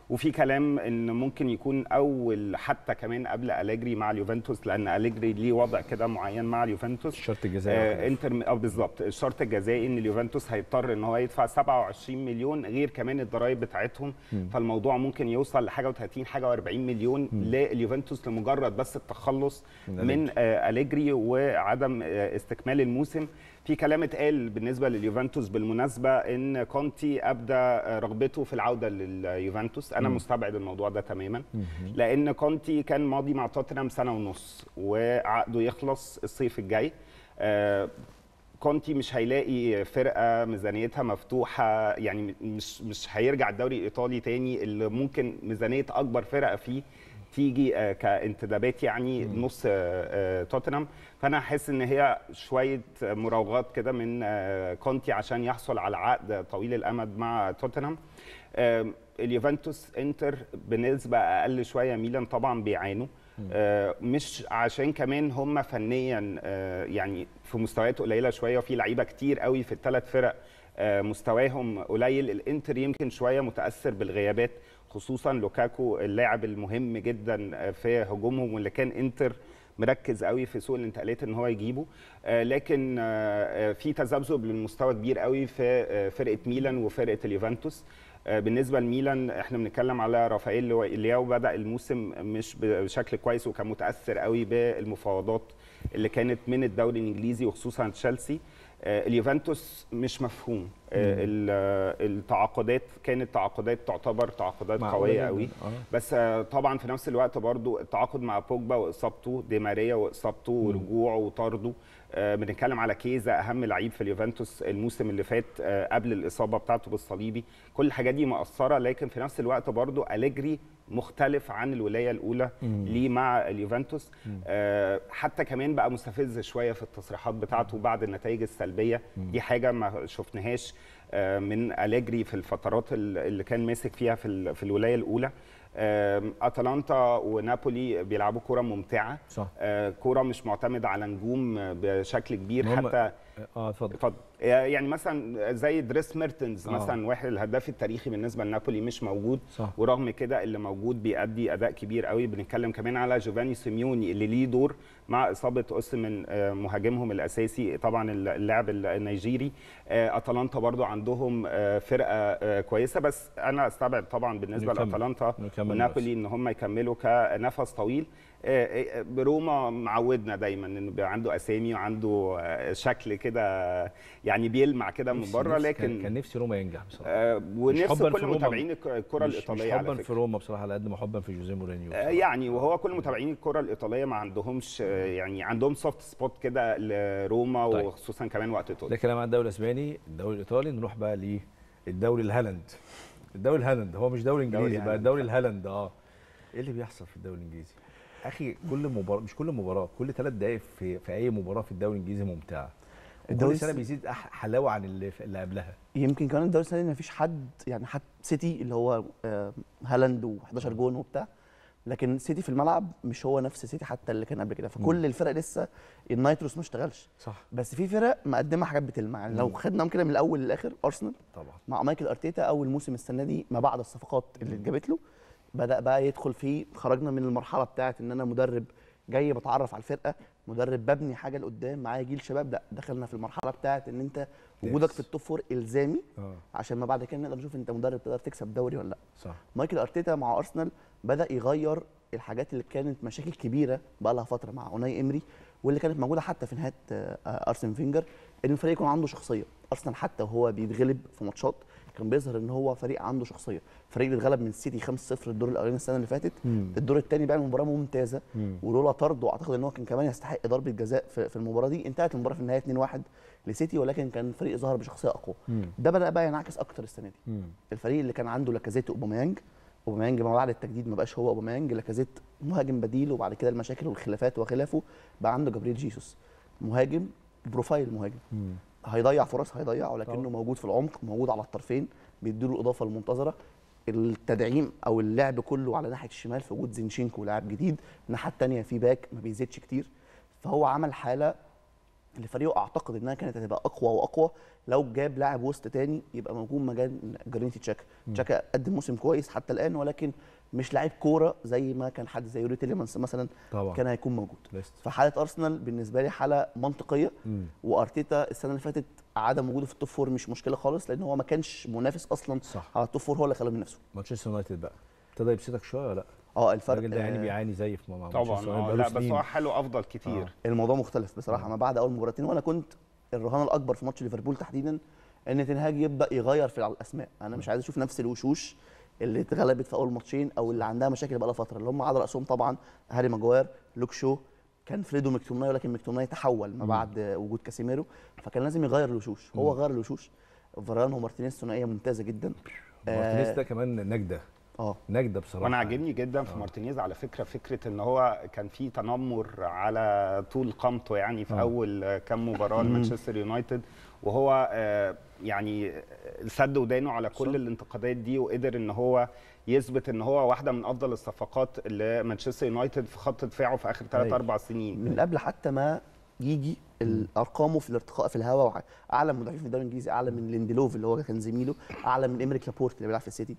وفي كلام ان ممكن يكون اول حتى كمان قبل اليجري مع اليوفنتوس لان اليجري ليه وضع كده معين مع اليوفنتوس الشرط الجزائي آه انتر اه بالظبط الشرط الجزائي ان اليوفنتوس هيضطر ان هو يدفع 27 مليون غير كمان الضرايب بتاعتهم م. فالموضوع ممكن يوصل لحاجه و30 حاجه و40 مليون لليوفنتوس لمجرد بس التخلص من, من آه اليجري وعدم آه استكمال الموسم في كلام اتقال بالنسبه لليوفنتوس بالمناسبه ان كونتي ابدى رغبته في العوده لليوفنتوس انا م. مستبعد الموضوع ده تماما م. لان كونتي كان ماضي مع توتنهام سنه ونص وعقده يخلص الصيف الجاي آه، كونتي مش هيلاقي فرقه ميزانيتها مفتوحه يعني مش مش هيرجع الدوري الايطالي تاني اللي ممكن ميزانيه اكبر فرقه فيه تيجي آه، كانتدابات يعني نص آه، آه، توتنهام فانا احس ان هي شويه مراوغات كده من كونتي عشان يحصل على عقد طويل الامد مع توتنهام اليوفنتوس انتر بنسبه اقل شويه ميلان طبعا بيعانوا مش عشان كمان هم فنيا يعني في مستويات قليله شويه وفي لعيبه كتير قوي في الثلاث فرق مستواهم قليل الانتر يمكن شويه متاثر بالغيابات خصوصا لوكاكو اللاعب المهم جدا في هجومهم واللي كان انتر مركز قوي في سوق الانتقالات ان هو يجيبه آه، لكن آه، آه، في تذبذب للمستوى كبير قوي في فرقه ميلان وفرقه اليوفنتوس بالنسبه لميلان احنا بنتكلم على رافائيل لياو بدا الموسم مش بشكل كويس وكان متاثر قوي بالمفاوضات اللي كانت من الدوري الانجليزي وخصوصا تشيلسي اليوفنتوس مش مفهوم التعاقدات كانت تعاقدات تعتبر تعاقدات قويه قوي آه. بس طبعا في نفس الوقت برضو التعاقد مع بوجبا واصابته دي ماريا واصابته ورجوعه وطرده آه، بنتكلم على كيزا اهم لعيب في اليوفنتوس الموسم اللي فات آه، قبل الاصابه بتاعته بالصليبي كل الحاجات دي مأثره لكن في نفس الوقت برضو أليجري مختلف عن الولايه الاولى ليه مع اليوفنتوس حتى كمان بقى مستفز شويه في التصريحات بتاعته بعد النتائج السلبيه دي حاجه ما شفناهاش آه، من أليجري في الفترات اللي كان ماسك فيها في, في الولاية الأولى اتلانتا ونابولي بيلعبوا كره ممتعه صح. آه، كره مش معتمده على نجوم بشكل كبير حتى اه اتفضل اتفضل آه، يعني مثلا زي دريس ميرتنز آه. مثلا واحد الهداف التاريخي بالنسبه لنابولي مش موجود صح. ورغم كده اللي موجود بيأدي اداء كبير قوي بنتكلم كمان على جوفاني سيميوني اللي ليه دور مع اصابه من آه، مهاجمهم الاساسي طبعا اللاعب النيجيري آه، اتلانتا برضو عندهم فرقه كويسه بس انا استبعد طبعا بالنسبه لاتلانتا ونابولي ان هم يكملوا كنفس طويل آه، آه، بروما معودنا دايما انه بيبقى عنده اسامي وعنده آه، شكل كده يعني بيلمع كده من بره لكن كان نفسي روما ينجح بصراحه ونفسي كل متابعين الكره الايطاليه مش حبا في روما بصراحه على قد ما حبا في جوزيه مورينيو يعني وهو كل متابعين الكره الايطاليه ما عندهمش يعني عندهم سوفت سبوت كده لروما طيب. وخصوصا كمان وقت توتي ده كلام عن الدوري الاسباني الدوري الايطالي نروح بقى للدوري الهولند الدوري الهولند هو مش دوري انجليزي بقى الدوري الهولند اه ايه اللي بيحصل في الدوري الانجليزي اخي كل مباراه مش كل مباراه كل ثلاث دقائق في, في اي مباراه في الدوري الانجليزي ممتعه الدوري السنه بيزيد حلاوه عن اللي, اللي قبلها يمكن كمان الدوري السنه ما فيش حد يعني حتى سيتي اللي هو آه، هالاند و11 جون وبتاع لكن سيتي في الملعب مش هو نفس سيتي حتى اللي كان قبل كده فكل مم. الفرق لسه النايتروس ما اشتغلش صح بس في فرق مقدمه حاجات بتلمع يعني لو خدناهم كده من الاول للاخر ارسنال طبعا مع مايكل ارتيتا اول موسم السنه دي ما بعد الصفقات اللي اتجابت له بدا بقى يدخل فيه خرجنا من المرحله بتاعت ان انا مدرب جاي بتعرف على الفرقه مدرب ببني حاجه لقدام معايا جيل شباب لا دخلنا في المرحله بتاعت ان انت وجودك في التوب فور الزامي أوه. عشان ما بعد كده نقدر نشوف انت مدرب تقدر تكسب دوري ولا لا صح مايكل ارتيتا مع ارسنال بدا يغير الحاجات اللي كانت مشاكل كبيره بقى لها فتره مع اوناي امري واللي كانت موجوده حتى في نهايه آه، آه، ارسن فينجر ان الفريق يكون عنده شخصيه ارسنال حتى وهو بيتغلب في ماتشات كان بيظهر ان هو فريق عنده شخصيه فريق اللي اتغلب من السيتي 5-0 الدور الاولاني السنه اللي فاتت مم. الدور الثاني بقى مباراه ممتازه ولولا طرده اعتقد ان هو كان كمان يستحق ضربه جزاء في المباراه دي انتهت المباراه في النهايه 2-1 لسيتي ولكن كان فريق ظهر بشخصيه اقوى ده بدا بقى ينعكس اكتر السنه دي مم. الفريق اللي كان عنده لاكازيت اوباميانج اوباميانج ما بعد التجديد ما بقاش هو اوباميانج لاكازيت مهاجم بديل وبعد كده المشاكل والخلافات وخلافه بقى عنده جبريل جيسوس مهاجم بروفايل مهاجم مم. هيضيع فرص هيضيع ولكنه موجود في العمق موجود على الطرفين بيديله الاضافه المنتظره التدعيم او اللعب كله على ناحيه الشمال في وجود زينشينكو لاعب جديد الناحيه الثانيه في باك ما بيزيدش كتير فهو عمل حاله لفريقه اعتقد انها كانت هتبقى اقوى واقوى لو جاب لاعب وسط تاني يبقى موجود مجال جرينتي تشاكا تشاكا قدم موسم كويس حتى الان ولكن مش لعيب كوره زي ما كان حد زي يوري تيليمانس مثلا طبعا. كان هيكون موجود بيست. فحاله ارسنال بالنسبه لي حاله منطقيه مم. وارتيتا السنه اللي فاتت عدم وجوده في التوب فور مش مشكله خالص لان هو ما كانش منافس اصلا صح. على التوب فور هو اللي خلاه من نفسه مانشستر يونايتد بقى ابتدى يبسطك شويه ولا لا اه الفرق الراجل ده يعني آه، بيعاني زي في مع طبعا آه لا بس هو حاله افضل كتير آه. الموضوع مختلف بصراحه آه. ما بعد اول مباراتين وانا كنت الرهان الاكبر في ماتش ليفربول تحديدا ان تنهاج يبدا يغير في الاسماء انا مش عايز اشوف نفس الوشوش اللي اتغلبت في اول ماتشين او اللي عندها مشاكل بقى فتره اللي هم على راسهم طبعا هاري ماجواير لوك شو كان فريدو مكتومناي ولكن مكتومناي تحول ما بعد وجود كاسيميرو فكان لازم يغير الوشوش هو غير الوشوش فاران ومارتينيز ثنائيه ممتازه جدا مارتينيز ده آه، كمان نجده اه نجده بصراحه وانا عاجبني جدا في أوه. مارتينيز على فكره فكره ان هو كان في تنمر على طول قامته يعني في أوه. اول كام مباراه لمانشستر يونايتد وهو آه يعني سد ودانه على كل صح. الانتقادات دي وقدر ان هو يثبت ان هو واحده من افضل الصفقات لمانشستر يونايتد في خط دفاعه في اخر 3 4 طيب. سنين من قبل حتى ما يجي ارقامه في الارتقاء في الهواء اعلى من مدافعين في الدوري الانجليزي اعلى من ليندلوف اللي هو كان زميله اعلى من امريك لابورت اللي بيلعب في السيتي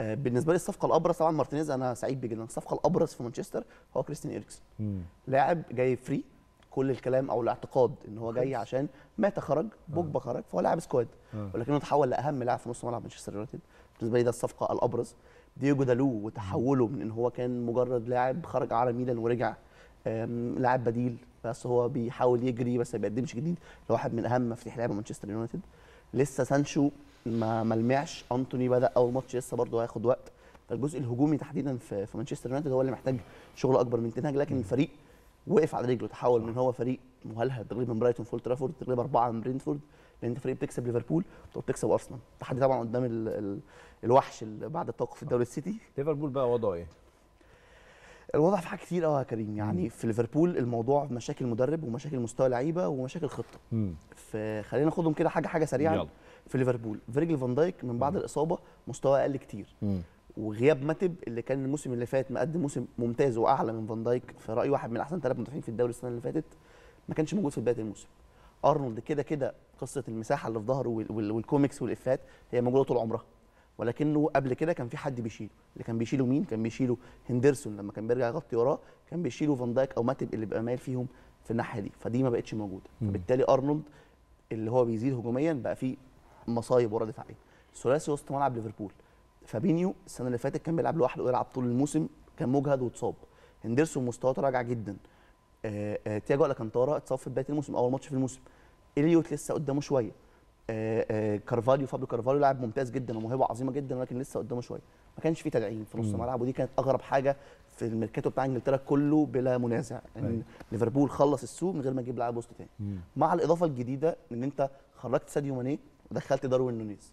آه بالنسبه لي الصفقه الابرز طبعا مارتينيز انا سعيد بيه جدا الصفقه الابرز في مانشستر هو كريستيان اريكسون لاعب جاي فري كل الكلام او الاعتقاد ان هو جاي عشان مات خرج بوجبا آه. خرج فهو لاعب سكواد آه. ولكنه تحول لاهم لاعب في نص ملعب مانشستر يونايتد بالنسبه لي ده الصفقه الابرز ديجو دالو وتحوله من ان هو كان مجرد لاعب خرج على ميلان ورجع لاعب بديل بس هو بيحاول يجري بس ما بيقدمش جديد لواحد من اهم مفاتيح لعبه مانشستر يونايتد لسه سانشو ما ملمعش انتوني بدا اول ماتش لسه برضه هياخد وقت فالجزء الهجومي تحديدا في مانشستر يونايتد هو اللي محتاج شغل اكبر من تنهاج لكن الفريق وقف على رجله تحول من هو فريق مهلهل تقريبا من برايتون فول ترافورد تقريبا اربعه من برينتفورد لان انت فريق بتكسب ليفربول بتكسب ارسنال تحدي طبعا قدام ال ال الوحش اللي بعد التوقف في الدوري السيتي ليفربول بقى وضعه ايه؟ الوضع في حاجات كتير قوي يا كريم يعني مم. في ليفربول الموضوع مشاكل مدرب ومشاكل مستوى لعيبه ومشاكل خطه فخلينا ناخدهم كده حاجه حاجه سريعا يلا. في ليفربول فيرجل فان دايك من بعد مم. الاصابه مستواه اقل كتير مم. وغياب ماتب اللي كان الموسم اللي فات مقدم موسم ممتاز واعلى من فان دايك في رايي واحد من احسن ثلاث مدافعين في الدوري السنه اللي فاتت ما كانش موجود في بدايه الموسم ارنولد كده كده قصه المساحه اللي في ظهره والكوميكس والافات هي موجوده طول عمرها ولكنه قبل كده كان في حد بيشيله اللي كان بيشيله مين كان بيشيله هندرسون لما كان بيرجع يغطي وراه كان بيشيله فان دايك او ماتب اللي بيبقى مايل فيهم في الناحيه دي فدي ما بقتش موجوده فبالتالي ارنولد اللي هو بيزيد هجوميا بقى فيه مصايب ورا دفاعيه ثلاثي وسط ملعب ليفربول فابينيو السنه اللي فاتت كان بيلعب لوحده ويلعب طول الموسم كان مجهد واتصاب هندرسون مستواه تراجع جدا آه، آه، تياجو الكانتارا اتصاب في بدايه الموسم اول ماتش في الموسم اليوت لسه قدامه شويه آه، كارفاليو فابيو كارفاليو لاعب ممتاز جدا وموهبه عظيمه جدا ولكن لسه قدامه شويه ما كانش في تدعيم في نص الملعب ودي كانت اغرب حاجه في الميركاتو بتاع انجلترا كله بلا منازع ان أيوة. ليفربول خلص السوق من غير ما يجيب لاعب وسط تاني مع الاضافه الجديده ان انت خرجت ساديو ماني ودخلت داروين نونيز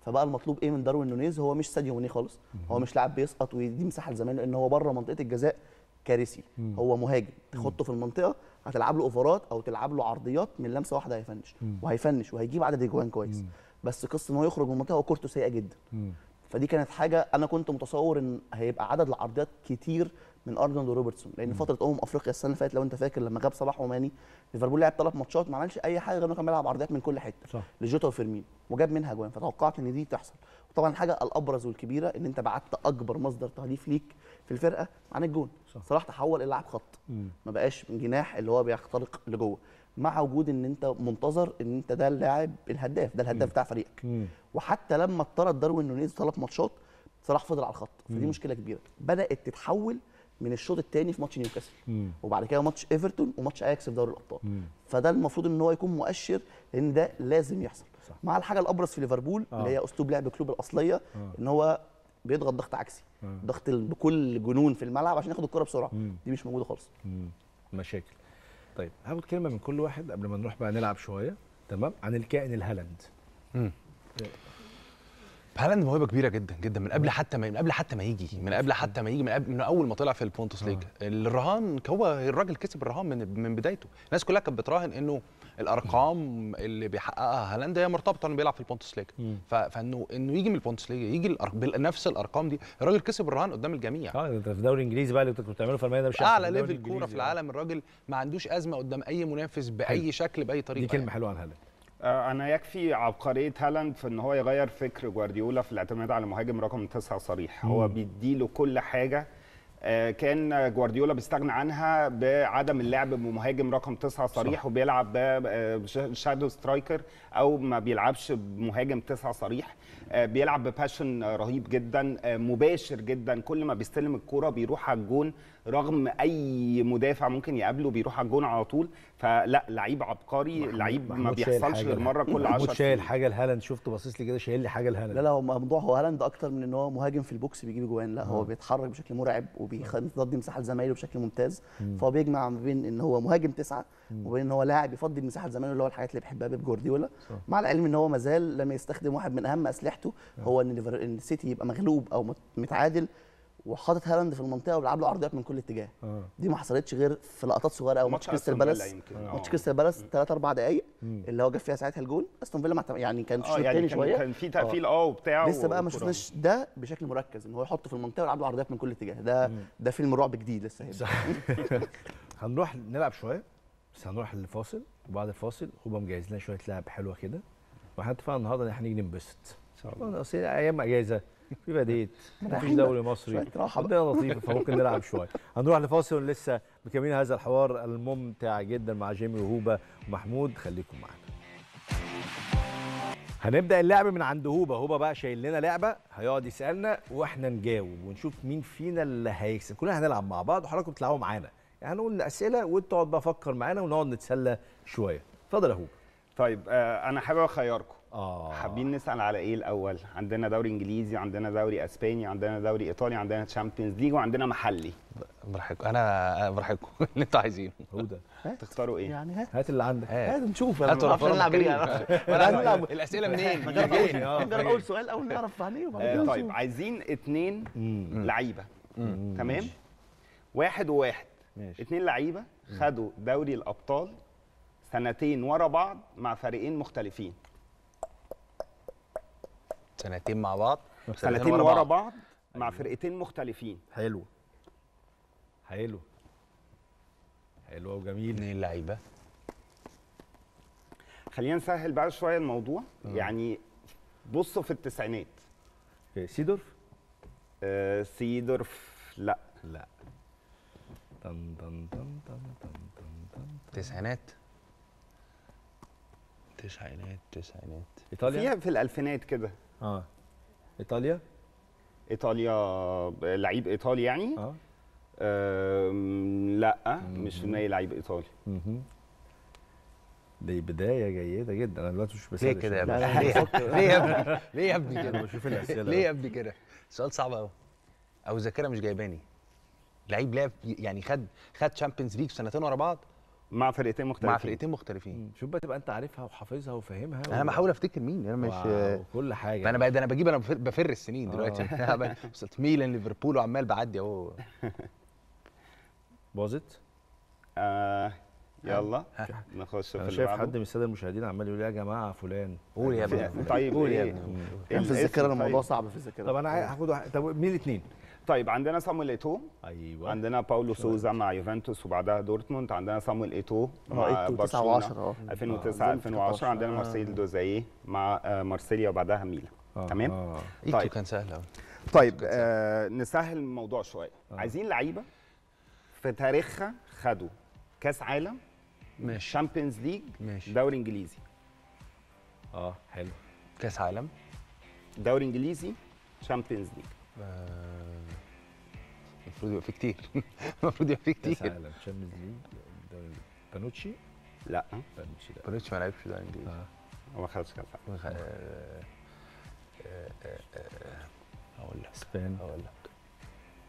فبقى المطلوب ايه من داروين نونيز هو مش ساديو ماني خالص هو مش لاعب بيسقط ويدي مساحه لزمايله لان هو بره منطقه الجزاء كارثي هو مهاجم تحطه في المنطقه هتلعب له اوفرات او تلعب له عرضيات من لمسه واحده هيفنش وهيفنش وهيجيب عدد اجوان كويس بس قصه ان هو يخرج من المنطقه وكورته سيئه جدا فدي كانت حاجه انا كنت متصور ان هيبقى عدد العرضيات كتير من ارنولد وروبرتسون لان فتره امم افريقيا السنه اللي فاتت لو انت فاكر لما غاب صلاح وماني ليفربول لعب ثلاث ماتشات ما عملش اي حاجه غير انه كان بيلعب عرضيات من كل حته صح لجوتا وفيرمين وجاب منها جوان فتوقعت ان دي تحصل وطبعا الحاجه الابرز والكبيره ان انت بعت اكبر مصدر تهديف ليك في الفرقه عن الجون صح. صلاح تحول الى لاعب خط مم. ما بقاش من جناح اللي هو بيخترق لجوه مع وجود ان انت منتظر ان انت ده اللاعب الهداف ده الهداف مم. بتاع فريقك مم. وحتى لما اضطرت داروين نونيز ثلاث ماتشات صلاح فضل على الخط فدي مم. مشكله كبيره بدات تتحول من الشوط الثاني في ماتش نيوكاسل وبعد كده ماتش ايفرتون وماتش اياكس في دوري الابطال فده المفروض ان هو يكون مؤشر ان ده لازم يحصل صح. مع الحاجه الابرز في ليفربول آه. اللي هي اسلوب لعب كلوب الاصليه آه. ان هو بيضغط ضغط عكسي آه. ضغط بكل جنون في الملعب عشان ياخد الكره بسرعه مم. دي مش موجوده خالص مشاكل طيب هاخد كلمه من كل واحد قبل ما نروح بقى نلعب شويه تمام عن الكائن الهالاند هالاند موهبه كبيره جدا جدا من قبل حتى ما من قبل حتى ما يجي من قبل حتى ما يجي من, قبل من اول ما طلع في البونتوس ليج آه. الرهان هو الراجل كسب الرهان من من بدايته الناس كلها كانت بتراهن انه الارقام اللي بيحققها هالاند هي مرتبطه انه بيلعب في البونتوس ليج فانه انه يجي من البونتوس ليج يجي بنفس الارقام دي الراجل كسب الرهان قدام الجميع اه انت في الدوري الانجليزي بقى اللي كنت بتعمله في المانيا ده مش اعلى ليفل كوره في العالم الراجل ما عندوش ازمه قدام اي منافس باي شكل باي طريقه دي كلمه يعني. حلوه عن هالاند آه، انا يكفي عبقريه هالاند في ان هو يغير فكر جوارديولا في الاعتماد على مهاجم رقم تسعة صريح هو بيديله كل حاجه آه، كان جوارديولا بيستغنى عنها بعدم اللعب بمهاجم رقم تسعة صريح صح. وبيلعب بشادو آه، سترايكر او ما بيلعبش بمهاجم تسعة صريح بيلعب بباشن رهيب جدا مباشر جدا كل ما بيستلم الكوره بيروح على الجون رغم اي مدافع ممكن يقابله بيروح على الجون على طول فلا لعيب عبقري لعيب ما بيحصلش غير مره كل 10 محمود شايل حاجه لهالاند شفت باصص لي كده شايل لي حاجه لهالاند لا لا هو موضوع هو هالاند اكتر من ان هو مهاجم في البوكس بيجيب جوان لا هو آه. بيتحرك بشكل مرعب وبيفضي مساحه لزمايله بشكل ممتاز فهو بيجمع ما بين ان هو مهاجم تسعه وبين ان هو لاعب يفضي المساحه لزمايله اللي هو الحاجات اللي بيحبها بيب جوارديولا مع العلم ان هو مازال لم يستخدم واحد من اهم اسلحته آه. هو ان السيتي يبقى مغلوب او متعادل وحاطط هالاند في المنطقه وبيلعب له عرضيات من كل اتجاه آه. دي ما حصلتش غير في لقطات صغيره قوي آه. ماتش كريستال بالاس ماتش كريستال بالاس 3 4 دقائق اللي هو جاب فيها ساعتها الجول استون فيلا يعني, آه، يعني كان الشوط الثاني يعني شويه كان في تقفيل اه وبتاع آه. لسه بقى ما شفناش ده بشكل مركز ان هو يحطه في المنطقه ويلعب له عرضيات من كل اتجاه ده ده فيلم رعب جديد لسه هنا هنروح نلعب شويه بس هنروح للفاصل وبعد الفاصل هو مجهز لنا شويه لعب حلوه كده واحنا اتفقنا النهارده ان احنا نيجي ننبسط ان شاء الله اصل ايام اجازه في بديت مفيش دوري مصري الدنيا لطيفه فممكن نلعب شويه هنروح لفاصل لسه مكملين هذا الحوار الممتع جدا مع جيمي وهوبا ومحمود خليكم معانا هنبدا اللعب من عند هوبا هوبا بقى شايل لنا لعبه هيقعد يسالنا واحنا نجاوب ونشوف مين فينا اللي هيكسب كلنا هنلعب مع بعض وحضراتكم تلعبوا معانا يعني هنقول اسئله وانت تقعد بقى فكر معانا ونقعد نتسلى شويه اتفضل يا هوبا طيب آه، انا حابب اخيركم اه حابين نسال على ايه الاول عندنا دوري انجليزي عندنا دوري اسباني عندنا دوري ايطالي عندنا تشامبيونز ليج وعندنا محلي براحتكم انا براحتكم اللي انتوا عايزينه هدى ده تختاروا ايه يعني هات, اللي عندك هات, نشوف انا ما اعرفش نلعب الاسئله منين نقدر آه. اول سؤال اول نعرف عليه وبعدين آه، طيب عايزين اثنين لعيبه تمام واحد وواحد اثنين لعيبه خدوا دوري الابطال سنتين ورا بعض مع فريقين مختلفين سنتين مع بعض سنتين ورا, ورا بعض مع أيوه. فرقتين مختلفين حلو حلو حلو وجميل اثنين اللعيبه خلينا نسهل بقى شويه الموضوع مم. يعني بصوا في التسعينات إيه، سيدورف آه سيدورف لا لا طن طن طن طن طن طن تسعينات تسعينات تسعينات ايطاليا فيها في الالفينات كده اه ايطاليا ايطاليا لعيب ايطالي يعني اه لا مش في لعيب ايطالي دي بدايه جيده جدا انا دلوقتي مش بسال ليه كده يا ابني ليه يا ابني ليه يا ابني كده بشوف الاسئله ليه يا ابني كده سؤال صعب قوي او الذاكره مش جايباني لعيب لعب يعني خد خد تشامبيونز ليج سنتين ورا بعض مع فرقتين مختلفين مع فرقتين مختلفين شوف بقى تبقى انت عارفها وحافظها وفاهمها انا بحاول افتكر مين انا مش كل حاجه انا بقى انا بجيب انا بفر السنين دلوقتي وصلت آه. ميلان ليفربول وعمال بعدي اهو باظت آه يلا نخش في شايف حد من الساده المشاهدين عمال يقول يا جماعه فلان قول يا ابني طيب قول يا إيه؟ ابني في إيه؟ الذاكره إيه؟ الموضوع صعب في الذاكره طب انا هاخد طب مين الاثنين طيب عندنا صامويل ايتو ايوه عندنا باولو سوزا مع يوفنتوس وبعدها دورتموند عندنا صامويل ايتو آه، مع برشلونه 2009 2010 عندنا آه. مارسيل دوزاي مع آه، مارسيليا وبعدها ميلان تمام طيب. ايتو كان سهل قوي طيب آه نسهل الموضوع شويه عايزين لعيبه في تاريخها خدوا كاس عالم ماشي شامبيونز ليج ماشي دوري انجليزي اه حلو كاس عالم دوري انجليزي شامبيونز ليج آه المفروض يبقى فيه كتير المفروض يبقى فيه كتير كاس عالم تشامبيونز ليج بانوتشي لا بانوتشي لا بانوتشي ما لعبش في الدوري الانجليزي آه. هو خلص كاس عالم هقول لك اسبان هقول لك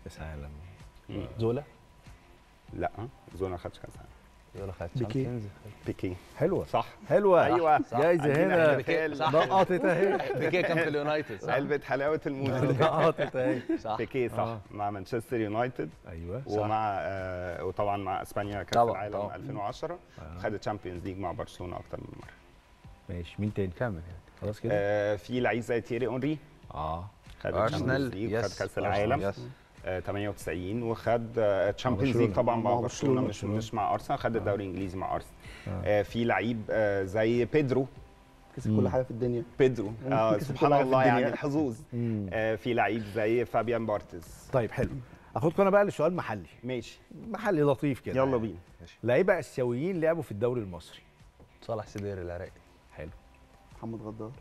كاس عالم زولا لا زولا ما خدش كاس عالم بيكي بيكي حلوه صح حلوه ايوه صح. جايزه هنا لقطت اهي بيكي كان في اليونايتد علبه حلاوه الموز لقطت اهي بيكي صح آه. مع مانشستر يونايتد ايوه صح. ومع آه وطبعا مع اسبانيا كاس العالم 2010 آه. خد الشامبيونز ليج مع برشلونه اكتر من مره ماشي مين تاني كمل يعني خلاص كده آه في لعيب زي تيري اونري اه خد الشامبيونز ليج وخد كاس العالم 98 وخد تشامبيونز آه، ليج طبعا مع برشلونه, مش مش مع ارسنال خد آه. الدوري الانجليزي مع ارسنال آه. آه، في لعيب زي بيدرو كسب كل حاجه في الدنيا بيدرو آه سبحان الله يعني الحظوظ آه في لعيب زي فابيان بارتز طيب حلو اخدكم انا بقى لسؤال محلي ماشي محلي لطيف كده يلا بينا لعيبه اسيويين لعبوا في الدوري المصري صالح سدير العراقي حلو محمد غدار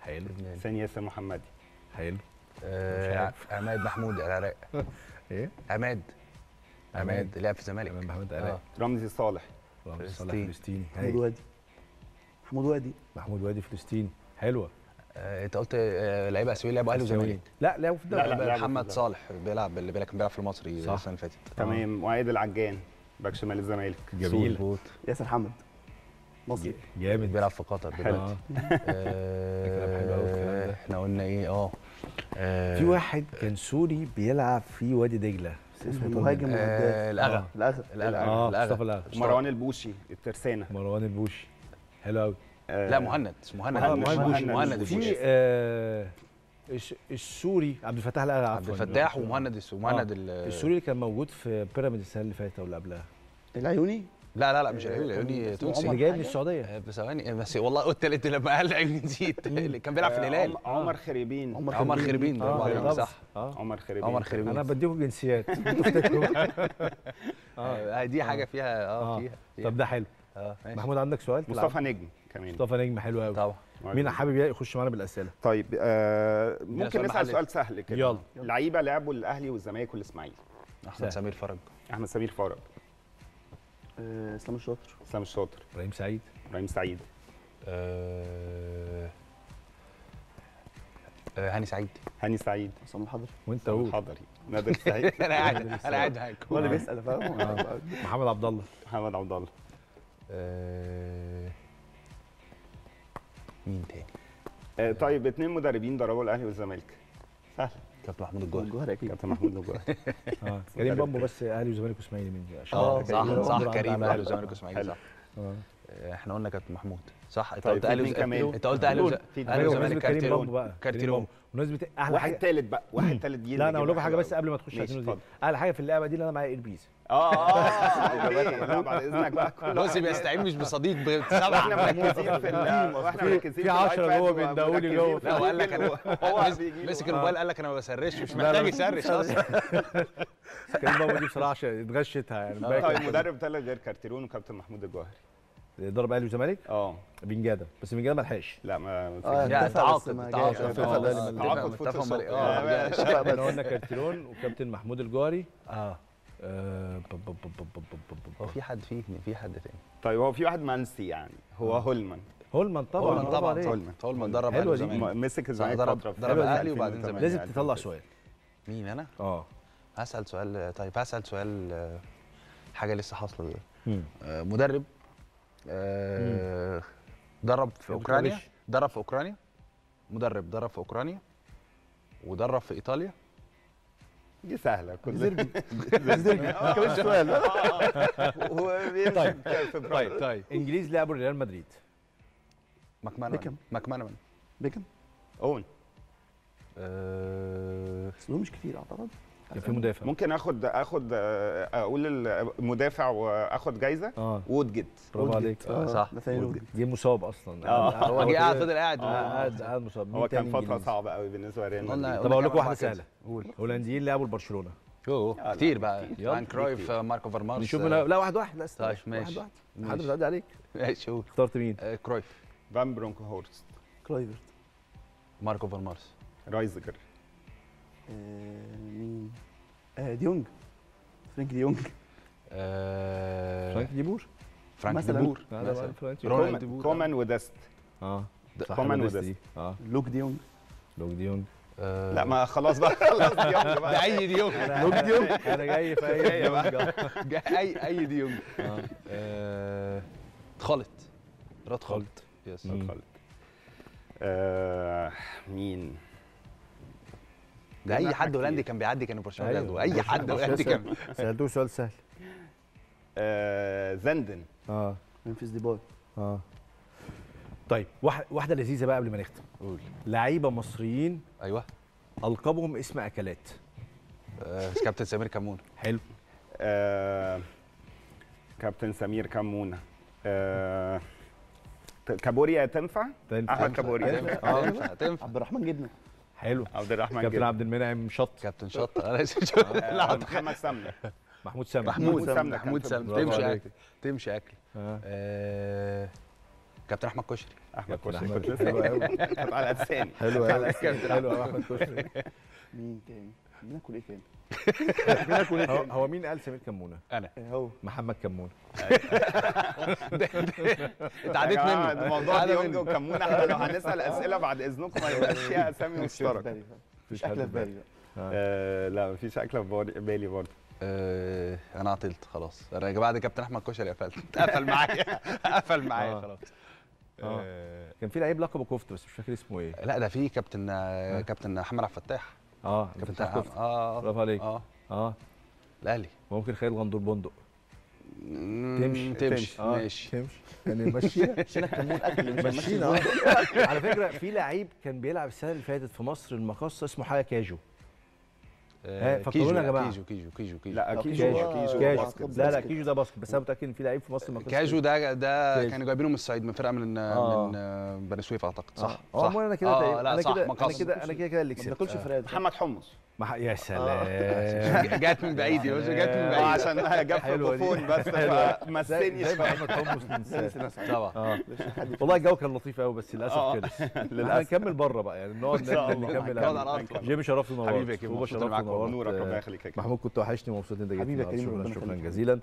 حلو ثاني ياسر محمدي حلو آه عماد محمود العراق ايه عماد عماد لعب في الزمالك عماد محمود العراق آه. رمزي صالح رمزي صالح فلسطيني محمود وادي محمود وادي محمود وادي فلسطيني حلوه آه، انت قلت آه، لعيبه اسيويه لعبوا اهلي وزمالك لا لعبوا في الدوري لا, لا محمد صالح بيلعب اللي كان بيلعب في المصري السنه اللي فاتت تمام آه. وعيد العجان باك شمال الزمالك جميل ياسر حمد مصري جامد بيلعب في قطر حلو احنا قلنا ايه اه آه، في واحد كان سوري بيلعب في وادي دجله اسمه مهاجم آه، آه، الاغا الاغا الاغا الاغا مروان البوشي الترسانه مروان البوشي حلو قوي لا مهند اسمه مهند مهند البوشي مهند البوشي السوري عبد الفتاح الاغا عبد الفتاح ومهند مهند السوري اللي كان موجود في بيراميدز السنه اللي فاتت واللي قبلها العيوني لا لا لا مش آه، العيون العيوني تونسي اللي جاي من السعوديه آه، بثواني آه، بس والله قلت انت لما قال عيوني نسيت كان بيلعب في الهلال عمر خريبين عمر خريبين برافو صح عمر خريبين عمر خريبين انا بديكم جنسيات اه دي حاجه فيها اه فيها طب ده حلو محمود عندك سؤال مصطفى نجم كمان مصطفى نجم حلو قوي طبعا مين حابب يخش معانا بالاسئله طيب آه ممكن نسال سؤال سهل كده يلا لعيبه لعبوا الاهلي والزمالك والاسماعيلي احمد سمير فرج احمد سمير فرج آه، اسلام الشاطر اسلام الشاطر ابراهيم سعيد ابراهيم سعيد أه... أه هاني سعيد هاني سعيد حسام الحضري وانت هو الحضري نادر سعيد انا قاعد انا قاعد هو اللي بيسال فاهم آه. آه. محمد عبد الله محمد عبد الله أه... مين تاني أه طيب اثنين مدربين ضربوا الاهلي والزمالك سهل كابتن محمود الجوهري الجوهري اكيد كابتن محمود الجوهري كريم بامبو بس اهلي وزمالك واسماعيلي من آه،, اه صح صح كريم اهلي وزمالك واسماعيلي صح آه، احنا قلنا كابتن محمود صح انت طيب، قلت اهلي انت قلت اهلي اهلي وزمالك كارتيرون كارتيرون ونسبه احلى واحد حاجه تالت بقى واحد تالت جيل لا انا اقول لكم حاجه بس قبل ما تخش احلى حاجه في اللعبه دي ان انا معايا ايربيز اه اه بعد آه، اذنك آه، آه، بقى بيستعين مش بصديق احنا مركزين في في 10 جوه بيندهولي جوه لا هو قال لك انا هو مسك الموبايل قال لك انا ما بسرش مش محتاج يسرش اصلا كان بابا دي بصراحه اتغشتها يعني طيب، المدرب ده غير كارتيرون وكابتن محمود الجوهري ضرب اهلي وزمالك اه بنجاده بس بنجاده ما لحقش لا ما اه, يعني آه، تعاقد تعاقد تعاقد آه، آه، يعني احنا قلنا كارتيرون وكابتن محمود الجوهري اه هو في حد فيه في حد تاني طيب هو في واحد منسي يعني هو هولمان هولمان طبعا هولمان طبعا هولمان هولمان درب اهلي وزمالك مسك الزمالك فتره ضرب الاهلي وبعدين يعني زمالك لازم تطلع سؤال مين انا؟ اه هسال سؤال طيب هسال سؤال حاجه لسه حاصله مدرب آه، درب في اوكرانيا درب في اوكرانيا مدرب درب في اوكرانيا ودرب في ايطاليا دي سهله كلها زربي زربي سؤال طيب،, طيب طيب طيب انجليز لعبوا ريال مدريد ماكمانمان بيكم ماكمانمان بيكم اون ااا آه. مش كتير اعتقد كان يعني في مدافع ممكن اخد اخد آه، اقول المدافع واخد جايزه آه. وود جيت برافو عليك آه. صح آه، دي مصاب اصلا آه. آه، هو جه قاعد فضل قاعد قاعد قاعد مصاب هو كان فتره صعبه قوي بالنسبه لريال مدريد طب اقول لكم واحده سهله قول هولنديين لعبوا لبرشلونه اوه كتير بقى فان كرويف ماركو فارمارس نشوف لا واحد واحد لا طيب ماشي واحد واحد حد هيعدي عليك ماشي قول اخترت مين؟ كرويف فان برونكو هورست كرويفرت ماركو فارمارس رايزجر مين آه، ديونج فرانك ديونج آه، فرانك ديبور فرانك ديبور كومان كومان ودست اه كومان آه. ودست اه لوك ديونج لوك ديونج لا ما خلاص بقى خلاص ديونج بقى ده اي ديونج لوك ديونج انا جاي في اي ديونج اي اي ديونج اه خالد راد خالد يس راد خالد مين ده اي حد هولندي كان بيعدي كان برشلونه أيوه. بياخده اي أيوه. حد هولندي كان سالته سؤال سهل ااا آه، زندن اه منفيس باي اه طيب واحده لذيذه بقى قبل ما نختم قول لعيبه مصريين ايوه القابهم اسم اكلات آه كابتن سمير كمونه حلو آه كابتن سمير كمونه آه كابوريا تنفع؟ احمد كابوريا تنفع آه. تنفع عبد الرحمن جدنا حلو عبد الرحمن كابتن عبد المنعم شط كابتن شط انا آه، محمد سمنه محمود سمنه محمود سمنه محمود سمنه تمشي اكل تمشي آه. اكل آه، كابتن احمد كشري احمد كشري حلو قوي على لساني حلو قوي كابتن احمد كشري مين تاني بناكل ايه تاني؟ بناكل ايه هو مين قال سمير كمونه؟ انا هو محمد كمونه اتعديت أيوة. منه الموضوع ده يونج وكمونه احنا لو هنسال اسئله بعد اذنكم ما يبقاش فيها اسامي مشتركه مفيش اكله في بالي آه، لا مفيش اكله في بالي برضه آه، انا عطلت خلاص انا بعد كابتن احمد كشري قفلت قفل معايا قفل معايا آه. خلاص كان في لعيب لقبه كفت بس مش فاكر اسمه ايه لا ده في كابتن كابتن محمد عبد الفتاح اه كابتن فتح آه،, اه برافو عليك اه اه الاهلي ممكن خير غندور بندق تمشي تمشي آه. ماشي تمشي يعني مشينا مشينا كمون اكل مشينا على فكره في لعيب كان بيلعب السنه اللي فاتت في مصر المقاصه اسمه حاجه كاجو آه، آه، كيجو يا جماعه كيجو كيجو كيجو كيجو لا كيجو كيجو, كيجو لا لا كيجو ده باسكت بس انا متاكد ان في لعيب في مصر ما كيجو ده ده كانوا جايبينه من الصعيد من فرقه من آه. من بني سويف اعتقد صح اه انا كده آه لا صح انا كده انا كده كده اللي كسبت ما بناكلش فراخ محمد حمص يا سلام جت من بعيد يا باشا جت من بعيد عشان جاب في البوفون بس ما تسنيش محمد حمص طبعا والله الجو كان لطيف قوي بس للاسف كده للاسف نكمل بره بقى يعني نقعد نكمل جيمي شرفت منورت حبيبي يا كيمو نورت نورك ربنا يخليك يا كريم محمود كنت وحشني ومبسوط ان حبيبي جيت شكرا شكرا جزيلا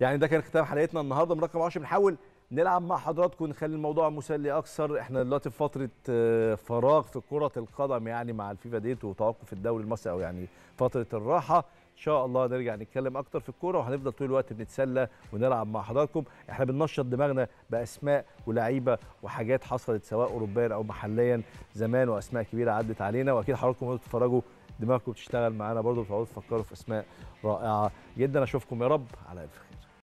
يعني ده كان ختام حلقتنا النهارده من رقم 10 بنحاول نلعب مع حضراتكم نخلي الموضوع مسلي اكثر احنا دلوقتي في فتره آه، فراغ في كره القدم يعني مع الفيفا ديت وتوقف الدوري المصري او يعني فتره الراحه ان شاء الله نرجع نتكلم اكتر في الكوره وهنفضل طول الوقت بنتسلى ونلعب مع حضراتكم احنا بننشط دماغنا باسماء ولاعيبه وحاجات حصلت سواء اوروبيا او محليا زمان واسماء كبيره عدت علينا واكيد حضراتكم بتتفرجوا دماغكم بتشتغل معانا برضو وتعودوا تفكروا في اسماء رائعه جدا اشوفكم يا رب على الف خير